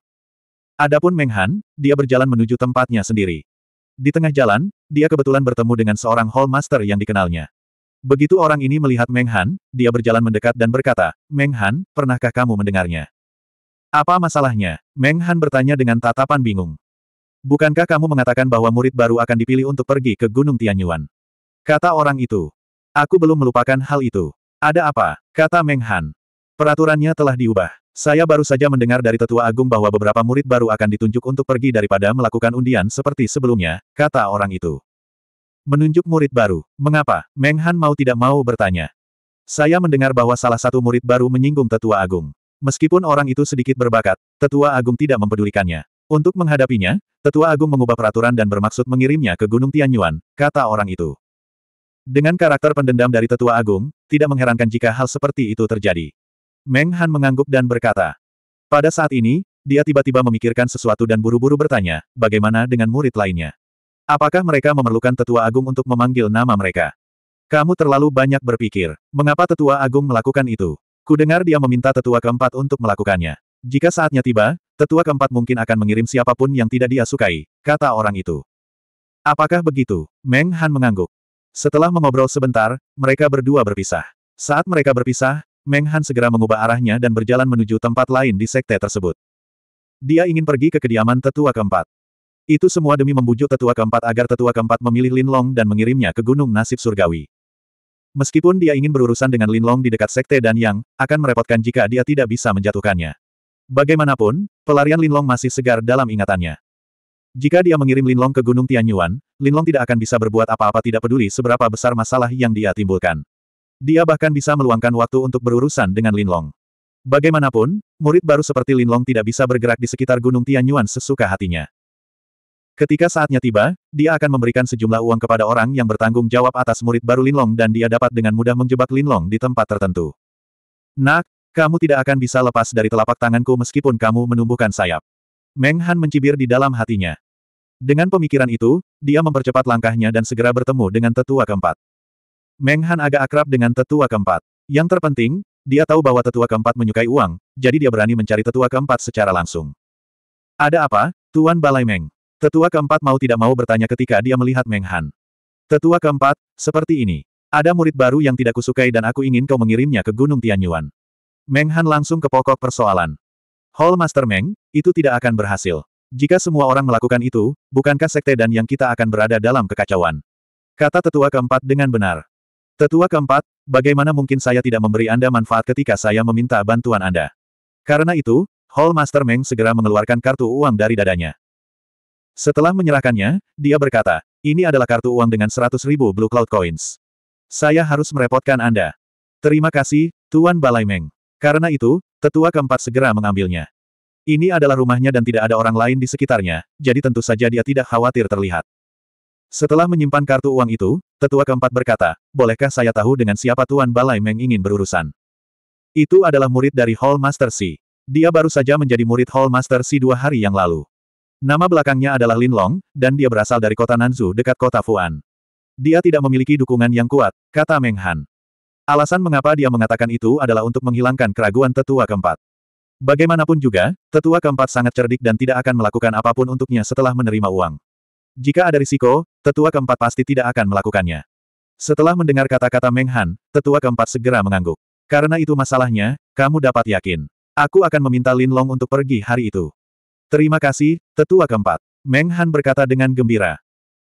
Adapun Meng Han, dia berjalan menuju tempatnya sendiri. Di tengah jalan, dia kebetulan bertemu dengan seorang Hall Master yang dikenalnya. Begitu orang ini melihat Meng Han, dia berjalan mendekat dan berkata, Meng Han, pernahkah kamu mendengarnya? Apa masalahnya? Meng Han bertanya dengan tatapan bingung. Bukankah kamu mengatakan bahwa murid baru akan dipilih untuk pergi ke Gunung Tianyuan? Kata orang itu. Aku belum melupakan hal itu. Ada apa? Kata Meng Han. Peraturannya telah diubah. Saya baru saja mendengar dari tetua agung bahwa beberapa murid baru akan ditunjuk untuk pergi daripada melakukan undian seperti sebelumnya, kata orang itu. Menunjuk murid baru. Mengapa? Meng Han mau tidak mau bertanya. Saya mendengar bahwa salah satu murid baru menyinggung tetua agung. Meskipun orang itu sedikit berbakat, Tetua Agung tidak mempedulikannya. Untuk menghadapinya, Tetua Agung mengubah peraturan dan bermaksud mengirimnya ke Gunung Tianyuan, kata orang itu. Dengan karakter pendendam dari Tetua Agung, tidak mengherankan jika hal seperti itu terjadi. Meng Han mengangguk dan berkata. Pada saat ini, dia tiba-tiba memikirkan sesuatu dan buru-buru bertanya, bagaimana dengan murid lainnya? Apakah mereka memerlukan Tetua Agung untuk memanggil nama mereka? Kamu terlalu banyak berpikir, mengapa Tetua Agung melakukan itu? Kudengar dia meminta tetua keempat untuk melakukannya. Jika saatnya tiba, tetua keempat mungkin akan mengirim siapapun yang tidak dia sukai, kata orang itu. Apakah begitu? Meng Han mengangguk. Setelah mengobrol sebentar, mereka berdua berpisah. Saat mereka berpisah, Meng Han segera mengubah arahnya dan berjalan menuju tempat lain di sekte tersebut. Dia ingin pergi ke kediaman tetua keempat. Itu semua demi membujuk tetua keempat agar tetua keempat memilih Lin Long dan mengirimnya ke Gunung Nasib Surgawi. Meskipun dia ingin berurusan dengan Linlong di dekat Sekte dan Yang, akan merepotkan jika dia tidak bisa menjatuhkannya. Bagaimanapun, pelarian Linlong masih segar dalam ingatannya. Jika dia mengirim Linlong ke Gunung Tianyuan, Linlong tidak akan bisa berbuat apa-apa tidak peduli seberapa besar masalah yang dia timbulkan. Dia bahkan bisa meluangkan waktu untuk berurusan dengan Linlong. Bagaimanapun, murid baru seperti Linlong tidak bisa bergerak di sekitar Gunung Tianyuan sesuka hatinya. Ketika saatnya tiba, dia akan memberikan sejumlah uang kepada orang yang bertanggung jawab atas murid baru Linlong dan dia dapat dengan mudah menjebak Linlong di tempat tertentu. Nak, kamu tidak akan bisa lepas dari telapak tanganku meskipun kamu menumbuhkan sayap. Meng Han mencibir di dalam hatinya. Dengan pemikiran itu, dia mempercepat langkahnya dan segera bertemu dengan tetua keempat. Meng Han agak akrab dengan tetua keempat. Yang terpenting, dia tahu bahwa tetua keempat menyukai uang, jadi dia berani mencari tetua keempat secara langsung. Ada apa, Tuan Balai Meng? Tetua keempat mau tidak mau bertanya ketika dia melihat Meng Han. Tetua keempat, seperti ini. Ada murid baru yang tidak kusukai dan aku ingin kau mengirimnya ke Gunung Tianyuan. Meng Han langsung ke pokok persoalan. Hall Master Meng, itu tidak akan berhasil. Jika semua orang melakukan itu, bukankah sekte dan yang kita akan berada dalam kekacauan? Kata tetua keempat dengan benar. Tetua keempat, bagaimana mungkin saya tidak memberi Anda manfaat ketika saya meminta bantuan Anda? Karena itu, Hall Master Meng segera mengeluarkan kartu uang dari dadanya. Setelah menyerahkannya, dia berkata, ini adalah kartu uang dengan 100 ribu Blue Cloud Coins. Saya harus merepotkan Anda. Terima kasih, Tuan Balai Meng. Karena itu, tetua keempat segera mengambilnya. Ini adalah rumahnya dan tidak ada orang lain di sekitarnya, jadi tentu saja dia tidak khawatir terlihat. Setelah menyimpan kartu uang itu, tetua keempat berkata, bolehkah saya tahu dengan siapa Tuan Balai Meng ingin berurusan? Itu adalah murid dari Hall Master C. Dia baru saja menjadi murid Hall Master C dua hari yang lalu. Nama belakangnya adalah Lin Long, dan dia berasal dari kota Nanzu dekat kota Fuan. Dia tidak memiliki dukungan yang kuat, kata Meng Han. Alasan mengapa dia mengatakan itu adalah untuk menghilangkan keraguan tetua keempat. Bagaimanapun juga, tetua keempat sangat cerdik dan tidak akan melakukan apapun untuknya setelah menerima uang. Jika ada risiko, tetua keempat pasti tidak akan melakukannya. Setelah mendengar kata-kata Meng Han, tetua keempat segera mengangguk. Karena itu masalahnya, kamu dapat yakin. Aku akan meminta Lin Long untuk pergi hari itu. Terima kasih, tetua keempat. Meng Han berkata dengan gembira.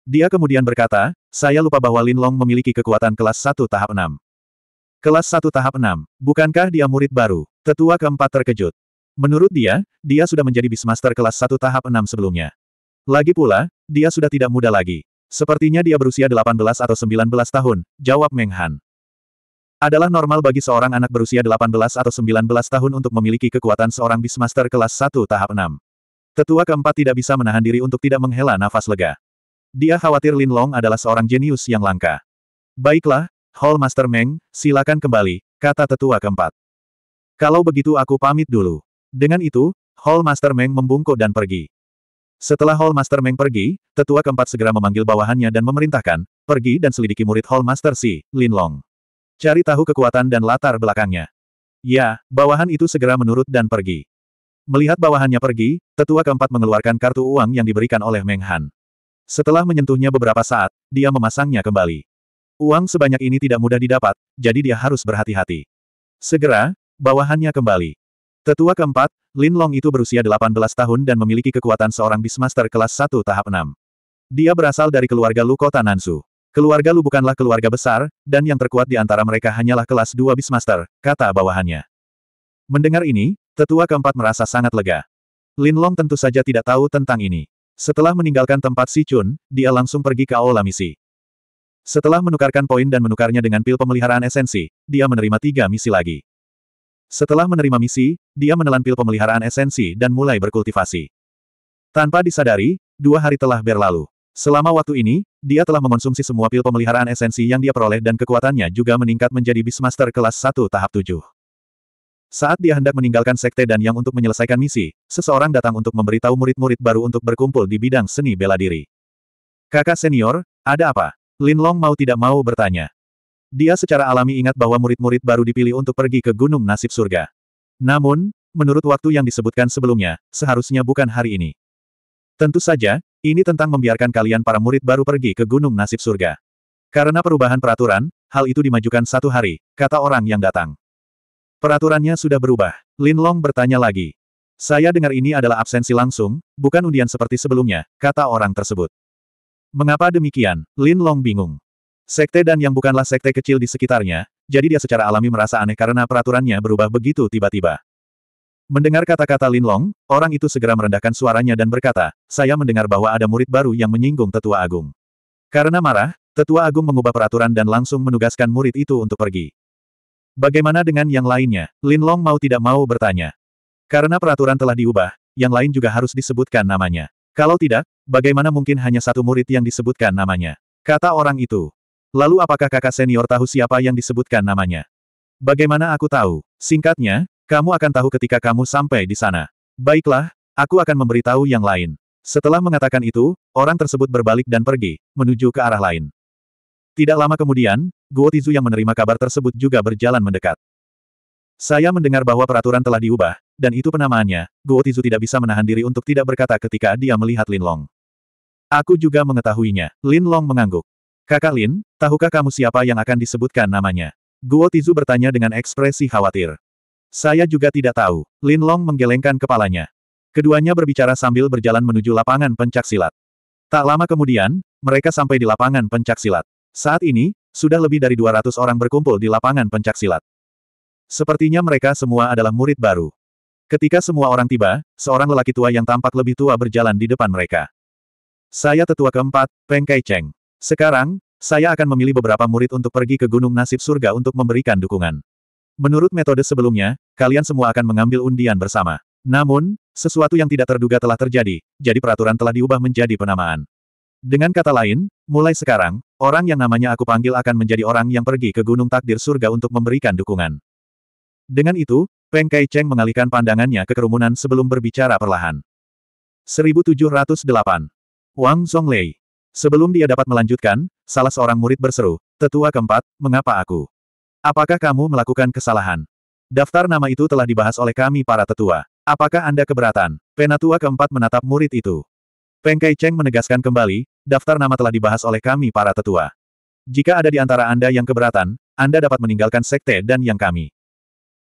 Dia kemudian berkata, saya lupa bahwa Lin Long memiliki kekuatan kelas 1 tahap 6. Kelas 1 tahap 6, bukankah dia murid baru? Tetua keempat terkejut. Menurut dia, dia sudah menjadi Beastmaster kelas 1 tahap 6 sebelumnya. Lagi pula, dia sudah tidak muda lagi. Sepertinya dia berusia 18 atau 19 tahun, jawab Meng Han. Adalah normal bagi seorang anak berusia 18 atau 19 tahun untuk memiliki kekuatan seorang Beastmaster kelas 1 tahap 6. Tetua keempat tidak bisa menahan diri untuk tidak menghela nafas lega. Dia khawatir Lin Long adalah seorang jenius yang langka. Baiklah, Hall Master Meng, silakan kembali, kata tetua keempat. Kalau begitu aku pamit dulu. Dengan itu, Hall Master Meng membungkuk dan pergi. Setelah Hall Master Meng pergi, tetua keempat segera memanggil bawahannya dan memerintahkan, pergi dan selidiki murid Hall Master Si, Lin Long. Cari tahu kekuatan dan latar belakangnya. Ya, bawahan itu segera menurut dan pergi. Melihat bawahannya pergi, tetua keempat mengeluarkan kartu uang yang diberikan oleh Meng Han. Setelah menyentuhnya beberapa saat, dia memasangnya kembali. Uang sebanyak ini tidak mudah didapat, jadi dia harus berhati-hati. Segera, bawahannya kembali. Tetua keempat, Lin Long itu berusia 18 tahun dan memiliki kekuatan seorang bismaster kelas 1 tahap 6. Dia berasal dari keluarga Lu Kota Nansu. Keluarga Lu bukanlah keluarga besar, dan yang terkuat di antara mereka hanyalah kelas 2 bismaster, kata bawahannya. Mendengar ini, Tetua keempat merasa sangat lega. Lin Long tentu saja tidak tahu tentang ini. Setelah meninggalkan tempat Si Chun, dia langsung pergi ke Aula Misi. Setelah menukarkan poin dan menukarnya dengan pil pemeliharaan esensi, dia menerima tiga misi lagi. Setelah menerima misi, dia menelan pil pemeliharaan esensi dan mulai berkultivasi. Tanpa disadari, dua hari telah berlalu. Selama waktu ini, dia telah mengonsumsi semua pil pemeliharaan esensi yang dia peroleh dan kekuatannya juga meningkat menjadi Beastmaster kelas 1 tahap 7. Saat dia hendak meninggalkan sekte dan yang untuk menyelesaikan misi, seseorang datang untuk memberitahu murid-murid baru untuk berkumpul di bidang seni bela diri. Kakak senior, ada apa? Lin Long mau tidak mau bertanya. Dia secara alami ingat bahwa murid-murid baru dipilih untuk pergi ke Gunung Nasib Surga. Namun, menurut waktu yang disebutkan sebelumnya, seharusnya bukan hari ini. Tentu saja, ini tentang membiarkan kalian para murid baru pergi ke Gunung Nasib Surga. Karena perubahan peraturan, hal itu dimajukan satu hari, kata orang yang datang. Peraturannya sudah berubah. Lin Long bertanya lagi. Saya dengar ini adalah absensi langsung, bukan undian seperti sebelumnya, kata orang tersebut. Mengapa demikian? Lin Long bingung. Sekte dan yang bukanlah sekte kecil di sekitarnya, jadi dia secara alami merasa aneh karena peraturannya berubah begitu tiba-tiba. Mendengar kata-kata Lin Long, orang itu segera merendahkan suaranya dan berkata, saya mendengar bahwa ada murid baru yang menyinggung Tetua Agung. Karena marah, Tetua Agung mengubah peraturan dan langsung menugaskan murid itu untuk pergi. Bagaimana dengan yang lainnya? Lin Long mau tidak mau bertanya. Karena peraturan telah diubah, yang lain juga harus disebutkan namanya. Kalau tidak, bagaimana mungkin hanya satu murid yang disebutkan namanya? Kata orang itu. Lalu apakah kakak senior tahu siapa yang disebutkan namanya? Bagaimana aku tahu? Singkatnya, kamu akan tahu ketika kamu sampai di sana. Baiklah, aku akan memberitahu yang lain. Setelah mengatakan itu, orang tersebut berbalik dan pergi, menuju ke arah lain. Tidak lama kemudian, Guo Tizu yang menerima kabar tersebut juga berjalan mendekat. Saya mendengar bahwa peraturan telah diubah, dan itu penamaannya, Guo Tizu tidak bisa menahan diri untuk tidak berkata ketika dia melihat Lin Long. Aku juga mengetahuinya, Lin Long mengangguk. Kakak Lin, tahukah kamu siapa yang akan disebutkan namanya? Guo Tizu bertanya dengan ekspresi khawatir. Saya juga tidak tahu, Lin Long menggelengkan kepalanya. Keduanya berbicara sambil berjalan menuju lapangan pencaksilat. Tak lama kemudian, mereka sampai di lapangan pencaksilat. Saat ini, sudah lebih dari 200 orang berkumpul di lapangan pencaksilat. Sepertinya mereka semua adalah murid baru. Ketika semua orang tiba, seorang lelaki tua yang tampak lebih tua berjalan di depan mereka. Saya tetua keempat, Peng Kai Cheng. Sekarang, saya akan memilih beberapa murid untuk pergi ke Gunung Nasib Surga untuk memberikan dukungan. Menurut metode sebelumnya, kalian semua akan mengambil undian bersama. Namun, sesuatu yang tidak terduga telah terjadi, jadi peraturan telah diubah menjadi penamaan. Dengan kata lain, mulai sekarang, orang yang namanya aku panggil akan menjadi orang yang pergi ke Gunung Takdir Surga untuk memberikan dukungan. Dengan itu, Peng Kai Cheng mengalihkan pandangannya ke kerumunan sebelum berbicara perlahan. 1708. Wang Lei. Sebelum dia dapat melanjutkan, salah seorang murid berseru, Tetua keempat, mengapa aku? Apakah kamu melakukan kesalahan? Daftar nama itu telah dibahas oleh kami para tetua. Apakah Anda keberatan? Penatua keempat menatap murid itu. Peng Kai Cheng menegaskan kembali, daftar nama telah dibahas oleh kami para tetua. Jika ada di antara Anda yang keberatan, Anda dapat meninggalkan sekte dan yang kami.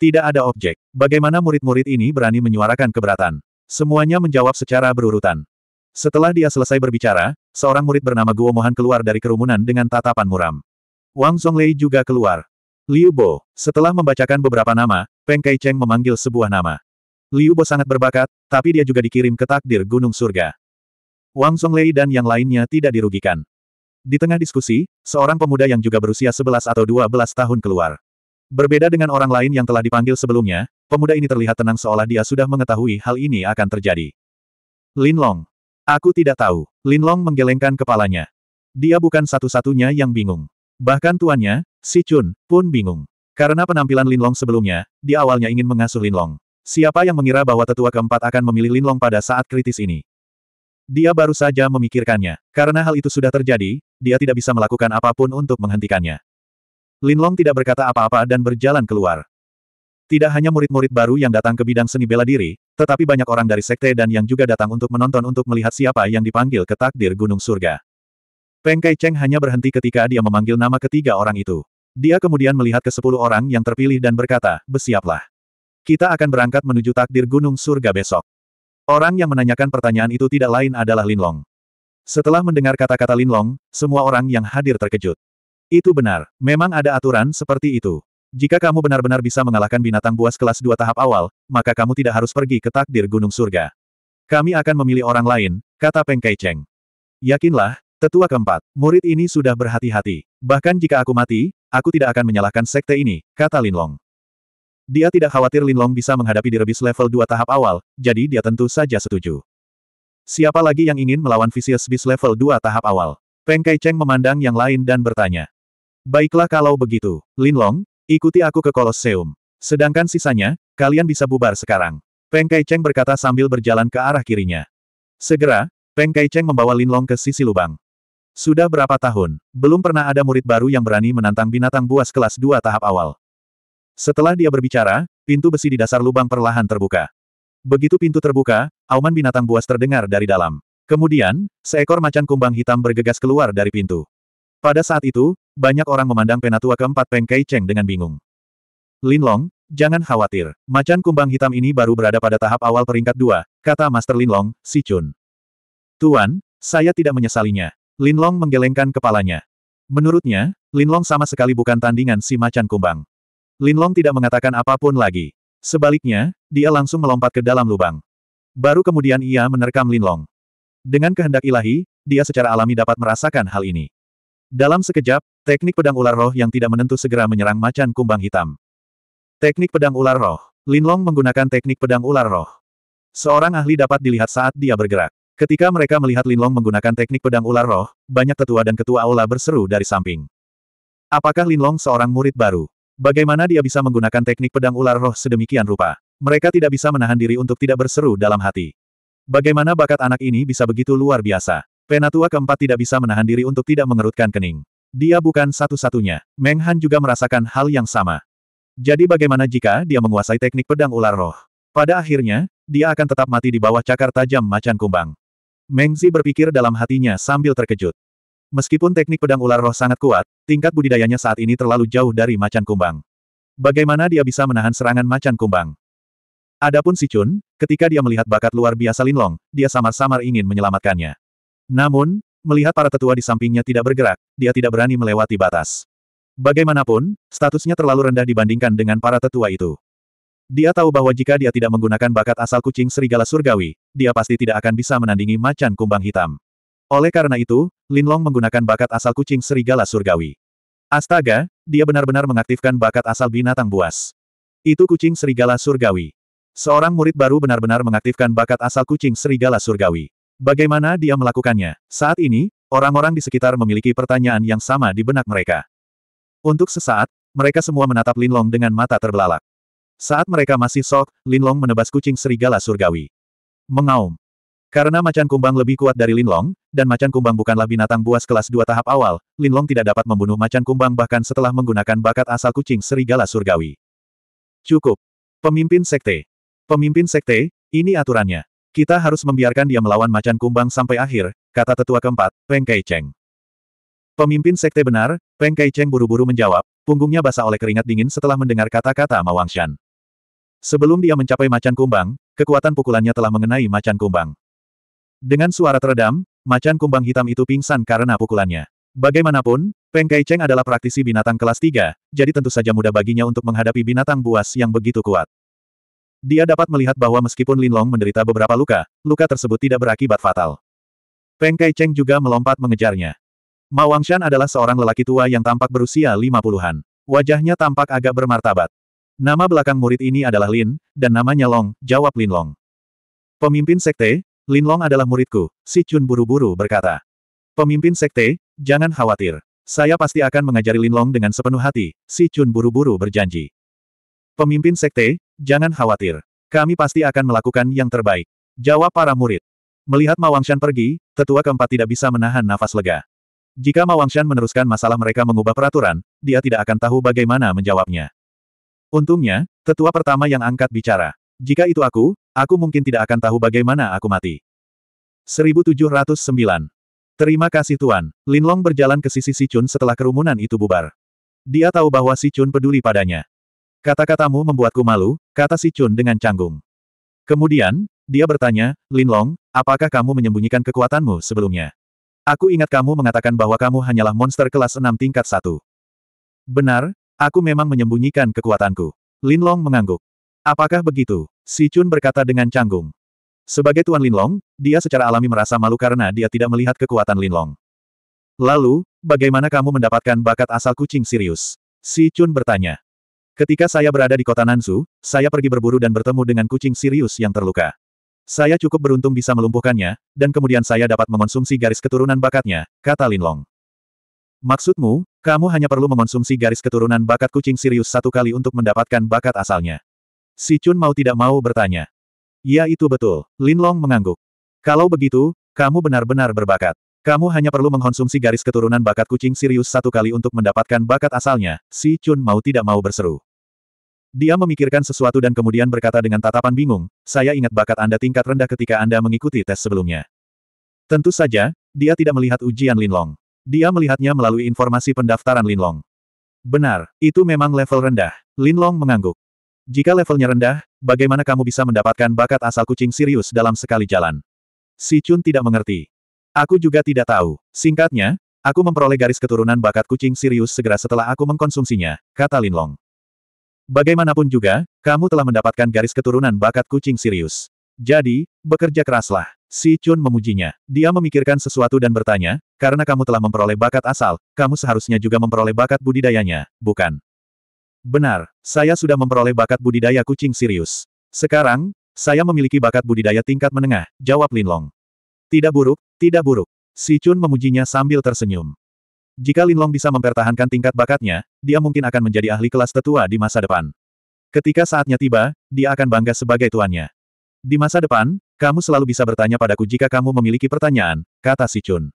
Tidak ada objek. Bagaimana murid-murid ini berani menyuarakan keberatan? Semuanya menjawab secara berurutan. Setelah dia selesai berbicara, seorang murid bernama Guo Mohan keluar dari kerumunan dengan tatapan muram. Wang Songlei juga keluar. Liu Bo. Setelah membacakan beberapa nama, Peng Kai Cheng memanggil sebuah nama. Liu Bo sangat berbakat, tapi dia juga dikirim ke takdir Gunung Surga. Wang Songlei dan yang lainnya tidak dirugikan. Di tengah diskusi, seorang pemuda yang juga berusia 11 atau 12 tahun keluar. Berbeda dengan orang lain yang telah dipanggil sebelumnya, pemuda ini terlihat tenang seolah dia sudah mengetahui hal ini akan terjadi. Lin Long. Aku tidak tahu. Lin Long menggelengkan kepalanya. Dia bukan satu-satunya yang bingung. Bahkan tuannya, Si Chun, pun bingung. Karena penampilan Lin Long sebelumnya, di awalnya ingin mengasuh Lin Long. Siapa yang mengira bahwa tetua keempat akan memilih Lin Long pada saat kritis ini? Dia baru saja memikirkannya. Karena hal itu sudah terjadi, dia tidak bisa melakukan apapun untuk menghentikannya. Linlong tidak berkata apa-apa dan berjalan keluar. Tidak hanya murid-murid baru yang datang ke bidang seni bela diri, tetapi banyak orang dari sekte dan yang juga datang untuk menonton untuk melihat siapa yang dipanggil ke takdir Gunung Surga. Peng Kai Cheng hanya berhenti ketika dia memanggil nama ketiga orang itu. Dia kemudian melihat ke sepuluh orang yang terpilih dan berkata, Besiaplah. Kita akan berangkat menuju takdir Gunung Surga besok. Orang yang menanyakan pertanyaan itu tidak lain adalah Lin Long. Setelah mendengar kata-kata Lin Long, semua orang yang hadir terkejut. Itu benar, memang ada aturan seperti itu. Jika kamu benar-benar bisa mengalahkan binatang buas kelas dua tahap awal, maka kamu tidak harus pergi ke takdir gunung surga. Kami akan memilih orang lain, kata Peng Kai Cheng. Yakinlah, tetua keempat, murid ini sudah berhati-hati. Bahkan jika aku mati, aku tidak akan menyalahkan sekte ini, kata Lin Long. Dia tidak khawatir Linlong bisa menghadapi direbis level 2 tahap awal, jadi dia tentu saja setuju. Siapa lagi yang ingin melawan Vicious bis level 2 tahap awal? Peng Kai Cheng memandang yang lain dan bertanya. Baiklah kalau begitu, Linlong, ikuti aku ke Kolosseum. Sedangkan sisanya, kalian bisa bubar sekarang. Peng Kai Cheng berkata sambil berjalan ke arah kirinya. Segera, Peng Kai Cheng membawa Linlong ke sisi lubang. Sudah berapa tahun, belum pernah ada murid baru yang berani menantang binatang buas kelas 2 tahap awal. Setelah dia berbicara, pintu besi di dasar lubang perlahan terbuka. Begitu pintu terbuka, auman binatang buas terdengar dari dalam. Kemudian, seekor macan kumbang hitam bergegas keluar dari pintu. Pada saat itu, banyak orang memandang penatua keempat Peng Kei Cheng dengan bingung. Lin Long, jangan khawatir. Macan kumbang hitam ini baru berada pada tahap awal peringkat dua, kata Master Lin Long, si Chun. Tuan, saya tidak menyesalinya. Lin Long menggelengkan kepalanya. Menurutnya, Lin Long sama sekali bukan tandingan si macan kumbang. Linlong tidak mengatakan apapun lagi. Sebaliknya, dia langsung melompat ke dalam lubang. Baru kemudian ia menerkam Linlong. Dengan kehendak ilahi, dia secara alami dapat merasakan hal ini. Dalam sekejap, teknik pedang ular roh yang tidak menentu segera menyerang macan kumbang hitam. Teknik pedang ular roh. Linlong menggunakan teknik pedang ular roh. Seorang ahli dapat dilihat saat dia bergerak. Ketika mereka melihat Linlong menggunakan teknik pedang ular roh, banyak tetua dan ketua aula berseru dari samping. Apakah Linlong seorang murid baru? Bagaimana dia bisa menggunakan teknik pedang ular roh sedemikian rupa? Mereka tidak bisa menahan diri untuk tidak berseru dalam hati. Bagaimana bakat anak ini bisa begitu luar biasa? Penatua keempat tidak bisa menahan diri untuk tidak mengerutkan kening. Dia bukan satu-satunya. Meng Han juga merasakan hal yang sama. Jadi bagaimana jika dia menguasai teknik pedang ular roh? Pada akhirnya, dia akan tetap mati di bawah cakar tajam macan kumbang. Meng Zi berpikir dalam hatinya sambil terkejut. Meskipun teknik pedang ular roh sangat kuat, tingkat budidayanya saat ini terlalu jauh dari macan kumbang. Bagaimana dia bisa menahan serangan macan kumbang? Adapun si Chun, ketika dia melihat bakat luar biasa Linlong, dia samar-samar ingin menyelamatkannya. Namun, melihat para tetua di sampingnya tidak bergerak, dia tidak berani melewati batas. Bagaimanapun, statusnya terlalu rendah dibandingkan dengan para tetua itu. Dia tahu bahwa jika dia tidak menggunakan bakat asal kucing serigala surgawi, dia pasti tidak akan bisa menandingi macan kumbang hitam. Oleh karena itu, Linlong menggunakan bakat asal kucing serigala surgawi. Astaga, dia benar-benar mengaktifkan bakat asal binatang buas. Itu kucing serigala surgawi. Seorang murid baru benar-benar mengaktifkan bakat asal kucing serigala surgawi. Bagaimana dia melakukannya? Saat ini, orang-orang di sekitar memiliki pertanyaan yang sama di benak mereka. Untuk sesaat, mereka semua menatap Linlong dengan mata terbelalak. Saat mereka masih sok, Linlong menebas kucing serigala surgawi. Mengaum. Karena macan kumbang lebih kuat dari Linlong, dan macan kumbang bukanlah binatang buas kelas dua tahap awal, Linlong tidak dapat membunuh macan kumbang bahkan setelah menggunakan bakat asal kucing serigala surgawi. Cukup. Pemimpin Sekte. Pemimpin Sekte, ini aturannya. Kita harus membiarkan dia melawan macan kumbang sampai akhir, kata tetua keempat, Peng Kai Cheng. Pemimpin Sekte benar, Peng Kai Cheng buru-buru menjawab, punggungnya basah oleh keringat dingin setelah mendengar kata-kata Ma Shan. Sebelum dia mencapai macan kumbang, kekuatan pukulannya telah mengenai macan kumbang. Dengan suara teredam, macan kumbang hitam itu pingsan karena pukulannya. Bagaimanapun, Peng Kai Cheng adalah praktisi binatang kelas 3, jadi tentu saja mudah baginya untuk menghadapi binatang buas yang begitu kuat. Dia dapat melihat bahwa meskipun Lin Long menderita beberapa luka, luka tersebut tidak berakibat fatal. Peng Kai Cheng juga melompat mengejarnya. Ma Shan adalah seorang lelaki tua yang tampak berusia lima puluhan. Wajahnya tampak agak bermartabat. Nama belakang murid ini adalah Lin, dan namanya Long, jawab Lin Long. Pemimpin sekte, Linlong adalah muridku, si Chun buru-buru berkata. Pemimpin sekte, jangan khawatir. Saya pasti akan mengajari Linlong dengan sepenuh hati, si Chun buru-buru berjanji. Pemimpin sekte, jangan khawatir. Kami pasti akan melakukan yang terbaik. Jawab para murid. Melihat Mawangshan pergi, tetua keempat tidak bisa menahan nafas lega. Jika Mawangshan meneruskan masalah mereka mengubah peraturan, dia tidak akan tahu bagaimana menjawabnya. Untungnya, tetua pertama yang angkat bicara. Jika itu aku, aku mungkin tidak akan tahu bagaimana aku mati. 1709. Terima kasih Tuan. Linlong berjalan ke sisi Si Chun setelah kerumunan itu bubar. Dia tahu bahwa Si Chun peduli padanya. Kata-katamu membuatku malu, kata Si Chun dengan canggung. Kemudian, dia bertanya, Linlong, apakah kamu menyembunyikan kekuatanmu sebelumnya? Aku ingat kamu mengatakan bahwa kamu hanyalah monster kelas 6 tingkat 1. Benar, aku memang menyembunyikan kekuatanku. Linlong mengangguk. Apakah begitu? Si Chun berkata dengan canggung. Sebagai Tuan Linlong, dia secara alami merasa malu karena dia tidak melihat kekuatan Linlong. Lalu, bagaimana kamu mendapatkan bakat asal kucing Sirius? Si Chun bertanya. Ketika saya berada di kota Nansu, saya pergi berburu dan bertemu dengan kucing Sirius yang terluka. Saya cukup beruntung bisa melumpuhkannya, dan kemudian saya dapat mengonsumsi garis keturunan bakatnya, kata Linlong. Maksudmu, kamu hanya perlu mengonsumsi garis keturunan bakat kucing Sirius satu kali untuk mendapatkan bakat asalnya. Si Chun mau tidak mau bertanya. Ya itu betul, Lin Long mengangguk. Kalau begitu, kamu benar-benar berbakat. Kamu hanya perlu mengonsumsi garis keturunan bakat kucing Sirius satu kali untuk mendapatkan bakat asalnya, si Chun mau tidak mau berseru. Dia memikirkan sesuatu dan kemudian berkata dengan tatapan bingung, saya ingat bakat Anda tingkat rendah ketika Anda mengikuti tes sebelumnya. Tentu saja, dia tidak melihat ujian Lin Long. Dia melihatnya melalui informasi pendaftaran Lin Long. Benar, itu memang level rendah. Lin Long mengangguk. Jika levelnya rendah, bagaimana kamu bisa mendapatkan bakat asal kucing Sirius dalam sekali jalan? Si Chun tidak mengerti. Aku juga tidak tahu. Singkatnya, aku memperoleh garis keturunan bakat kucing Sirius segera setelah aku mengkonsumsinya, kata Linlong. Bagaimanapun juga, kamu telah mendapatkan garis keturunan bakat kucing Sirius. Jadi, bekerja keraslah. Si Chun memujinya. Dia memikirkan sesuatu dan bertanya, karena kamu telah memperoleh bakat asal, kamu seharusnya juga memperoleh bakat budidayanya, bukan? Benar, saya sudah memperoleh bakat budidaya kucing Sirius. Sekarang, saya memiliki bakat budidaya tingkat menengah, jawab Linlong. Tidak buruk, tidak buruk. Si Chun memujinya sambil tersenyum. Jika Linlong bisa mempertahankan tingkat bakatnya, dia mungkin akan menjadi ahli kelas tetua di masa depan. Ketika saatnya tiba, dia akan bangga sebagai tuannya. Di masa depan, kamu selalu bisa bertanya padaku jika kamu memiliki pertanyaan, kata si Chun.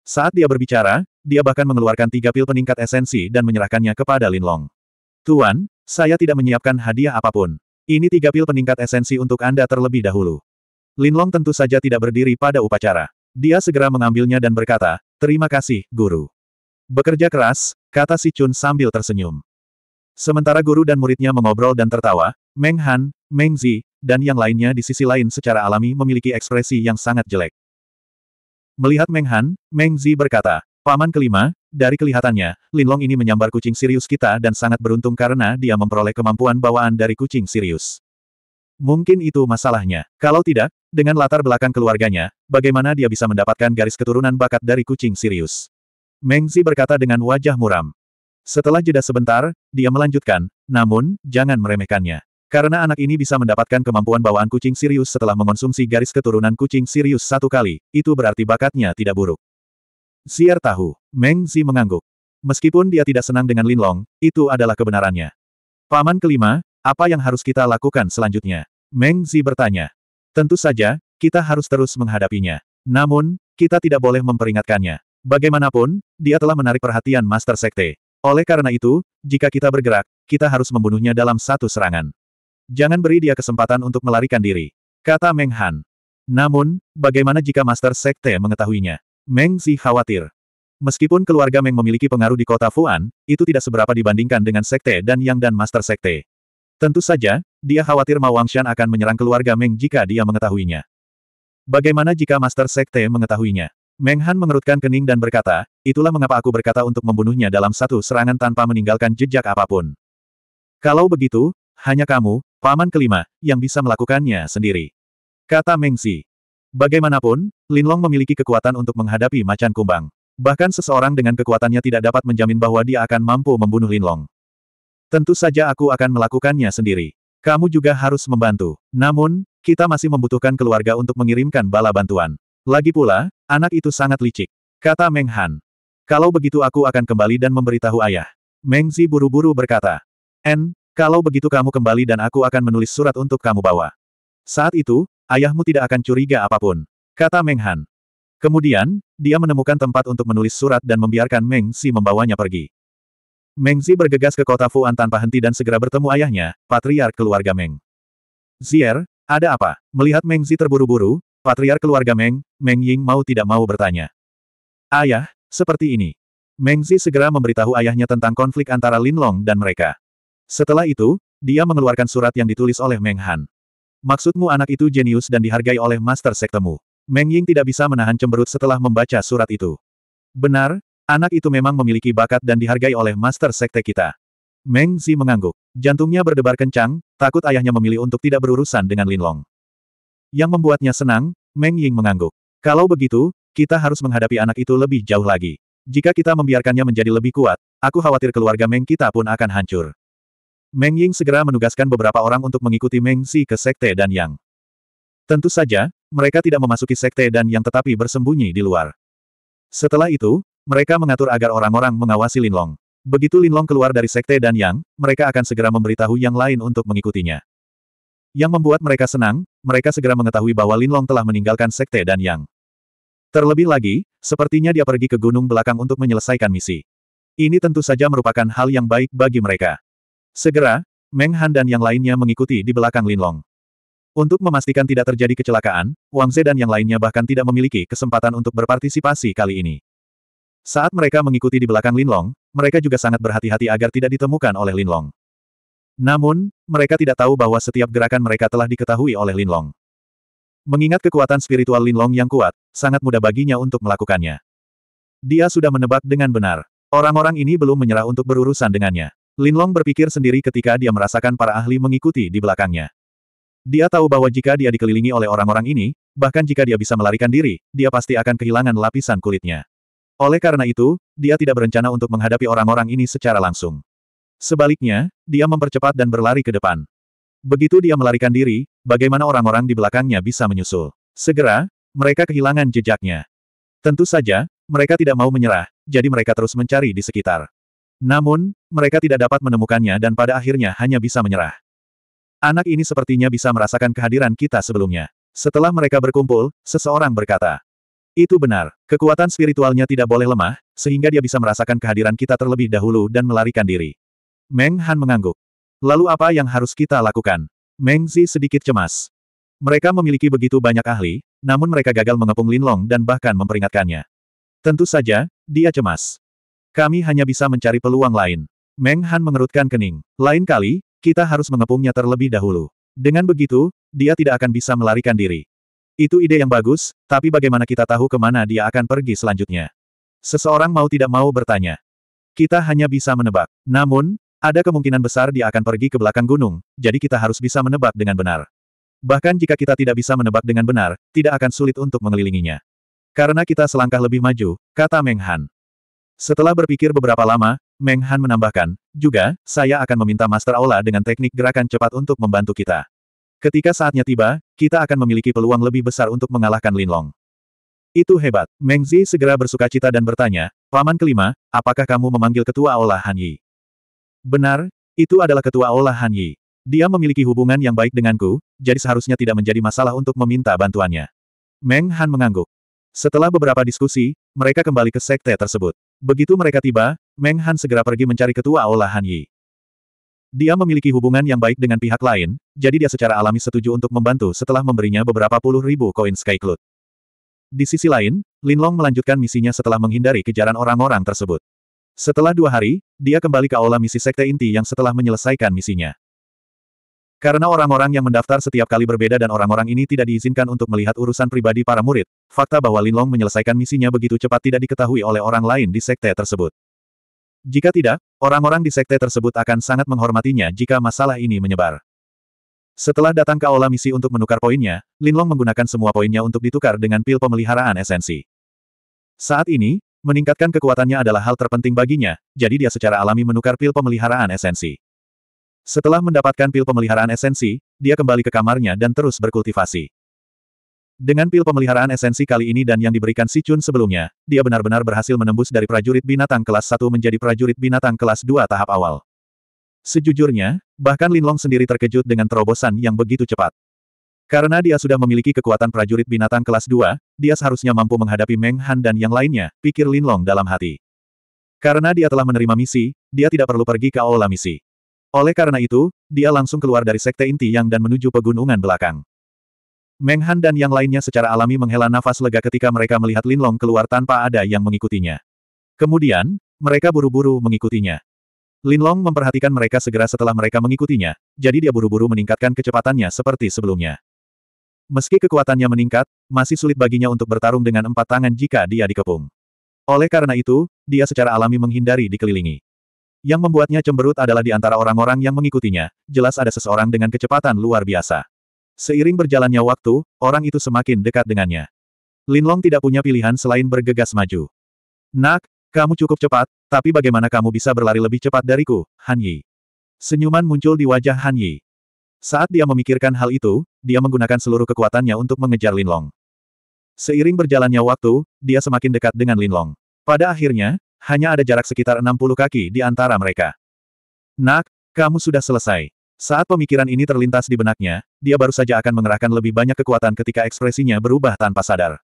Saat dia berbicara, dia bahkan mengeluarkan tiga pil peningkat esensi dan menyerahkannya kepada Linlong. Tuan, saya tidak menyiapkan hadiah apapun. Ini tiga pil peningkat esensi untuk Anda terlebih dahulu. Linlong tentu saja tidak berdiri pada upacara. Dia segera mengambilnya dan berkata, terima kasih, guru. Bekerja keras, kata si Chun sambil tersenyum. Sementara guru dan muridnya mengobrol dan tertawa, Meng Han, Meng Zi, dan yang lainnya di sisi lain secara alami memiliki ekspresi yang sangat jelek. Melihat Meng Han, Meng Zi berkata, Paman kelima, dari kelihatannya, Linlong ini menyambar kucing Sirius kita dan sangat beruntung karena dia memperoleh kemampuan bawaan dari kucing Sirius. Mungkin itu masalahnya. Kalau tidak, dengan latar belakang keluarganya, bagaimana dia bisa mendapatkan garis keturunan bakat dari kucing Sirius? Mengzi berkata dengan wajah muram. Setelah jeda sebentar, dia melanjutkan, namun, jangan meremehkannya. Karena anak ini bisa mendapatkan kemampuan bawaan kucing Sirius setelah mengonsumsi garis keturunan kucing Sirius satu kali, itu berarti bakatnya tidak buruk. Siar tahu, Meng Zi mengangguk. Meskipun dia tidak senang dengan Lin Long, itu adalah kebenarannya. Paman kelima, apa yang harus kita lakukan selanjutnya? Meng Zi bertanya. Tentu saja, kita harus terus menghadapinya. Namun, kita tidak boleh memperingatkannya. Bagaimanapun, dia telah menarik perhatian Master Sekte. Oleh karena itu, jika kita bergerak, kita harus membunuhnya dalam satu serangan. Jangan beri dia kesempatan untuk melarikan diri. Kata Meng Han. Namun, bagaimana jika Master Sekte mengetahuinya? Meng Zi khawatir. Meskipun keluarga Meng memiliki pengaruh di kota Fuan, itu tidak seberapa dibandingkan dengan Sekte dan Yang dan Master Sekte. Tentu saja, dia khawatir Ma Wangshan akan menyerang keluarga Meng jika dia mengetahuinya. Bagaimana jika Master Sekte mengetahuinya? Meng Han mengerutkan kening dan berkata, itulah mengapa aku berkata untuk membunuhnya dalam satu serangan tanpa meninggalkan jejak apapun. Kalau begitu, hanya kamu, paman kelima, yang bisa melakukannya sendiri. Kata Meng Zi. Bagaimanapun, Linlong memiliki kekuatan untuk menghadapi macan kumbang. Bahkan seseorang dengan kekuatannya tidak dapat menjamin bahwa dia akan mampu membunuh Linlong. Tentu saja aku akan melakukannya sendiri. Kamu juga harus membantu. Namun, kita masih membutuhkan keluarga untuk mengirimkan bala bantuan. Lagi pula, anak itu sangat licik. Kata Meng Han. Kalau begitu aku akan kembali dan memberitahu ayah. Meng Zi buru-buru berkata. En, kalau begitu kamu kembali dan aku akan menulis surat untuk kamu bawa. Saat itu, Ayahmu tidak akan curiga apapun, kata Meng Han. Kemudian, dia menemukan tempat untuk menulis surat dan membiarkan Meng Xi membawanya pergi. Meng Xi bergegas ke kota Fuan tanpa henti dan segera bertemu ayahnya, patriar keluarga Meng. Zier, ada apa? Melihat Meng Xi terburu-buru, patriar keluarga Meng, Meng Ying mau tidak mau bertanya. Ayah, seperti ini. Meng Xi segera memberitahu ayahnya tentang konflik antara Lin Long dan mereka. Setelah itu, dia mengeluarkan surat yang ditulis oleh Meng Han. Maksudmu anak itu jenius dan dihargai oleh master sektemu. Meng Ying tidak bisa menahan cemberut setelah membaca surat itu. Benar, anak itu memang memiliki bakat dan dihargai oleh master sekte kita. Meng Zi mengangguk. Jantungnya berdebar kencang, takut ayahnya memilih untuk tidak berurusan dengan Lin Long. Yang membuatnya senang, Meng Ying mengangguk. Kalau begitu, kita harus menghadapi anak itu lebih jauh lagi. Jika kita membiarkannya menjadi lebih kuat, aku khawatir keluarga Meng kita pun akan hancur. Meng Ying segera menugaskan beberapa orang untuk mengikuti Meng Xi ke Sekte dan Yang. Tentu saja, mereka tidak memasuki Sekte dan Yang tetapi bersembunyi di luar. Setelah itu, mereka mengatur agar orang-orang mengawasi Linlong. Begitu Linlong keluar dari Sekte dan Yang, mereka akan segera memberitahu yang lain untuk mengikutinya. Yang membuat mereka senang, mereka segera mengetahui bahwa Linlong telah meninggalkan Sekte dan Yang. Terlebih lagi, sepertinya dia pergi ke gunung belakang untuk menyelesaikan misi. Ini tentu saja merupakan hal yang baik bagi mereka. Segera, Meng Han dan yang lainnya mengikuti di belakang Linlong. Untuk memastikan tidak terjadi kecelakaan, Wang Ze dan yang lainnya bahkan tidak memiliki kesempatan untuk berpartisipasi kali ini. Saat mereka mengikuti di belakang Linlong, mereka juga sangat berhati-hati agar tidak ditemukan oleh Linlong. Namun, mereka tidak tahu bahwa setiap gerakan mereka telah diketahui oleh Linlong. Mengingat kekuatan spiritual Linlong yang kuat, sangat mudah baginya untuk melakukannya. Dia sudah menebak dengan benar. Orang-orang ini belum menyerah untuk berurusan dengannya. Linlong berpikir sendiri ketika dia merasakan para ahli mengikuti di belakangnya. Dia tahu bahwa jika dia dikelilingi oleh orang-orang ini, bahkan jika dia bisa melarikan diri, dia pasti akan kehilangan lapisan kulitnya. Oleh karena itu, dia tidak berencana untuk menghadapi orang-orang ini secara langsung. Sebaliknya, dia mempercepat dan berlari ke depan. Begitu dia melarikan diri, bagaimana orang-orang di belakangnya bisa menyusul. Segera, mereka kehilangan jejaknya. Tentu saja, mereka tidak mau menyerah, jadi mereka terus mencari di sekitar. Namun, mereka tidak dapat menemukannya dan pada akhirnya hanya bisa menyerah. Anak ini sepertinya bisa merasakan kehadiran kita sebelumnya. Setelah mereka berkumpul, seseorang berkata, itu benar, kekuatan spiritualnya tidak boleh lemah, sehingga dia bisa merasakan kehadiran kita terlebih dahulu dan melarikan diri. Meng Han mengangguk. Lalu apa yang harus kita lakukan? Meng Zi sedikit cemas. Mereka memiliki begitu banyak ahli, namun mereka gagal mengepung Lin Long dan bahkan memperingatkannya. Tentu saja, dia cemas. Kami hanya bisa mencari peluang lain. Meng Han mengerutkan kening. Lain kali, kita harus mengepungnya terlebih dahulu. Dengan begitu, dia tidak akan bisa melarikan diri. Itu ide yang bagus, tapi bagaimana kita tahu kemana dia akan pergi selanjutnya? Seseorang mau tidak mau bertanya. Kita hanya bisa menebak. Namun, ada kemungkinan besar dia akan pergi ke belakang gunung, jadi kita harus bisa menebak dengan benar. Bahkan jika kita tidak bisa menebak dengan benar, tidak akan sulit untuk mengelilinginya. Karena kita selangkah lebih maju, kata Meng Han. Setelah berpikir beberapa lama, Meng Han menambahkan, juga, saya akan meminta Master Aula dengan teknik gerakan cepat untuk membantu kita. Ketika saatnya tiba, kita akan memiliki peluang lebih besar untuk mengalahkan Linlong. Itu hebat. Meng Zi segera bersuka cita dan bertanya, Paman kelima, apakah kamu memanggil Ketua Aula Han Yi? Benar, itu adalah Ketua Aula Han Yi. Dia memiliki hubungan yang baik denganku, jadi seharusnya tidak menjadi masalah untuk meminta bantuannya. Meng Han mengangguk. Setelah beberapa diskusi, mereka kembali ke sekte tersebut. Begitu mereka tiba, Meng Han segera pergi mencari ketua Aula Han Yi. Dia memiliki hubungan yang baik dengan pihak lain, jadi dia secara alami setuju untuk membantu setelah memberinya beberapa puluh ribu koin Sky Cloud. Di sisi lain, Lin Long melanjutkan misinya setelah menghindari kejaran orang-orang tersebut. Setelah dua hari, dia kembali ke aula misi sekte inti yang setelah menyelesaikan misinya. Karena orang-orang yang mendaftar setiap kali berbeda dan orang-orang ini tidak diizinkan untuk melihat urusan pribadi para murid, fakta bahwa Linlong menyelesaikan misinya begitu cepat tidak diketahui oleh orang lain di sekte tersebut. Jika tidak, orang-orang di sekte tersebut akan sangat menghormatinya jika masalah ini menyebar. Setelah datang ke aula misi untuk menukar poinnya, Linlong menggunakan semua poinnya untuk ditukar dengan pil pemeliharaan esensi. Saat ini, meningkatkan kekuatannya adalah hal terpenting baginya, jadi dia secara alami menukar pil pemeliharaan esensi. Setelah mendapatkan pil pemeliharaan esensi, dia kembali ke kamarnya dan terus berkultivasi. Dengan pil pemeliharaan esensi kali ini dan yang diberikan si Chun sebelumnya, dia benar-benar berhasil menembus dari prajurit binatang kelas 1 menjadi prajurit binatang kelas 2 tahap awal. Sejujurnya, bahkan Lin Long sendiri terkejut dengan terobosan yang begitu cepat. Karena dia sudah memiliki kekuatan prajurit binatang kelas 2, dia seharusnya mampu menghadapi Meng Han dan yang lainnya, pikir Lin Long dalam hati. Karena dia telah menerima misi, dia tidak perlu pergi ke Aula misi. Oleh karena itu, dia langsung keluar dari sekte inti yang dan menuju pegunungan belakang. Meng Han dan yang lainnya secara alami menghela nafas lega ketika mereka melihat Linlong keluar tanpa ada yang mengikutinya. Kemudian, mereka buru-buru mengikutinya. Linlong memperhatikan mereka segera setelah mereka mengikutinya, jadi dia buru-buru meningkatkan kecepatannya seperti sebelumnya. Meski kekuatannya meningkat, masih sulit baginya untuk bertarung dengan empat tangan jika dia dikepung. Oleh karena itu, dia secara alami menghindari dikelilingi. Yang membuatnya cemberut adalah di antara orang-orang yang mengikutinya, jelas ada seseorang dengan kecepatan luar biasa. Seiring berjalannya waktu, orang itu semakin dekat dengannya. Linlong tidak punya pilihan selain bergegas maju. Nak, kamu cukup cepat, tapi bagaimana kamu bisa berlari lebih cepat dariku, Han Yi? Senyuman muncul di wajah Han Yi. Saat dia memikirkan hal itu, dia menggunakan seluruh kekuatannya untuk mengejar Linlong. Seiring berjalannya waktu, dia semakin dekat dengan Linlong. Pada akhirnya, hanya ada jarak sekitar 60 kaki di antara mereka. Nak, kamu sudah selesai. Saat pemikiran ini terlintas di benaknya, dia baru saja akan mengerahkan lebih banyak kekuatan ketika ekspresinya berubah tanpa sadar.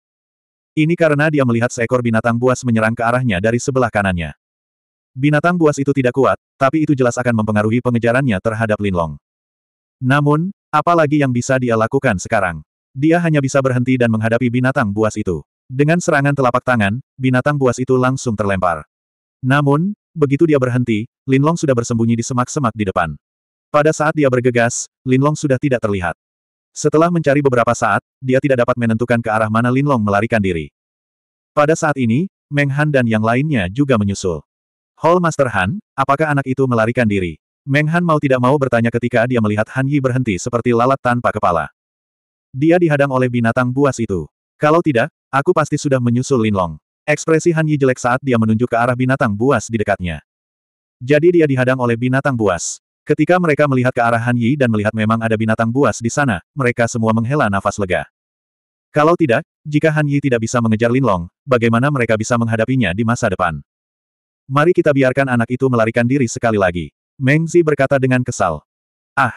Ini karena dia melihat seekor binatang buas menyerang ke arahnya dari sebelah kanannya. Binatang buas itu tidak kuat, tapi itu jelas akan mempengaruhi pengejarannya terhadap Linlong. Namun, apa lagi yang bisa dia lakukan sekarang? Dia hanya bisa berhenti dan menghadapi binatang buas itu. Dengan serangan telapak tangan, binatang buas itu langsung terlempar. Namun, begitu dia berhenti, Linlong sudah bersembunyi di semak-semak di depan. Pada saat dia bergegas, Linlong sudah tidak terlihat. Setelah mencari beberapa saat, dia tidak dapat menentukan ke arah mana Linlong melarikan diri. Pada saat ini, Meng Han dan yang lainnya juga menyusul. Hall Master Han, apakah anak itu melarikan diri? Meng Han mau tidak mau bertanya ketika dia melihat Han Yi berhenti seperti lalat tanpa kepala. Dia dihadang oleh binatang buas itu. Kalau tidak, Aku pasti sudah menyusul Linlong. Ekspresi Han Yi jelek saat dia menunjuk ke arah binatang buas di dekatnya. Jadi dia dihadang oleh binatang buas. Ketika mereka melihat ke arah Han Yi dan melihat memang ada binatang buas di sana, mereka semua menghela nafas lega. Kalau tidak, jika Han Yi tidak bisa mengejar Linlong, bagaimana mereka bisa menghadapinya di masa depan? Mari kita biarkan anak itu melarikan diri sekali lagi. Meng Zi berkata dengan kesal. Ah!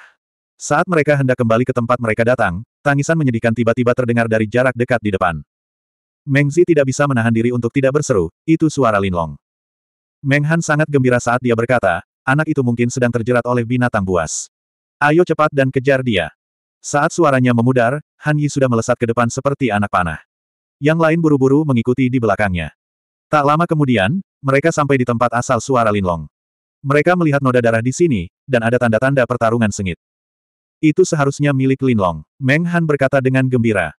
Saat mereka hendak kembali ke tempat mereka datang, tangisan menyedihkan tiba-tiba terdengar dari jarak dekat di depan. Mengzi tidak bisa menahan diri untuk tidak berseru, itu suara Linlong. Menghan sangat gembira saat dia berkata, anak itu mungkin sedang terjerat oleh binatang buas. Ayo cepat dan kejar dia. Saat suaranya memudar, Han Yi sudah melesat ke depan seperti anak panah. Yang lain buru-buru mengikuti di belakangnya. Tak lama kemudian, mereka sampai di tempat asal suara Linlong. Mereka melihat noda darah di sini, dan ada tanda-tanda pertarungan sengit. Itu seharusnya milik Linlong. Meng Han berkata dengan gembira.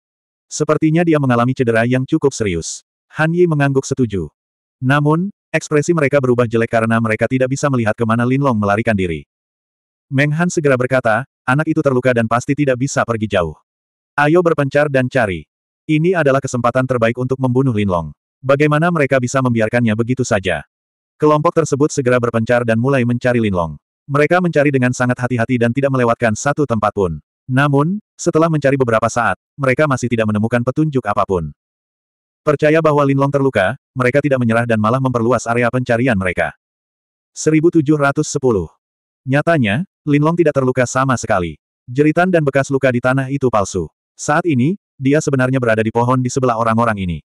Sepertinya dia mengalami cedera yang cukup serius. Han Yi mengangguk setuju. Namun, ekspresi mereka berubah jelek karena mereka tidak bisa melihat kemana Lin Long melarikan diri. Meng Han segera berkata, anak itu terluka dan pasti tidak bisa pergi jauh. Ayo berpencar dan cari. Ini adalah kesempatan terbaik untuk membunuh Lin Long. Bagaimana mereka bisa membiarkannya begitu saja? Kelompok tersebut segera berpencar dan mulai mencari Lin Long. Mereka mencari dengan sangat hati-hati dan tidak melewatkan satu tempat pun. Namun, setelah mencari beberapa saat, mereka masih tidak menemukan petunjuk apapun. Percaya bahwa Linlong terluka, mereka tidak menyerah dan malah memperluas area pencarian mereka. 1710. Nyatanya, Linlong tidak terluka sama sekali. Jeritan dan bekas luka di tanah itu palsu. Saat ini, dia sebenarnya berada di pohon di sebelah orang-orang ini.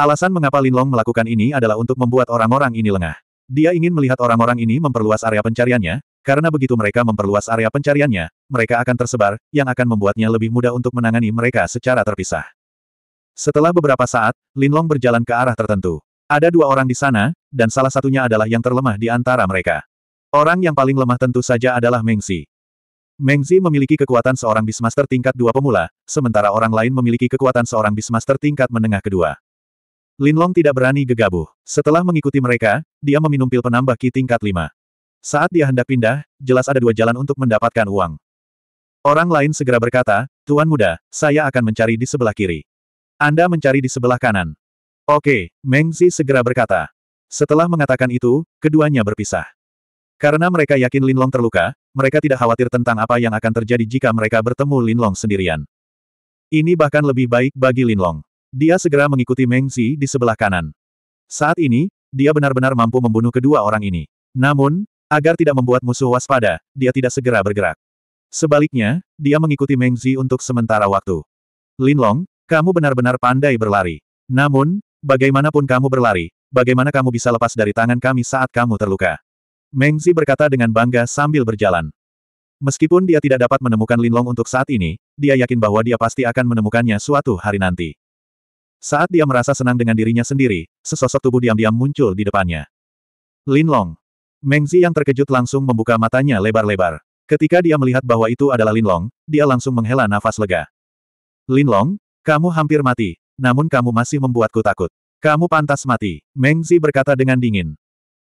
Alasan mengapa Linlong melakukan ini adalah untuk membuat orang-orang ini lengah. Dia ingin melihat orang-orang ini memperluas area pencariannya, karena begitu mereka memperluas area pencariannya, mereka akan tersebar, yang akan membuatnya lebih mudah untuk menangani mereka secara terpisah. Setelah beberapa saat, Linlong berjalan ke arah tertentu. Ada dua orang di sana, dan salah satunya adalah yang terlemah di antara mereka. Orang yang paling lemah tentu saja adalah Mengzi. Mengzi memiliki kekuatan seorang Bismaster tingkat dua pemula, sementara orang lain memiliki kekuatan seorang Bismaster tingkat menengah kedua. Linlong tidak berani gegabah. Setelah mengikuti mereka, dia meminum pil penambah Ki tingkat lima. Saat dia hendak pindah, jelas ada dua jalan untuk mendapatkan uang. Orang lain segera berkata, Tuan muda, saya akan mencari di sebelah kiri. Anda mencari di sebelah kanan. Oke, Mengzi segera berkata. Setelah mengatakan itu, keduanya berpisah. Karena mereka yakin Linlong terluka, mereka tidak khawatir tentang apa yang akan terjadi jika mereka bertemu Linlong sendirian. Ini bahkan lebih baik bagi Linlong. Dia segera mengikuti Mengzi di sebelah kanan. Saat ini, dia benar-benar mampu membunuh kedua orang ini. Namun, Agar tidak membuat musuh waspada, dia tidak segera bergerak. Sebaliknya, dia mengikuti Meng Zi untuk sementara waktu. Linlong, kamu benar-benar pandai berlari. Namun, bagaimanapun kamu berlari, bagaimana kamu bisa lepas dari tangan kami saat kamu terluka? Meng Zi berkata dengan bangga sambil berjalan. Meskipun dia tidak dapat menemukan Linlong untuk saat ini, dia yakin bahwa dia pasti akan menemukannya suatu hari nanti. Saat dia merasa senang dengan dirinya sendiri, sesosok tubuh diam-diam muncul di depannya. Linlong, Mengzi yang terkejut langsung membuka matanya lebar-lebar. Ketika dia melihat bahwa itu adalah Linlong, dia langsung menghela nafas lega. Linlong, kamu hampir mati, namun kamu masih membuatku takut. Kamu pantas mati, Mengzi berkata dengan dingin.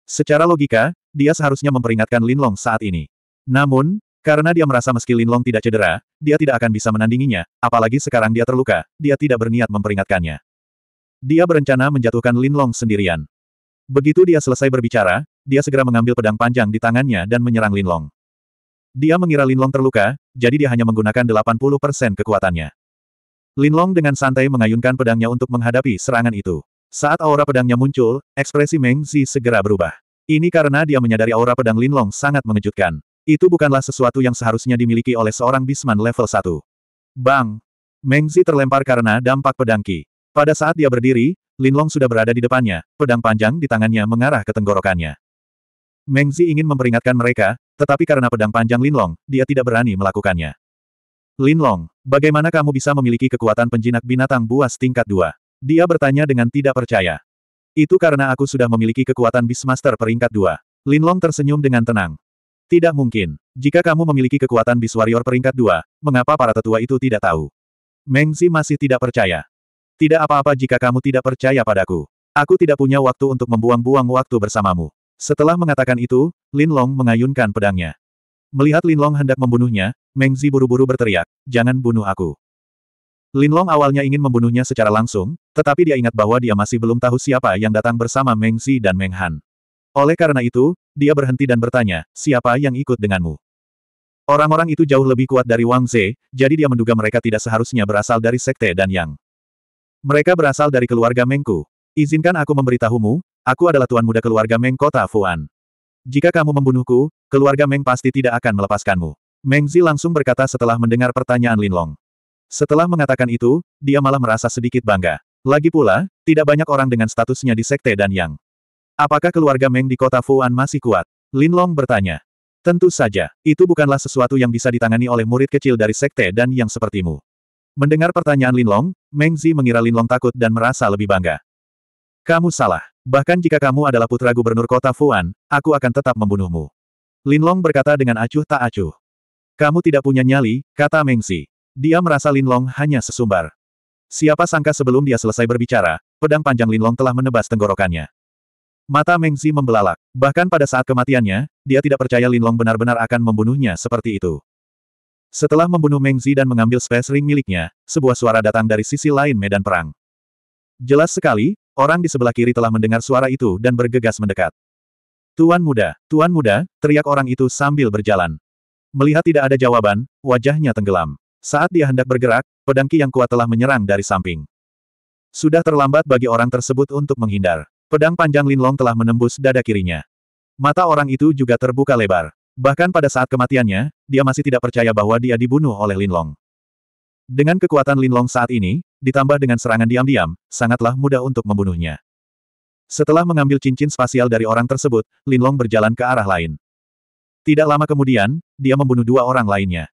Secara logika, dia seharusnya memperingatkan Linlong saat ini. Namun, karena dia merasa meski Linlong tidak cedera, dia tidak akan bisa menandinginya, apalagi sekarang dia terluka, dia tidak berniat memperingatkannya. Dia berencana menjatuhkan Linlong sendirian. Begitu dia selesai berbicara, dia segera mengambil pedang panjang di tangannya dan menyerang Linlong. Dia mengira Linlong terluka, jadi dia hanya menggunakan 80% kekuatannya. Linlong dengan santai mengayunkan pedangnya untuk menghadapi serangan itu. Saat aura pedangnya muncul, ekspresi Meng Zi segera berubah. Ini karena dia menyadari aura pedang Linlong sangat mengejutkan. Itu bukanlah sesuatu yang seharusnya dimiliki oleh seorang bisman level 1. Bang! Meng Zi terlempar karena dampak pedang Qi. Pada saat dia berdiri, Linlong sudah berada di depannya, pedang panjang di tangannya mengarah ke tenggorokannya. Meng ingin memperingatkan mereka, tetapi karena pedang panjang Linlong, dia tidak berani melakukannya. Linlong, bagaimana kamu bisa memiliki kekuatan penjinak binatang buas tingkat 2? Dia bertanya dengan tidak percaya. Itu karena aku sudah memiliki kekuatan Beastmaster peringkat 2. Linlong tersenyum dengan tenang. Tidak mungkin. Jika kamu memiliki kekuatan Beast Warrior peringkat 2, mengapa para tetua itu tidak tahu? Meng masih tidak percaya. Tidak apa-apa jika kamu tidak percaya padaku. Aku tidak punya waktu untuk membuang-buang waktu bersamamu. Setelah mengatakan itu, Lin Long mengayunkan pedangnya. Melihat Lin Long hendak membunuhnya, Meng Zi buru-buru berteriak, jangan bunuh aku. Lin Long awalnya ingin membunuhnya secara langsung, tetapi dia ingat bahwa dia masih belum tahu siapa yang datang bersama Meng Zi dan Meng Han. Oleh karena itu, dia berhenti dan bertanya, siapa yang ikut denganmu? Orang-orang itu jauh lebih kuat dari Wang Ze, jadi dia menduga mereka tidak seharusnya berasal dari Sekte dan Yang. Mereka berasal dari keluarga Mengku. Izinkan aku memberitahumu, Aku adalah tuan muda keluarga Meng Kota Fuan. Jika kamu membunuhku, keluarga Meng pasti tidak akan melepaskanmu. Meng Zi langsung berkata setelah mendengar pertanyaan Lin Long. Setelah mengatakan itu, dia malah merasa sedikit bangga. Lagi pula, tidak banyak orang dengan statusnya di Sekte dan Yang. Apakah keluarga Meng di kota Fuan masih kuat? Lin Long bertanya. Tentu saja, itu bukanlah sesuatu yang bisa ditangani oleh murid kecil dari Sekte dan Yang sepertimu. Mendengar pertanyaan Lin Long, Meng Zi mengira Lin Long takut dan merasa lebih bangga. Kamu salah. Bahkan jika kamu adalah putra gubernur kota Fuan, aku akan tetap membunuhmu. Linlong berkata dengan acuh tak acuh. Kamu tidak punya nyali, kata Mengzi. Dia merasa Linlong hanya sesumbar. Siapa sangka sebelum dia selesai berbicara, pedang panjang Linlong telah menebas tenggorokannya. Mata Mengzi membelalak. Bahkan pada saat kematiannya, dia tidak percaya Linlong benar-benar akan membunuhnya seperti itu. Setelah membunuh Mengzi dan mengambil space ring miliknya, sebuah suara datang dari sisi lain medan perang. Jelas sekali, Orang di sebelah kiri telah mendengar suara itu dan bergegas mendekat. Tuan muda, tuan muda, teriak orang itu sambil berjalan. Melihat tidak ada jawaban, wajahnya tenggelam. Saat dia hendak bergerak, pedangki yang kuat telah menyerang dari samping. Sudah terlambat bagi orang tersebut untuk menghindar. Pedang panjang Linlong telah menembus dada kirinya. Mata orang itu juga terbuka lebar. Bahkan pada saat kematiannya, dia masih tidak percaya bahwa dia dibunuh oleh Linlong. Dengan kekuatan Linlong saat ini, ditambah dengan serangan diam-diam, sangatlah mudah untuk membunuhnya. Setelah mengambil cincin spasial dari orang tersebut, Linlong berjalan ke arah lain. Tidak lama kemudian, dia membunuh dua orang lainnya.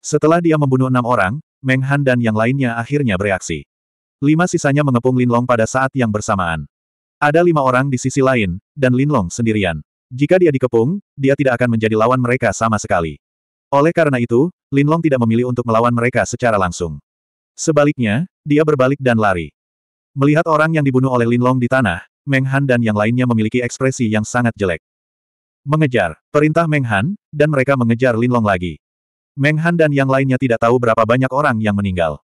Setelah dia membunuh enam orang, Meng Han dan yang lainnya akhirnya bereaksi. Lima sisanya mengepung Linlong pada saat yang bersamaan. Ada lima orang di sisi lain, dan Linlong sendirian. Jika dia dikepung, dia tidak akan menjadi lawan mereka sama sekali. Oleh karena itu, Linlong tidak memilih untuk melawan mereka secara langsung. Sebaliknya, dia berbalik dan lari. Melihat orang yang dibunuh oleh Lin Long di tanah, Meng Han dan yang lainnya memiliki ekspresi yang sangat jelek. Mengejar, perintah Meng Han, dan mereka mengejar Lin Long lagi. Meng Han dan yang lainnya tidak tahu berapa banyak orang yang meninggal.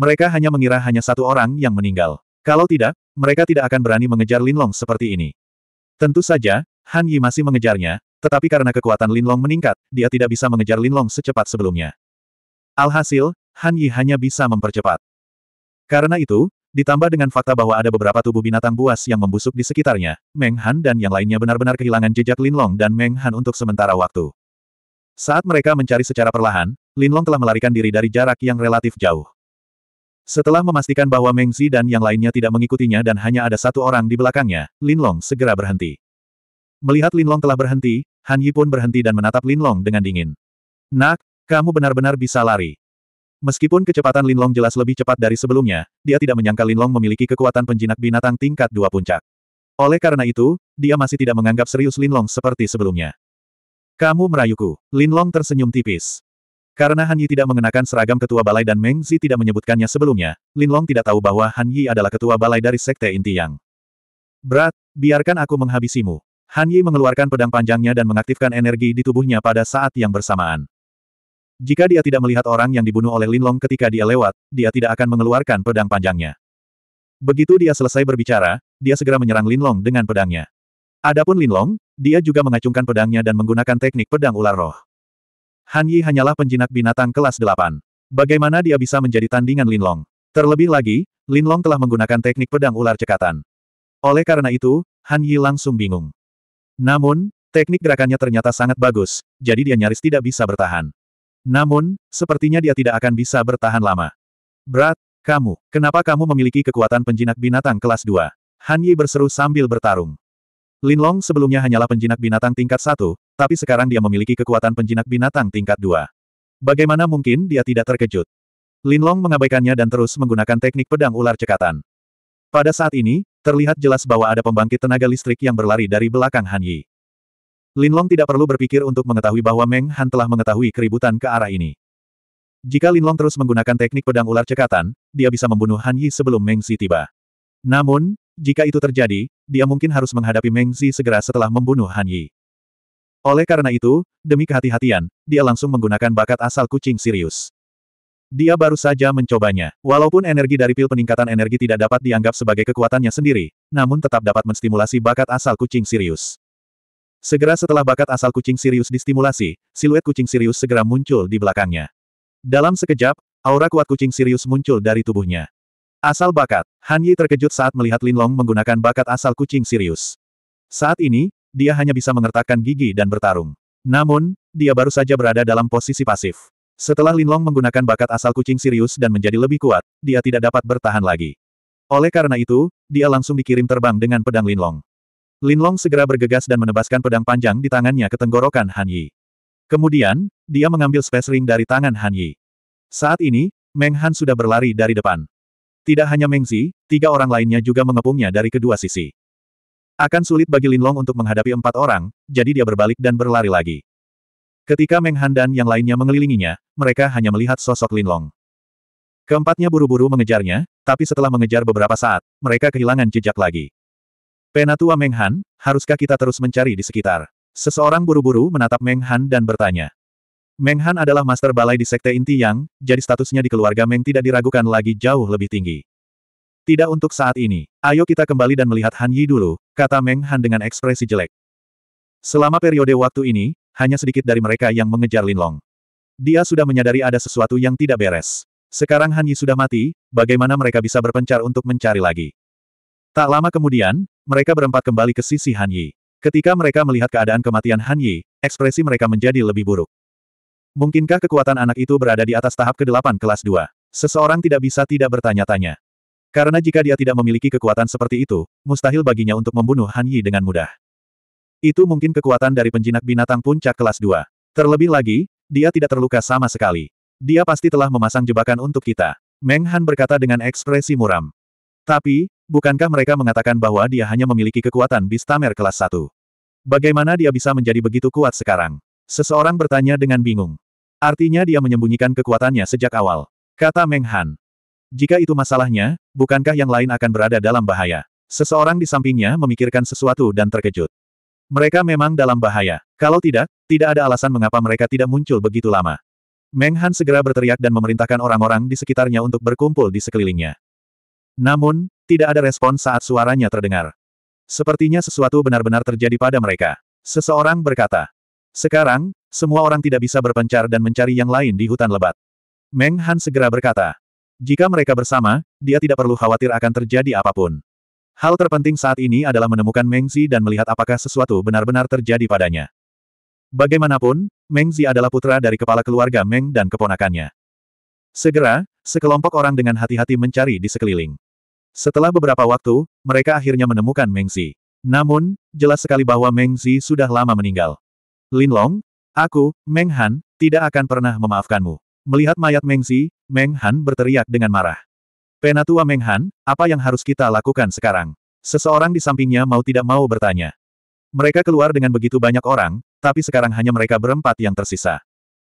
Mereka hanya mengira hanya satu orang yang meninggal. Kalau tidak, mereka tidak akan berani mengejar Lin Long seperti ini. Tentu saja, Han Yi masih mengejarnya, tetapi karena kekuatan Lin Long meningkat, dia tidak bisa mengejar Lin Long secepat sebelumnya. Alhasil, Han Yi hanya bisa mempercepat. Karena itu, ditambah dengan fakta bahwa ada beberapa tubuh binatang buas yang membusuk di sekitarnya, Meng Han dan yang lainnya benar-benar kehilangan jejak Lin Long dan Meng Han untuk sementara waktu. Saat mereka mencari secara perlahan, Lin Long telah melarikan diri dari jarak yang relatif jauh. Setelah memastikan bahwa Meng Zi dan yang lainnya tidak mengikutinya dan hanya ada satu orang di belakangnya, Lin Long segera berhenti. Melihat Lin Long telah berhenti, Han Yi pun berhenti dan menatap Lin Long dengan dingin. Nak, kamu benar-benar bisa lari. Meskipun kecepatan Linlong jelas lebih cepat dari sebelumnya, dia tidak menyangka Linlong memiliki kekuatan penjinak binatang tingkat dua puncak. Oleh karena itu, dia masih tidak menganggap serius Linlong seperti sebelumnya. Kamu merayuku. Linlong tersenyum tipis. Karena Han Yi tidak mengenakan seragam ketua balai dan Meng Zi tidak menyebutkannya sebelumnya, Linlong tidak tahu bahwa Han Yi adalah ketua balai dari sekte inti yang. Berat, biarkan aku menghabisimu. Han Yi mengeluarkan pedang panjangnya dan mengaktifkan energi di tubuhnya pada saat yang bersamaan. Jika dia tidak melihat orang yang dibunuh oleh Linlong ketika dia lewat, dia tidak akan mengeluarkan pedang panjangnya. Begitu dia selesai berbicara, dia segera menyerang Linlong dengan pedangnya. Adapun Linlong, dia juga mengacungkan pedangnya dan menggunakan teknik pedang ular roh. Han Yi hanyalah penjinak binatang kelas 8. Bagaimana dia bisa menjadi tandingan Linlong? Terlebih lagi, Linlong telah menggunakan teknik pedang ular cekatan. Oleh karena itu, Han Yi langsung bingung. Namun, teknik gerakannya ternyata sangat bagus, jadi dia nyaris tidak bisa bertahan. Namun, sepertinya dia tidak akan bisa bertahan lama. Berat, kamu, kenapa kamu memiliki kekuatan penjinak binatang kelas 2? Han Yi berseru sambil bertarung. Lin Long sebelumnya hanyalah penjinak binatang tingkat 1, tapi sekarang dia memiliki kekuatan penjinak binatang tingkat 2. Bagaimana mungkin dia tidak terkejut? Lin Long mengabaikannya dan terus menggunakan teknik pedang ular cekatan. Pada saat ini, terlihat jelas bahwa ada pembangkit tenaga listrik yang berlari dari belakang Han Yi. Linlong tidak perlu berpikir untuk mengetahui bahwa Meng Han telah mengetahui keributan ke arah ini. Jika Linlong terus menggunakan teknik pedang ular cekatan, dia bisa membunuh Han Yi sebelum Meng Zi tiba. Namun, jika itu terjadi, dia mungkin harus menghadapi Meng Zi segera setelah membunuh Han Yi. Oleh karena itu, demi kehati-hatian, dia langsung menggunakan bakat asal kucing Sirius. Dia baru saja mencobanya. Walaupun energi dari pil peningkatan energi tidak dapat dianggap sebagai kekuatannya sendiri, namun tetap dapat menstimulasi bakat asal kucing Sirius. Segera setelah bakat asal kucing Sirius distimulasi, siluet kucing Sirius segera muncul di belakangnya. Dalam sekejap, aura kuat kucing Sirius muncul dari tubuhnya. Asal bakat, Han Yi terkejut saat melihat Lin Long menggunakan bakat asal kucing Sirius. Saat ini, dia hanya bisa mengertakkan gigi dan bertarung. Namun, dia baru saja berada dalam posisi pasif. Setelah Lin Long menggunakan bakat asal kucing Sirius dan menjadi lebih kuat, dia tidak dapat bertahan lagi. Oleh karena itu, dia langsung dikirim terbang dengan pedang Linlong. Linlong segera bergegas dan menebaskan pedang panjang di tangannya ke tenggorokan Han Yi. Kemudian, dia mengambil space ring dari tangan Han Yi. Saat ini, Meng Han sudah berlari dari depan. Tidak hanya Meng Zi, tiga orang lainnya juga mengepungnya dari kedua sisi. Akan sulit bagi Linlong untuk menghadapi empat orang, jadi dia berbalik dan berlari lagi. Ketika Meng Han dan yang lainnya mengelilinginya, mereka hanya melihat sosok Linlong. Keempatnya buru-buru mengejarnya, tapi setelah mengejar beberapa saat, mereka kehilangan jejak lagi. Penatua Meng Han, haruskah kita terus mencari di sekitar? Seseorang buru-buru menatap Meng Han dan bertanya. Meng Han adalah master balai di Sekte Inti Yang, jadi statusnya di keluarga Meng tidak diragukan lagi jauh lebih tinggi. Tidak untuk saat ini. Ayo kita kembali dan melihat Han Yi dulu, kata Meng Han dengan ekspresi jelek. Selama periode waktu ini, hanya sedikit dari mereka yang mengejar Lin Long. Dia sudah menyadari ada sesuatu yang tidak beres. Sekarang Han Yi sudah mati, bagaimana mereka bisa berpencar untuk mencari lagi? Tak lama kemudian, mereka berempat kembali ke sisi Han Yi. Ketika mereka melihat keadaan kematian Han Yi, ekspresi mereka menjadi lebih buruk. Mungkinkah kekuatan anak itu berada di atas tahap ke-8 kelas 2? Seseorang tidak bisa tidak bertanya-tanya. Karena jika dia tidak memiliki kekuatan seperti itu, mustahil baginya untuk membunuh Han Yi dengan mudah. Itu mungkin kekuatan dari penjinak binatang puncak kelas 2. Terlebih lagi, dia tidak terluka sama sekali. Dia pasti telah memasang jebakan untuk kita. Meng Han berkata dengan ekspresi muram. Tapi, bukankah mereka mengatakan bahwa dia hanya memiliki kekuatan Bistamer kelas 1? Bagaimana dia bisa menjadi begitu kuat sekarang? Seseorang bertanya dengan bingung. Artinya dia menyembunyikan kekuatannya sejak awal. Kata Meng Han. Jika itu masalahnya, bukankah yang lain akan berada dalam bahaya? Seseorang di sampingnya memikirkan sesuatu dan terkejut. Mereka memang dalam bahaya. Kalau tidak, tidak ada alasan mengapa mereka tidak muncul begitu lama. Meng Han segera berteriak dan memerintahkan orang-orang di sekitarnya untuk berkumpul di sekelilingnya. Namun, tidak ada respon saat suaranya terdengar. Sepertinya sesuatu benar-benar terjadi pada mereka. Seseorang berkata, sekarang, semua orang tidak bisa berpencar dan mencari yang lain di hutan lebat. Meng Han segera berkata, jika mereka bersama, dia tidak perlu khawatir akan terjadi apapun. Hal terpenting saat ini adalah menemukan Meng Zi dan melihat apakah sesuatu benar-benar terjadi padanya. Bagaimanapun, Meng Zi adalah putra dari kepala keluarga Meng dan keponakannya. Segera, sekelompok orang dengan hati-hati mencari di sekeliling. Setelah beberapa waktu, mereka akhirnya menemukan Mengzi. Namun, jelas sekali bahwa Mengzi sudah lama meninggal. Linlong, aku, Meng Han, tidak akan pernah memaafkanmu. Melihat mayat Mengzi, Menghan Meng Han berteriak dengan marah. Penatua Meng Han, apa yang harus kita lakukan sekarang? Seseorang di sampingnya mau tidak mau bertanya. Mereka keluar dengan begitu banyak orang, tapi sekarang hanya mereka berempat yang tersisa.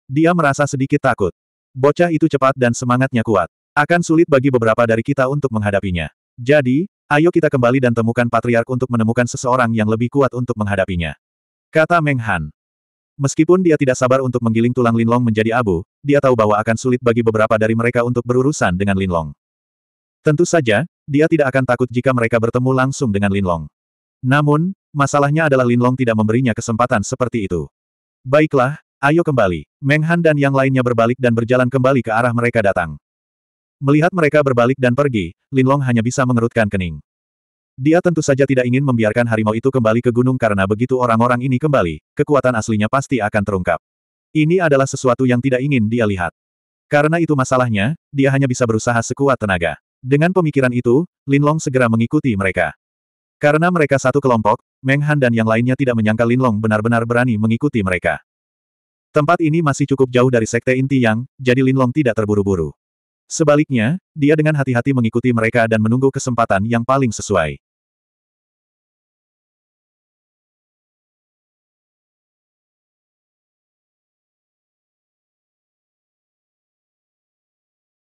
Dia merasa sedikit takut. Bocah itu cepat dan semangatnya kuat. Akan sulit bagi beberapa dari kita untuk menghadapinya. Jadi, ayo kita kembali dan temukan Patriark untuk menemukan seseorang yang lebih kuat untuk menghadapinya. Kata Meng Han. Meskipun dia tidak sabar untuk menggiling tulang Linlong menjadi abu, dia tahu bahwa akan sulit bagi beberapa dari mereka untuk berurusan dengan Linlong. Tentu saja, dia tidak akan takut jika mereka bertemu langsung dengan Linlong. Namun, masalahnya adalah Linlong tidak memberinya kesempatan seperti itu. Baiklah, ayo kembali. Meng Han dan yang lainnya berbalik dan berjalan kembali ke arah mereka datang. Melihat mereka berbalik dan pergi, Linlong hanya bisa mengerutkan kening. Dia tentu saja tidak ingin membiarkan harimau itu kembali ke gunung karena begitu orang-orang ini kembali, kekuatan aslinya pasti akan terungkap. Ini adalah sesuatu yang tidak ingin dia lihat. Karena itu masalahnya, dia hanya bisa berusaha sekuat tenaga. Dengan pemikiran itu, Linlong segera mengikuti mereka. Karena mereka satu kelompok, Meng Han dan yang lainnya tidak menyangka Linlong benar-benar berani mengikuti mereka. Tempat ini masih cukup jauh dari sekte inti yang, jadi Linlong tidak terburu-buru. Sebaliknya, dia dengan hati-hati mengikuti mereka dan menunggu kesempatan yang paling sesuai.